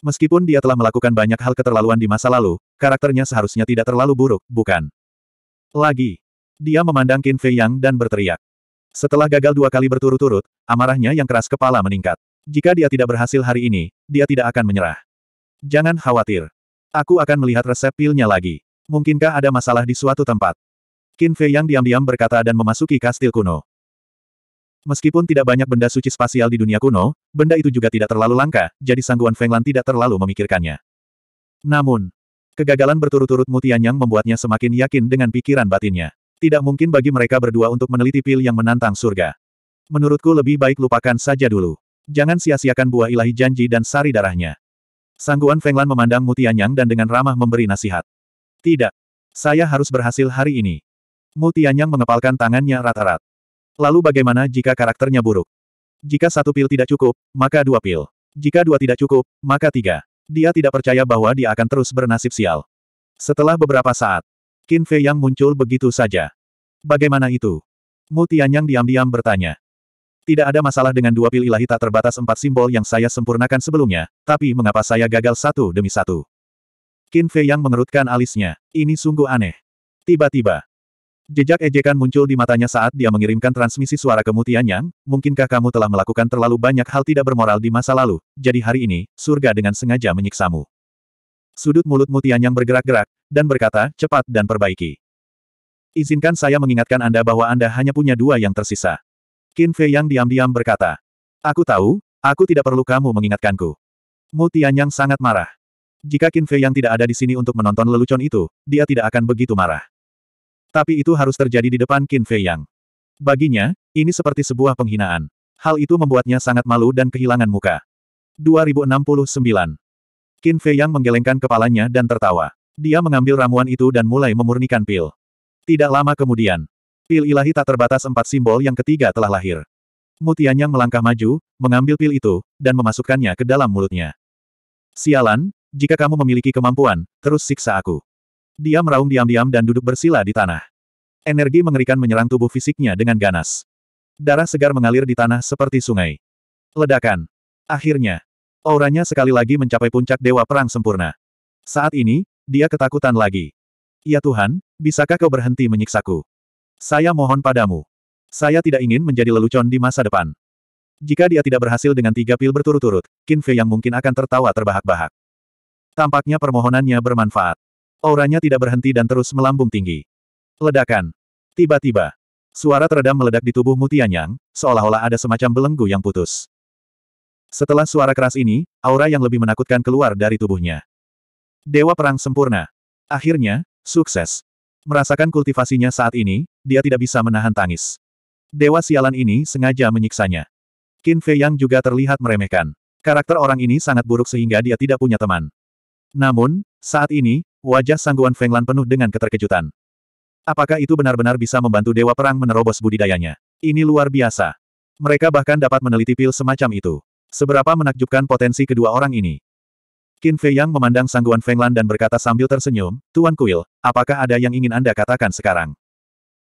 Meskipun dia telah melakukan banyak hal keterlaluan di masa lalu, karakternya seharusnya tidak terlalu buruk, bukan? Lagi. Dia memandang Qin Fei Yang dan berteriak. Setelah gagal dua kali berturut-turut, amarahnya yang keras kepala meningkat. Jika dia tidak berhasil hari ini, dia tidak akan menyerah. Jangan khawatir. Aku akan melihat resep pilnya lagi. Mungkinkah ada masalah di suatu tempat? Qin Fei yang diam-diam berkata dan memasuki kastil kuno. Meskipun tidak banyak benda suci spasial di dunia kuno, benda itu juga tidak terlalu langka, jadi sangguan Feng Lan tidak terlalu memikirkannya. Namun, kegagalan berturut-turut Yang membuatnya semakin yakin dengan pikiran batinnya. Tidak mungkin bagi mereka berdua untuk meneliti pil yang menantang surga. Menurutku lebih baik lupakan saja dulu. Jangan sia-siakan buah ilahi janji dan sari darahnya. Sangguan Feng Lan memandang Mutianyang dan dengan ramah memberi nasihat. Tidak. Saya harus berhasil hari ini. Mu Tianyang mengepalkan tangannya rata-rat. Lalu bagaimana jika karakternya buruk? Jika satu pil tidak cukup, maka dua pil. Jika dua tidak cukup, maka tiga. Dia tidak percaya bahwa dia akan terus bernasib sial. Setelah beberapa saat, Qin Fei Yang muncul begitu saja. Bagaimana itu? Mu Tianyang diam-diam bertanya. Tidak ada masalah dengan dua pil ilahi tak terbatas empat simbol yang saya sempurnakan sebelumnya, tapi mengapa saya gagal satu demi satu? Qin Fei Yang mengerutkan alisnya. Ini sungguh aneh. Tiba-tiba, Jejak ejekan muncul di matanya saat dia mengirimkan transmisi suara ke Mutian mungkinkah kamu telah melakukan terlalu banyak hal tidak bermoral di masa lalu, jadi hari ini, surga dengan sengaja menyiksamu. Sudut mulut Mutian Yang bergerak-gerak, dan berkata, cepat dan perbaiki. Izinkan saya mengingatkan Anda bahwa Anda hanya punya dua yang tersisa. Qin Fei Yang diam-diam berkata, Aku tahu, aku tidak perlu kamu mengingatkanku. Mutian Yang sangat marah. Jika Qin Fei Yang tidak ada di sini untuk menonton lelucon itu, dia tidak akan begitu marah. Tapi itu harus terjadi di depan Qin Fei Yang. Baginya, ini seperti sebuah penghinaan. Hal itu membuatnya sangat malu dan kehilangan muka. 2069. Qin Fei Yang menggelengkan kepalanya dan tertawa. Dia mengambil ramuan itu dan mulai memurnikan pil. Tidak lama kemudian, pil ilahi tak terbatas empat simbol yang ketiga telah lahir. Mutianya melangkah maju, mengambil pil itu, dan memasukkannya ke dalam mulutnya. Sialan, jika kamu memiliki kemampuan, terus siksa aku. Dia meraung diam-diam dan duduk bersila di tanah. Energi mengerikan menyerang tubuh fisiknya dengan ganas. Darah segar mengalir di tanah seperti sungai. Ledakan. Akhirnya. Auranya sekali lagi mencapai puncak Dewa Perang Sempurna. Saat ini, dia ketakutan lagi. Ya Tuhan, bisakah kau berhenti menyiksaku? Saya mohon padamu. Saya tidak ingin menjadi lelucon di masa depan. Jika dia tidak berhasil dengan tiga pil berturut-turut, Qin Fei yang mungkin akan tertawa terbahak-bahak. Tampaknya permohonannya bermanfaat. Auranya tidak berhenti dan terus melambung tinggi. Ledakan. Tiba-tiba. Suara teredam meledak di tubuh Mutianyang, seolah-olah ada semacam belenggu yang putus. Setelah suara keras ini, aura yang lebih menakutkan keluar dari tubuhnya. Dewa Perang Sempurna. Akhirnya, sukses. Merasakan kultivasinya saat ini, dia tidak bisa menahan tangis. Dewa sialan ini sengaja menyiksanya. Qin Fei Yang juga terlihat meremehkan. Karakter orang ini sangat buruk sehingga dia tidak punya teman. Namun, saat ini, Wajah Sangguan Fenglan penuh dengan keterkejutan. Apakah itu benar-benar bisa membantu Dewa Perang menerobos budidayanya? Ini luar biasa. Mereka bahkan dapat meneliti pil semacam itu. Seberapa menakjubkan potensi kedua orang ini. Qin Fei Yang memandang Sangguan Fenglan dan berkata sambil tersenyum, Tuan Kuil, apakah ada yang ingin Anda katakan sekarang?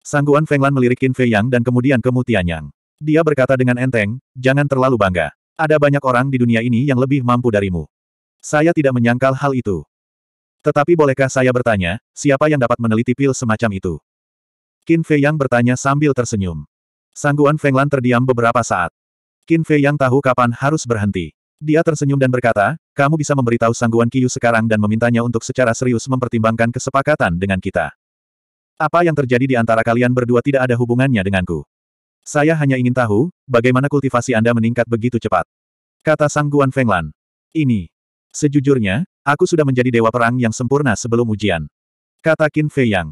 Sangguan Fenglan melirik Qin Fei Yang dan kemudian ke Mutianyang. Dia berkata dengan enteng, jangan terlalu bangga. Ada banyak orang di dunia ini yang lebih mampu darimu. Saya tidak menyangkal hal itu. Tetapi bolehkah saya bertanya, siapa yang dapat meneliti pil semacam itu? Qin Fei Yang bertanya sambil tersenyum. Sangguan Feng Lan terdiam beberapa saat. Qin Fei Yang tahu kapan harus berhenti. Dia tersenyum dan berkata, kamu bisa memberitahu Sangguan Qiyu sekarang dan memintanya untuk secara serius mempertimbangkan kesepakatan dengan kita. Apa yang terjadi di antara kalian berdua tidak ada hubungannya denganku. Saya hanya ingin tahu, bagaimana kultivasi Anda meningkat begitu cepat. Kata Sangguan Feng Lan. Ini. Sejujurnya, Aku sudah menjadi dewa perang yang sempurna sebelum ujian. Kata Qin Fei Yang.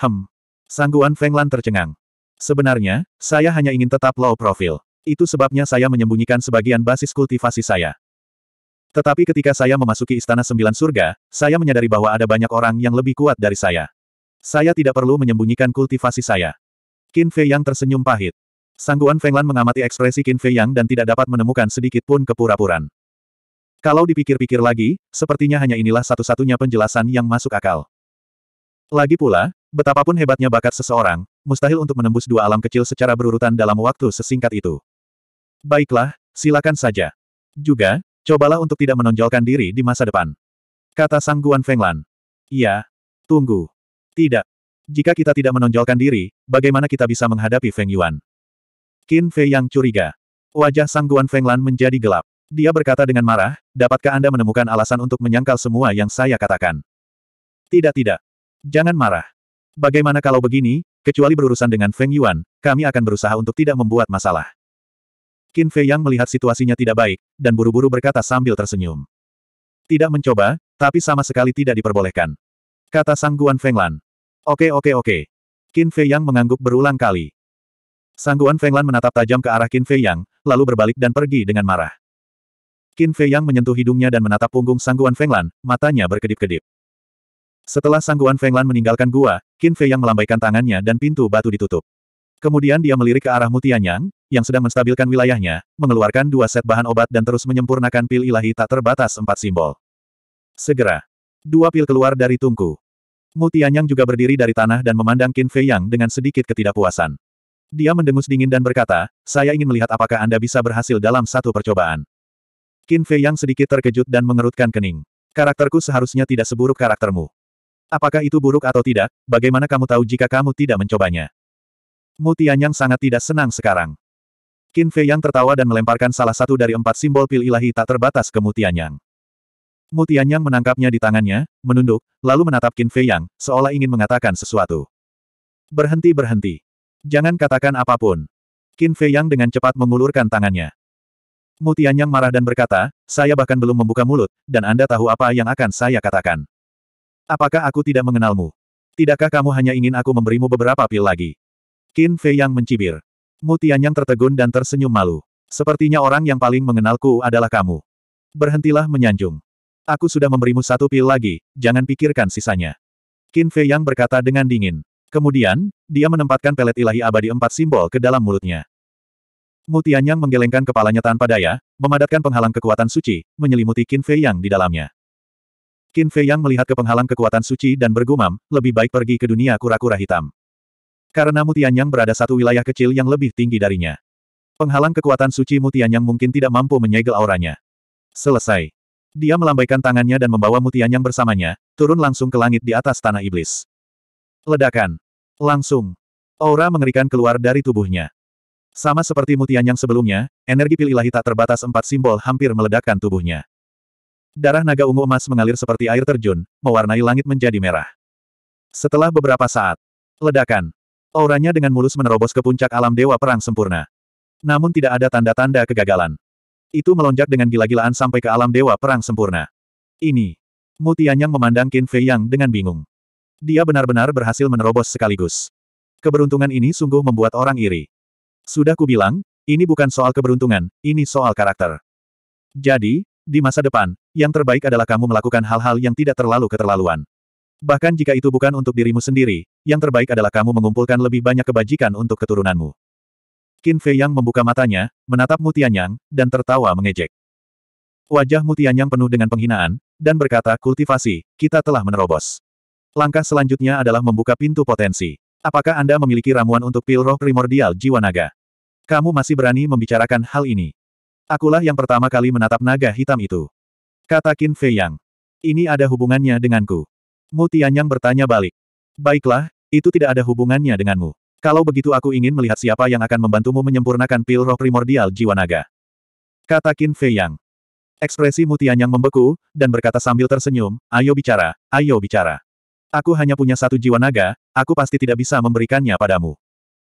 Hem. Sangguan Feng Lan tercengang. Sebenarnya, saya hanya ingin tetap low profile. Itu sebabnya saya menyembunyikan sebagian basis kultivasi saya. Tetapi ketika saya memasuki Istana Sembilan Surga, saya menyadari bahwa ada banyak orang yang lebih kuat dari saya. Saya tidak perlu menyembunyikan kultivasi saya. Qin Fei Yang tersenyum pahit. Sangguan Feng Lan mengamati ekspresi Qin Fei Yang dan tidak dapat menemukan sedikit pun kepura puraan kalau dipikir-pikir lagi, sepertinya hanya inilah satu-satunya penjelasan yang masuk akal. Lagi pula, betapapun hebatnya bakat seseorang, mustahil untuk menembus dua alam kecil secara berurutan dalam waktu sesingkat itu. Baiklah, silakan saja. Juga, cobalah untuk tidak menonjolkan diri di masa depan. Kata Sang Guan Fenglan. Iya. Tunggu. Tidak. Jika kita tidak menonjolkan diri, bagaimana kita bisa menghadapi Feng Yuan? Qin Fei yang curiga. Wajah Sang Guan Lan menjadi gelap. Dia berkata dengan marah, dapatkah Anda menemukan alasan untuk menyangkal semua yang saya katakan? Tidak tidak. Jangan marah. Bagaimana kalau begini, kecuali berurusan dengan Feng Yuan, kami akan berusaha untuk tidak membuat masalah. Qin Fei Yang melihat situasinya tidak baik, dan buru-buru berkata sambil tersenyum. Tidak mencoba, tapi sama sekali tidak diperbolehkan. Kata Sang Guan Feng Lan. Oke oke oke. Qin Fei Yang mengangguk berulang kali. Sang Guan Feng Lan menatap tajam ke arah Qin Fei Yang, lalu berbalik dan pergi dengan marah. Qin Fei Yang menyentuh hidungnya dan menatap punggung Sangguan Fenglan, matanya berkedip-kedip. Setelah Sangguan Fenglan meninggalkan gua, Qin Fei Yang melambaikan tangannya dan pintu batu ditutup. Kemudian dia melirik ke arah Mutianyang, yang sedang menstabilkan wilayahnya, mengeluarkan dua set bahan obat dan terus menyempurnakan pil ilahi tak terbatas empat simbol. Segera, dua pil keluar dari tungku. Mutianyang juga berdiri dari tanah dan memandang Qin Fei Yang dengan sedikit ketidakpuasan. Dia mendengus dingin dan berkata, saya ingin melihat apakah Anda bisa berhasil dalam satu percobaan. Qin Fei yang sedikit terkejut dan mengerutkan kening. Karakterku seharusnya tidak seburuk karaktermu. Apakah itu buruk atau tidak, bagaimana kamu tahu jika kamu tidak mencobanya? Mu Tianyang sangat tidak senang sekarang. Qin Fei yang tertawa dan melemparkan salah satu dari empat simbol pil ilahi tak terbatas ke Mu Tianyang. Mu Tianyang menangkapnya di tangannya, menunduk, lalu menatap Qin Fei yang, seolah ingin mengatakan sesuatu. Berhenti berhenti. Jangan katakan apapun. Qin Fei yang dengan cepat mengulurkan tangannya. Mutianyang marah dan berkata, saya bahkan belum membuka mulut, dan Anda tahu apa yang akan saya katakan. Apakah aku tidak mengenalmu? Tidakkah kamu hanya ingin aku memberimu beberapa pil lagi? Qin Fei yang mencibir. Mutianyang tertegun dan tersenyum malu. Sepertinya orang yang paling mengenalku adalah kamu. Berhentilah menyanjung. Aku sudah memberimu satu pil lagi, jangan pikirkan sisanya. Qin Fei yang berkata dengan dingin. Kemudian, dia menempatkan pelet ilahi abadi empat simbol ke dalam mulutnya. Mutianyang menggelengkan kepalanya tanpa daya, memadatkan penghalang kekuatan suci, menyelimuti Qin Fei Yang di dalamnya. Qin Fei Yang melihat ke penghalang kekuatan suci dan bergumam, lebih baik pergi ke dunia kura-kura hitam. Karena Mutianyang berada satu wilayah kecil yang lebih tinggi darinya. Penghalang kekuatan suci Mutianyang mungkin tidak mampu menyegel auranya. Selesai. Dia melambaikan tangannya dan membawa Mutianyang bersamanya, turun langsung ke langit di atas tanah iblis. Ledakan. Langsung. Aura mengerikan keluar dari tubuhnya. Sama seperti mutian yang sebelumnya, energi pil ilahi tak terbatas empat simbol hampir meledakkan tubuhnya. Darah naga ungu emas mengalir seperti air terjun, mewarnai langit menjadi merah. Setelah beberapa saat, ledakan. Auranya dengan mulus menerobos ke puncak alam dewa perang sempurna. Namun tidak ada tanda-tanda kegagalan. Itu melonjak dengan gila-gilaan sampai ke alam dewa perang sempurna. Ini. yang memandang Qin Fei Yang dengan bingung. Dia benar-benar berhasil menerobos sekaligus. Keberuntungan ini sungguh membuat orang iri. Sudah kubilang, ini bukan soal keberuntungan, ini soal karakter. Jadi, di masa depan, yang terbaik adalah kamu melakukan hal-hal yang tidak terlalu keterlaluan. Bahkan jika itu bukan untuk dirimu sendiri, yang terbaik adalah kamu mengumpulkan lebih banyak kebajikan untuk keturunanmu. Qin Fei Yang membuka matanya, menatap Mutianyang, dan tertawa mengejek. Wajah Mutianyang penuh dengan penghinaan, dan berkata kultivasi, kita telah menerobos. Langkah selanjutnya adalah membuka pintu potensi. Apakah Anda memiliki ramuan untuk pil roh primordial jiwa naga? Kamu masih berani membicarakan hal ini. Akulah yang pertama kali menatap naga hitam itu. Kata Qin Fei Yang. Ini ada hubungannya denganku. Mu Tianyang bertanya balik. Baiklah, itu tidak ada hubungannya denganmu. Kalau begitu aku ingin melihat siapa yang akan membantumu menyempurnakan pil roh primordial jiwa naga. Kata Qin Fei Yang. Ekspresi Mu Tianyang membeku, dan berkata sambil tersenyum, ayo bicara, ayo bicara. Aku hanya punya satu jiwa naga, aku pasti tidak bisa memberikannya padamu.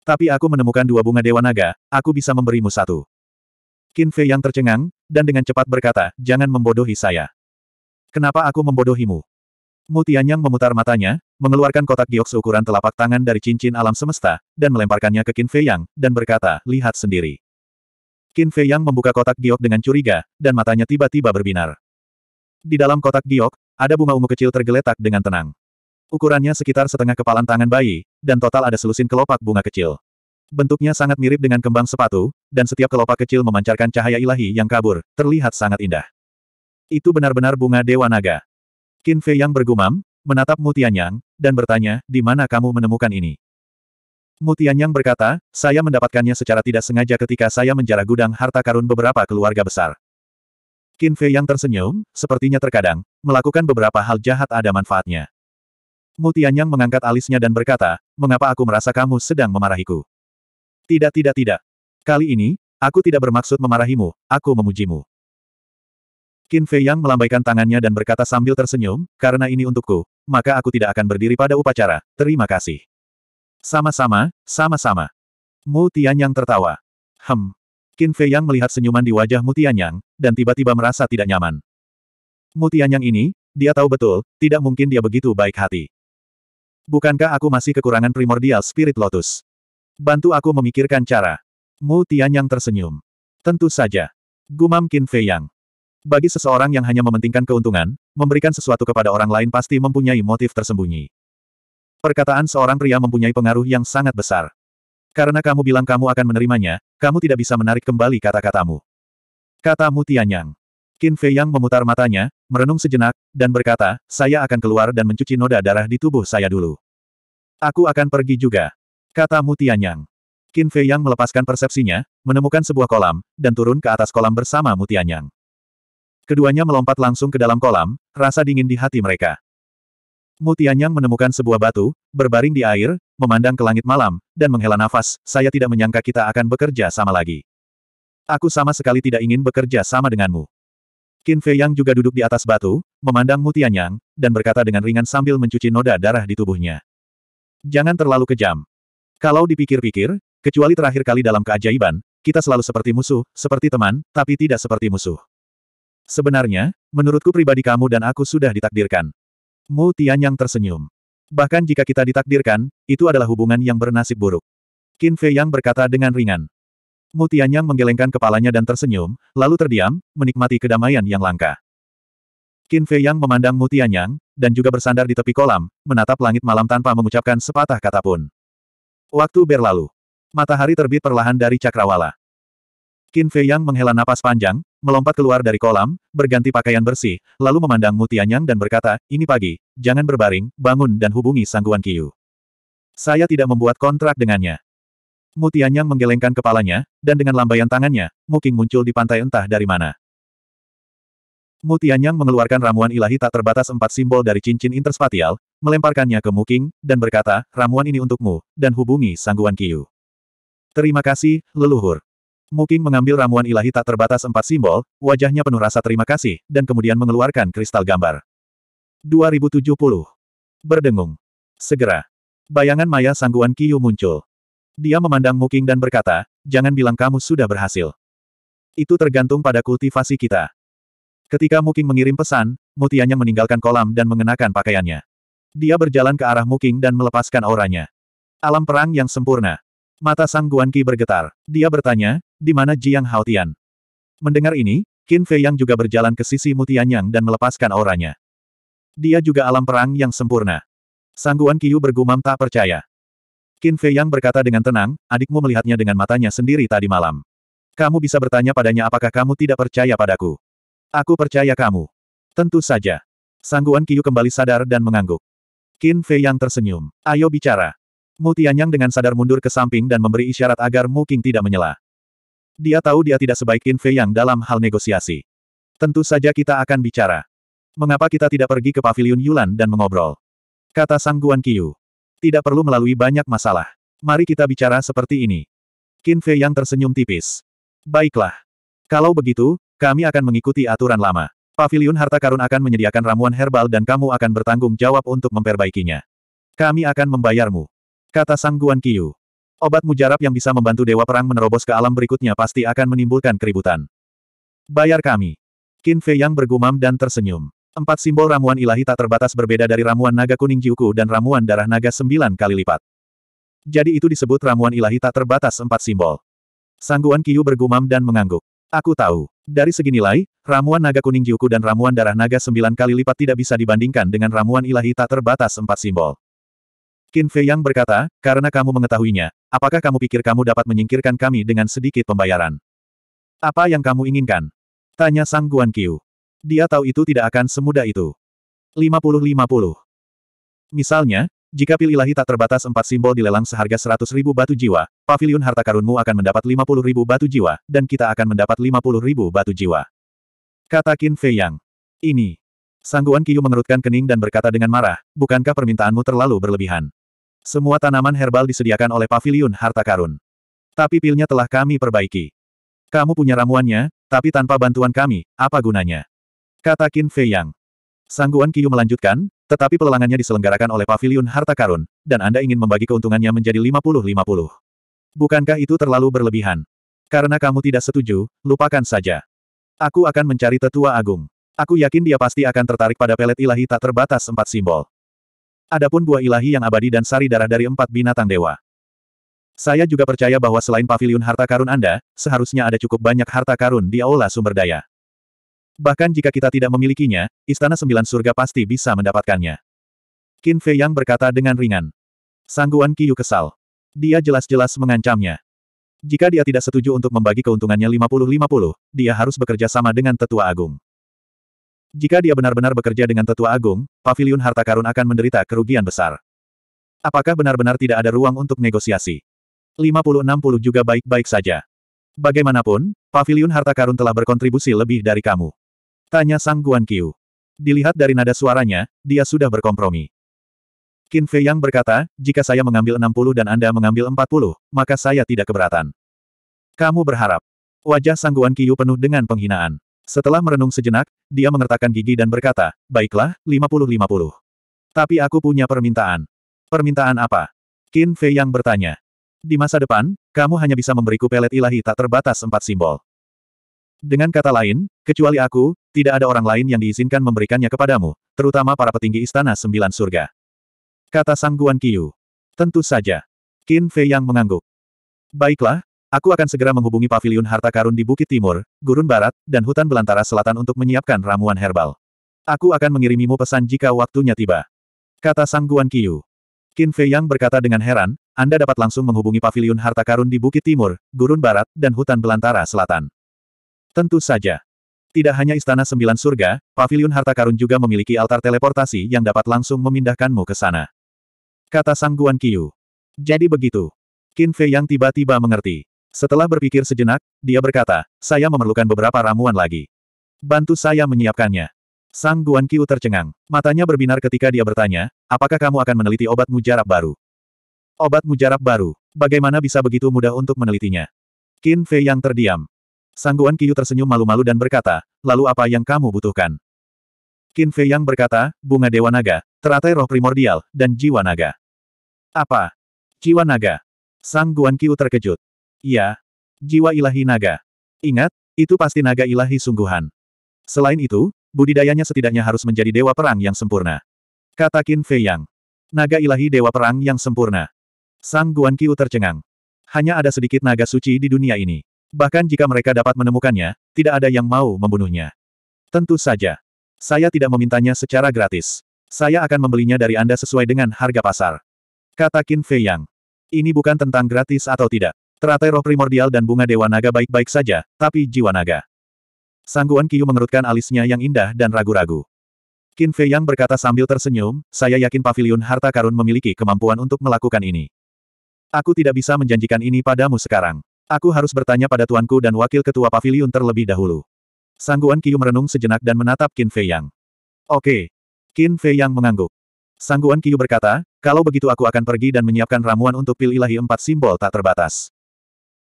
Tapi aku menemukan dua bunga dewa naga, aku bisa memberimu satu. Qin Fei yang tercengang, dan dengan cepat berkata, jangan membodohi saya. Kenapa aku membodohimu? Mu Tianyang memutar matanya, mengeluarkan kotak giok seukuran telapak tangan dari cincin alam semesta, dan melemparkannya ke Qin Fei Yang, dan berkata, lihat sendiri. Qin Fei Yang membuka kotak giok dengan curiga, dan matanya tiba-tiba berbinar. Di dalam kotak giok, ada bunga ungu kecil tergeletak dengan tenang. Ukurannya sekitar setengah kepalan tangan bayi, dan total ada selusin kelopak bunga kecil. Bentuknya sangat mirip dengan kembang sepatu, dan setiap kelopak kecil memancarkan cahaya ilahi yang kabur, terlihat sangat indah. Itu benar-benar bunga Dewa Naga. Qin Fei yang bergumam, menatap Mu Tianyang, dan bertanya, di mana kamu menemukan ini? Mu Tianyang berkata, saya mendapatkannya secara tidak sengaja ketika saya menjara gudang harta karun beberapa keluarga besar. Qin Fei yang tersenyum, sepertinya terkadang, melakukan beberapa hal jahat ada manfaatnya. Mutianyang mengangkat alisnya dan berkata, mengapa aku merasa kamu sedang memarahiku? Tidak tidak tidak. Kali ini, aku tidak bermaksud memarahimu, aku memujimu. Qin Fei Yang melambaikan tangannya dan berkata sambil tersenyum, karena ini untukku, maka aku tidak akan berdiri pada upacara, terima kasih. Sama-sama, sama-sama. Mu Tianyang tertawa. Hem. Qin Fei Yang melihat senyuman di wajah Mu Tianyang, dan tiba-tiba merasa tidak nyaman. Mu Tianyang ini, dia tahu betul, tidak mungkin dia begitu baik hati. Bukankah aku masih kekurangan primordial spirit lotus? Bantu aku memikirkan cara. Mu Tianyang tersenyum. Tentu saja. Gumam Qin Fei Yang. Bagi seseorang yang hanya mementingkan keuntungan, memberikan sesuatu kepada orang lain pasti mempunyai motif tersembunyi. Perkataan seorang pria mempunyai pengaruh yang sangat besar. Karena kamu bilang kamu akan menerimanya, kamu tidak bisa menarik kembali kata-katamu. Kata Mu Tianyang. Qin Fei Yang memutar matanya, merenung sejenak, dan berkata, saya akan keluar dan mencuci noda darah di tubuh saya dulu. Aku akan pergi juga. Kata Mutianyang. Qin Fei Yang melepaskan persepsinya, menemukan sebuah kolam, dan turun ke atas kolam bersama Mutianyang. Keduanya melompat langsung ke dalam kolam, rasa dingin di hati mereka. Mutianyang menemukan sebuah batu, berbaring di air, memandang ke langit malam, dan menghela nafas, saya tidak menyangka kita akan bekerja sama lagi. Aku sama sekali tidak ingin bekerja sama denganmu. Qin Fei Yang juga duduk di atas batu, memandang Mu Tianyang, dan berkata dengan ringan sambil mencuci noda darah di tubuhnya. Jangan terlalu kejam. Kalau dipikir-pikir, kecuali terakhir kali dalam keajaiban, kita selalu seperti musuh, seperti teman, tapi tidak seperti musuh. Sebenarnya, menurutku pribadi kamu dan aku sudah ditakdirkan. Mu Tianyang tersenyum. Bahkan jika kita ditakdirkan, itu adalah hubungan yang bernasib buruk. Qin Fei Yang berkata dengan ringan. Mutianyang menggelengkan kepalanya dan tersenyum, lalu terdiam, menikmati kedamaian yang langka. Qin Fei Yang memandang Mutianyang, dan juga bersandar di tepi kolam, menatap langit malam tanpa mengucapkan sepatah kata pun. Waktu berlalu. Matahari terbit perlahan dari cakrawala. Qin Fei Yang menghela napas panjang, melompat keluar dari kolam, berganti pakaian bersih, lalu memandang Mutianyang dan berkata, ini pagi, jangan berbaring, bangun dan hubungi Sangguan Kiyu. Saya tidak membuat kontrak dengannya. Mu Tianyang menggelengkan kepalanya, dan dengan lambaian tangannya, Qing muncul di pantai entah dari mana. Mu Tianyang mengeluarkan ramuan ilahi tak terbatas empat simbol dari cincin interspatial, melemparkannya ke Muking, dan berkata, ramuan ini untukmu, dan hubungi sangguan Kiyu. Terima kasih, leluhur. Muking mengambil ramuan ilahi tak terbatas empat simbol, wajahnya penuh rasa terima kasih, dan kemudian mengeluarkan kristal gambar. 2070. Berdengung. Segera. Bayangan maya sangguan Kiyu muncul. Dia memandang Muking dan berkata, jangan bilang kamu sudah berhasil. Itu tergantung pada kultivasi kita. Ketika Muking mengirim pesan, mutianya meninggalkan kolam dan mengenakan pakaiannya. Dia berjalan ke arah Muking dan melepaskan auranya. Alam perang yang sempurna. Mata Sang Guanqi bergetar. Dia bertanya, di mana Jiang Haotian? Mendengar ini, Qin Fei Yang juga berjalan ke sisi Mutianyang dan melepaskan auranya. Dia juga alam perang yang sempurna. Sang Guan bergumam tak percaya. Qin Fei Yang berkata dengan tenang, adikmu melihatnya dengan matanya sendiri tadi malam. Kamu bisa bertanya padanya apakah kamu tidak percaya padaku. Aku percaya kamu. Tentu saja. Sangguan Qiu kembali sadar dan mengangguk. Qin Fei Yang tersenyum. Ayo bicara. Mu Tianyang dengan sadar mundur ke samping dan memberi isyarat agar Mu King tidak menyela. Dia tahu dia tidak sebaik Qin Fei Yang dalam hal negosiasi. Tentu saja kita akan bicara. Mengapa kita tidak pergi ke paviliun Yulan dan mengobrol? Kata Sangguan Guan Qiu. Tidak perlu melalui banyak masalah. Mari kita bicara seperti ini. Qin Fei yang tersenyum tipis. Baiklah. Kalau begitu, kami akan mengikuti aturan lama. Pavilion Harta Karun akan menyediakan ramuan herbal dan kamu akan bertanggung jawab untuk memperbaikinya. Kami akan membayarmu. Kata Sang Guan Qiyu. Obat mujarab yang bisa membantu Dewa Perang menerobos ke alam berikutnya pasti akan menimbulkan keributan. Bayar kami. Qin Fei yang bergumam dan tersenyum. Empat simbol ramuan ilahi tak terbatas berbeda dari ramuan naga kuning Jiuku dan ramuan darah naga sembilan kali lipat. Jadi itu disebut ramuan ilahi tak terbatas empat simbol. Sangguan Kiyu bergumam dan mengangguk. Aku tahu. Dari segi nilai, ramuan naga kuning Jiuku dan ramuan darah naga sembilan kali lipat tidak bisa dibandingkan dengan ramuan ilahi tak terbatas empat simbol. Qin Fei Yang berkata, karena kamu mengetahuinya, apakah kamu pikir kamu dapat menyingkirkan kami dengan sedikit pembayaran? Apa yang kamu inginkan? Tanya Sangguan Kiyu dia tahu itu tidak akan semudah itu. 50-50 Misalnya, jika pil ilahi tak terbatas empat simbol dilelang seharga 100 ribu batu jiwa, pavilion harta karunmu akan mendapat 50 ribu batu jiwa, dan kita akan mendapat 50 ribu batu jiwa. Kata Qin Fei Yang. Ini. Sangguan Kiyu mengerutkan kening dan berkata dengan marah, bukankah permintaanmu terlalu berlebihan? Semua tanaman herbal disediakan oleh pavilion harta karun. Tapi pilnya telah kami perbaiki. Kamu punya ramuannya, tapi tanpa bantuan kami, apa gunanya? kata Qin Fei Yang. Sangguan Qiu melanjutkan, tetapi pelelangannya diselenggarakan oleh Paviliun Harta Karun, dan Anda ingin membagi keuntungannya menjadi 50-50. Bukankah itu terlalu berlebihan? Karena kamu tidak setuju, lupakan saja. Aku akan mencari tetua agung. Aku yakin dia pasti akan tertarik pada pelet ilahi tak terbatas empat simbol. Adapun buah ilahi yang abadi dan sari darah dari empat binatang dewa. Saya juga percaya bahwa selain Paviliun harta karun Anda, seharusnya ada cukup banyak harta karun di aula sumber daya. Bahkan jika kita tidak memilikinya, Istana Sembilan Surga pasti bisa mendapatkannya. Qin Fei Yang berkata dengan ringan. Sangguan Qiyu kesal. Dia jelas-jelas mengancamnya. Jika dia tidak setuju untuk membagi keuntungannya 50-50, dia harus bekerja sama dengan tetua agung. Jika dia benar-benar bekerja dengan tetua agung, pavilion harta karun akan menderita kerugian besar. Apakah benar-benar tidak ada ruang untuk negosiasi? 50-60 juga baik-baik saja. Bagaimanapun, pavilion harta karun telah berkontribusi lebih dari kamu. Tanya Sang Guan Qiu. Dilihat dari nada suaranya, dia sudah berkompromi. Qin Fei Yang berkata, jika saya mengambil 60 dan Anda mengambil 40, maka saya tidak keberatan. Kamu berharap. Wajah Sang Guan Qiu penuh dengan penghinaan. Setelah merenung sejenak, dia mengertakkan gigi dan berkata, baiklah, 50-50. Tapi aku punya permintaan. Permintaan apa? Qin Fei Yang bertanya. Di masa depan, kamu hanya bisa memberiku pelet ilahi tak terbatas empat simbol. Dengan kata lain, kecuali aku, tidak ada orang lain yang diizinkan memberikannya kepadamu, terutama para petinggi Istana Sembilan Surga. Kata Sang Guan Qiyu. Tentu saja. Qin Fei yang mengangguk. Baiklah, aku akan segera menghubungi pavilion harta karun di Bukit Timur, Gurun Barat, dan hutan belantara selatan untuk menyiapkan ramuan herbal. Aku akan mengirimimu pesan jika waktunya tiba. Kata Sang Guan Qiyu. Qin Fei Yang berkata dengan heran, Anda dapat langsung menghubungi pavilion harta karun di Bukit Timur, Gurun Barat, dan hutan belantara selatan. Tentu saja. Tidak hanya Istana Sembilan Surga, Paviliun Harta Karun juga memiliki altar teleportasi yang dapat langsung memindahkanmu ke sana. Kata Sang Guan Qiyu. Jadi begitu. Qin Fei yang tiba-tiba mengerti. Setelah berpikir sejenak, dia berkata, saya memerlukan beberapa ramuan lagi. Bantu saya menyiapkannya. Sang Guan Qiu tercengang. Matanya berbinar ketika dia bertanya, apakah kamu akan meneliti obat mujarab baru? Obat mujarab baru, bagaimana bisa begitu mudah untuk menelitinya? Qin Fei yang terdiam. Sangguan Kiyu tersenyum malu-malu dan berkata, lalu apa yang kamu butuhkan? Qin Fei Yang berkata, bunga dewa naga, teratai roh primordial, dan jiwa naga. Apa? Jiwa naga? Sangguan Guan terkejut. Iya. Jiwa ilahi naga. Ingat, itu pasti naga ilahi sungguhan. Selain itu, budidayanya setidaknya harus menjadi dewa perang yang sempurna. Kata Qin Fei Yang. Naga ilahi dewa perang yang sempurna. Sangguan Guan tercengang. Hanya ada sedikit naga suci di dunia ini. Bahkan jika mereka dapat menemukannya, tidak ada yang mau membunuhnya. Tentu saja. Saya tidak memintanya secara gratis. Saya akan membelinya dari Anda sesuai dengan harga pasar. Kata Qin Fei Yang. Ini bukan tentang gratis atau tidak. Teratai roh primordial dan bunga dewa naga baik-baik saja, tapi jiwa naga. Sangguan Kiyu mengerutkan alisnya yang indah dan ragu-ragu. Qin Fei Yang berkata sambil tersenyum, saya yakin pavilion harta karun memiliki kemampuan untuk melakukan ini. Aku tidak bisa menjanjikan ini padamu sekarang. Aku harus bertanya pada tuanku dan wakil ketua pavilion terlebih dahulu. Sangguan Qiu merenung sejenak dan menatap Qin Fei Yang. Oke. Qin Fei Yang mengangguk. Sangguan Qiu berkata, kalau begitu aku akan pergi dan menyiapkan ramuan untuk pil ilahi empat simbol tak terbatas.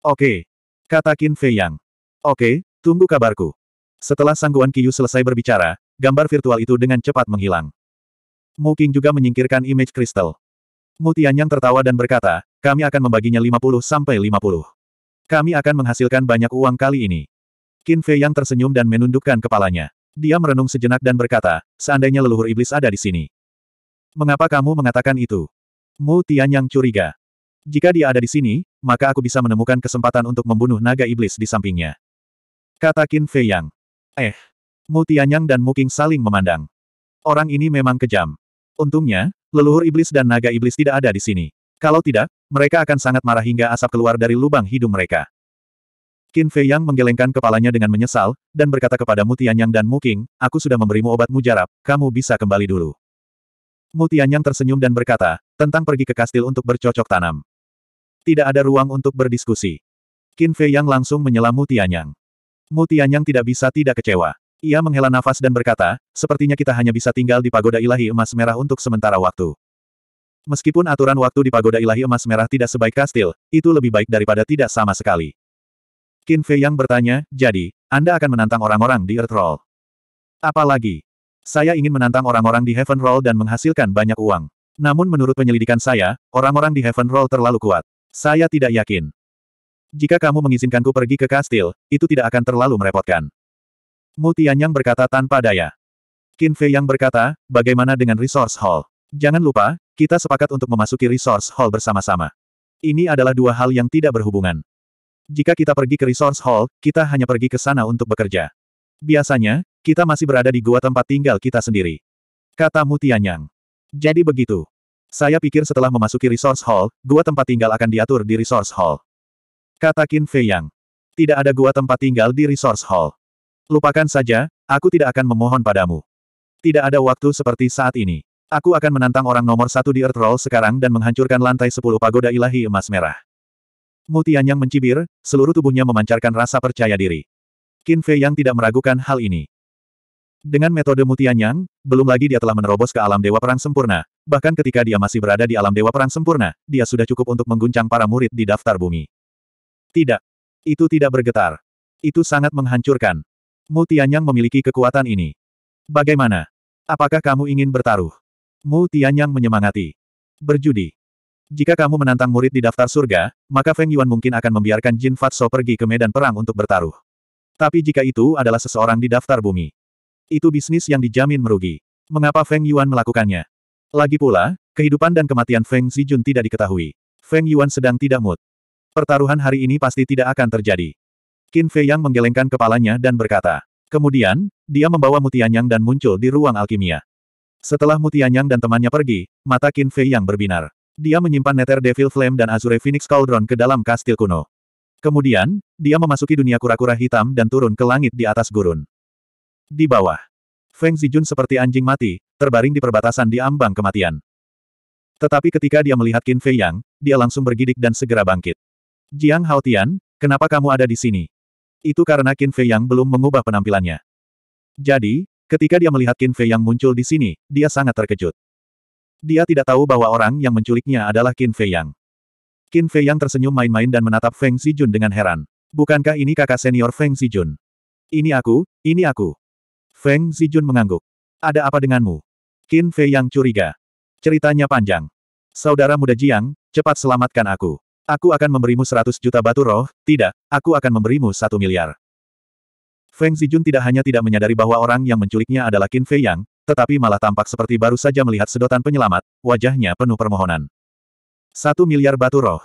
Oke. Kata Qin Fei Yang. Oke, tunggu kabarku. Setelah Sangguan Qiu selesai berbicara, gambar virtual itu dengan cepat menghilang. Mu Qing juga menyingkirkan image kristal. Mu Tianyang tertawa dan berkata, kami akan membaginya 50-50. Kami akan menghasilkan banyak uang kali ini. Qin Fei yang tersenyum dan menundukkan kepalanya. Dia merenung sejenak dan berkata, seandainya leluhur iblis ada di sini. Mengapa kamu mengatakan itu? Mu Tian yang curiga. Jika dia ada di sini, maka aku bisa menemukan kesempatan untuk membunuh naga iblis di sampingnya. Kata Qin Fei Yang. Eh. Mu Tianyang dan Mu King saling memandang. Orang ini memang kejam. Untungnya, leluhur iblis dan naga iblis tidak ada di sini. Kalau tidak, mereka akan sangat marah hingga asap keluar dari lubang hidung mereka. Qin Fei Yang menggelengkan kepalanya dengan menyesal, dan berkata kepada Mu Tianyang dan Mu Muking, aku sudah memberimu obat mujarab, kamu bisa kembali dulu. Mu Tianyang tersenyum dan berkata, tentang pergi ke kastil untuk bercocok tanam. Tidak ada ruang untuk berdiskusi. Qin Fei Yang langsung menyela Mu Tianyang. Mu Tianyang tidak bisa tidak kecewa. Ia menghela nafas dan berkata, sepertinya kita hanya bisa tinggal di pagoda ilahi emas merah untuk sementara waktu. Meskipun aturan waktu di pagoda ilahi emas merah tidak sebaik kastil, itu lebih baik daripada tidak sama sekali. Qin Fei yang bertanya, jadi, Anda akan menantang orang-orang di Earth Roll. Apalagi, saya ingin menantang orang-orang di Heaven Roll dan menghasilkan banyak uang. Namun menurut penyelidikan saya, orang-orang di Heaven Roll terlalu kuat. Saya tidak yakin. Jika kamu mengizinkanku pergi ke kastil, itu tidak akan terlalu merepotkan. Mu Tianyang berkata tanpa daya. Qin Fei yang berkata, bagaimana dengan resource hall? Jangan lupa, kita sepakat untuk memasuki Resource Hall bersama-sama. Ini adalah dua hal yang tidak berhubungan. Jika kita pergi ke Resource Hall, kita hanya pergi ke sana untuk bekerja. Biasanya, kita masih berada di gua tempat tinggal kita sendiri. Kata Mutianyang. Jadi begitu. Saya pikir setelah memasuki Resource Hall, gua tempat tinggal akan diatur di Resource Hall. Kata Qin Fei Yang. Tidak ada gua tempat tinggal di Resource Hall. Lupakan saja, aku tidak akan memohon padamu. Tidak ada waktu seperti saat ini. Aku akan menantang orang nomor satu di Earth Roll sekarang dan menghancurkan lantai sepuluh pagoda ilahi emas merah. Mutian yang mencibir, seluruh tubuhnya memancarkan rasa percaya diri. Qin Fei yang tidak meragukan hal ini. Dengan metode Mutian yang, belum lagi dia telah menerobos ke alam Dewa Perang Sempurna, bahkan ketika dia masih berada di alam Dewa Perang Sempurna, dia sudah cukup untuk mengguncang para murid di daftar bumi. Tidak. Itu tidak bergetar. Itu sangat menghancurkan. Mutian yang memiliki kekuatan ini. Bagaimana? Apakah kamu ingin bertaruh? Mu Tianyang menyemangati. Berjudi. Jika kamu menantang murid di daftar surga, maka Feng Yuan mungkin akan membiarkan Jin Fatso pergi ke medan perang untuk bertaruh. Tapi jika itu adalah seseorang di daftar bumi, itu bisnis yang dijamin merugi. Mengapa Feng Yuan melakukannya? Lagi pula, kehidupan dan kematian Feng Zijun tidak diketahui. Feng Yuan sedang tidak mood. Pertaruhan hari ini pasti tidak akan terjadi. Qin Fei Yang menggelengkan kepalanya dan berkata. Kemudian, dia membawa Mutianyang dan muncul di ruang alkimia. Setelah Mutianyang dan temannya pergi, mata Qin Fei yang berbinar. Dia menyimpan Nether Devil Flame dan Azure Phoenix Cauldron ke dalam kastil kuno. Kemudian, dia memasuki dunia kura-kura hitam dan turun ke langit di atas gurun. Di bawah, Feng Zijun seperti anjing mati, terbaring di perbatasan di ambang kematian. Tetapi ketika dia melihat Qin Fei Yang, dia langsung bergidik dan segera bangkit. Jiang Haotian, kenapa kamu ada di sini? Itu karena Qin Fei Yang belum mengubah penampilannya. Jadi, Ketika dia melihat Qin Fei yang muncul di sini, dia sangat terkejut. Dia tidak tahu bahwa orang yang menculiknya adalah Qin Fei Yang. Qin Fei Yang tersenyum main-main dan menatap Feng Zijun dengan heran. Bukankah ini kakak senior Feng Zijun? Ini aku, ini aku. Feng Zijun mengangguk. Ada apa denganmu? Qin Fei Yang curiga. Ceritanya panjang. Saudara muda Jiang, cepat selamatkan aku. Aku akan memberimu seratus juta batu roh, tidak, aku akan memberimu satu miliar. Feng Zijun tidak hanya tidak menyadari bahwa orang yang menculiknya adalah Qin Fei Yang, tetapi malah tampak seperti baru saja melihat sedotan penyelamat, wajahnya penuh permohonan. Satu miliar batu roh.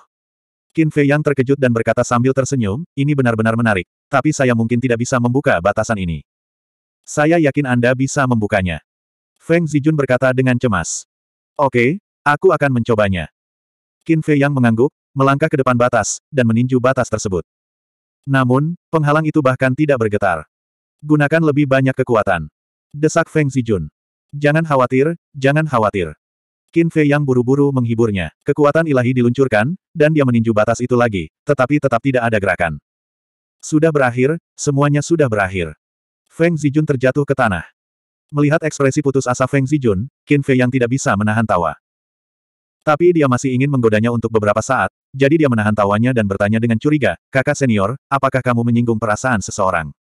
Qin Fei Yang terkejut dan berkata sambil tersenyum, ini benar-benar menarik, tapi saya mungkin tidak bisa membuka batasan ini. Saya yakin Anda bisa membukanya. Feng Zijun berkata dengan cemas. Oke, aku akan mencobanya. Qin Fei Yang mengangguk, melangkah ke depan batas, dan meninju batas tersebut. Namun, penghalang itu bahkan tidak bergetar. Gunakan lebih banyak kekuatan. Desak Feng Zijun. Jangan khawatir, jangan khawatir. Qin Fei yang buru-buru menghiburnya. Kekuatan ilahi diluncurkan, dan dia meninju batas itu lagi, tetapi tetap tidak ada gerakan. Sudah berakhir, semuanya sudah berakhir. Feng Zijun terjatuh ke tanah. Melihat ekspresi putus asa Feng Zijun, Qin Fei yang tidak bisa menahan tawa. Tapi dia masih ingin menggodanya untuk beberapa saat, jadi dia menahan tawanya dan bertanya dengan curiga, kakak senior, apakah kamu menyinggung perasaan seseorang?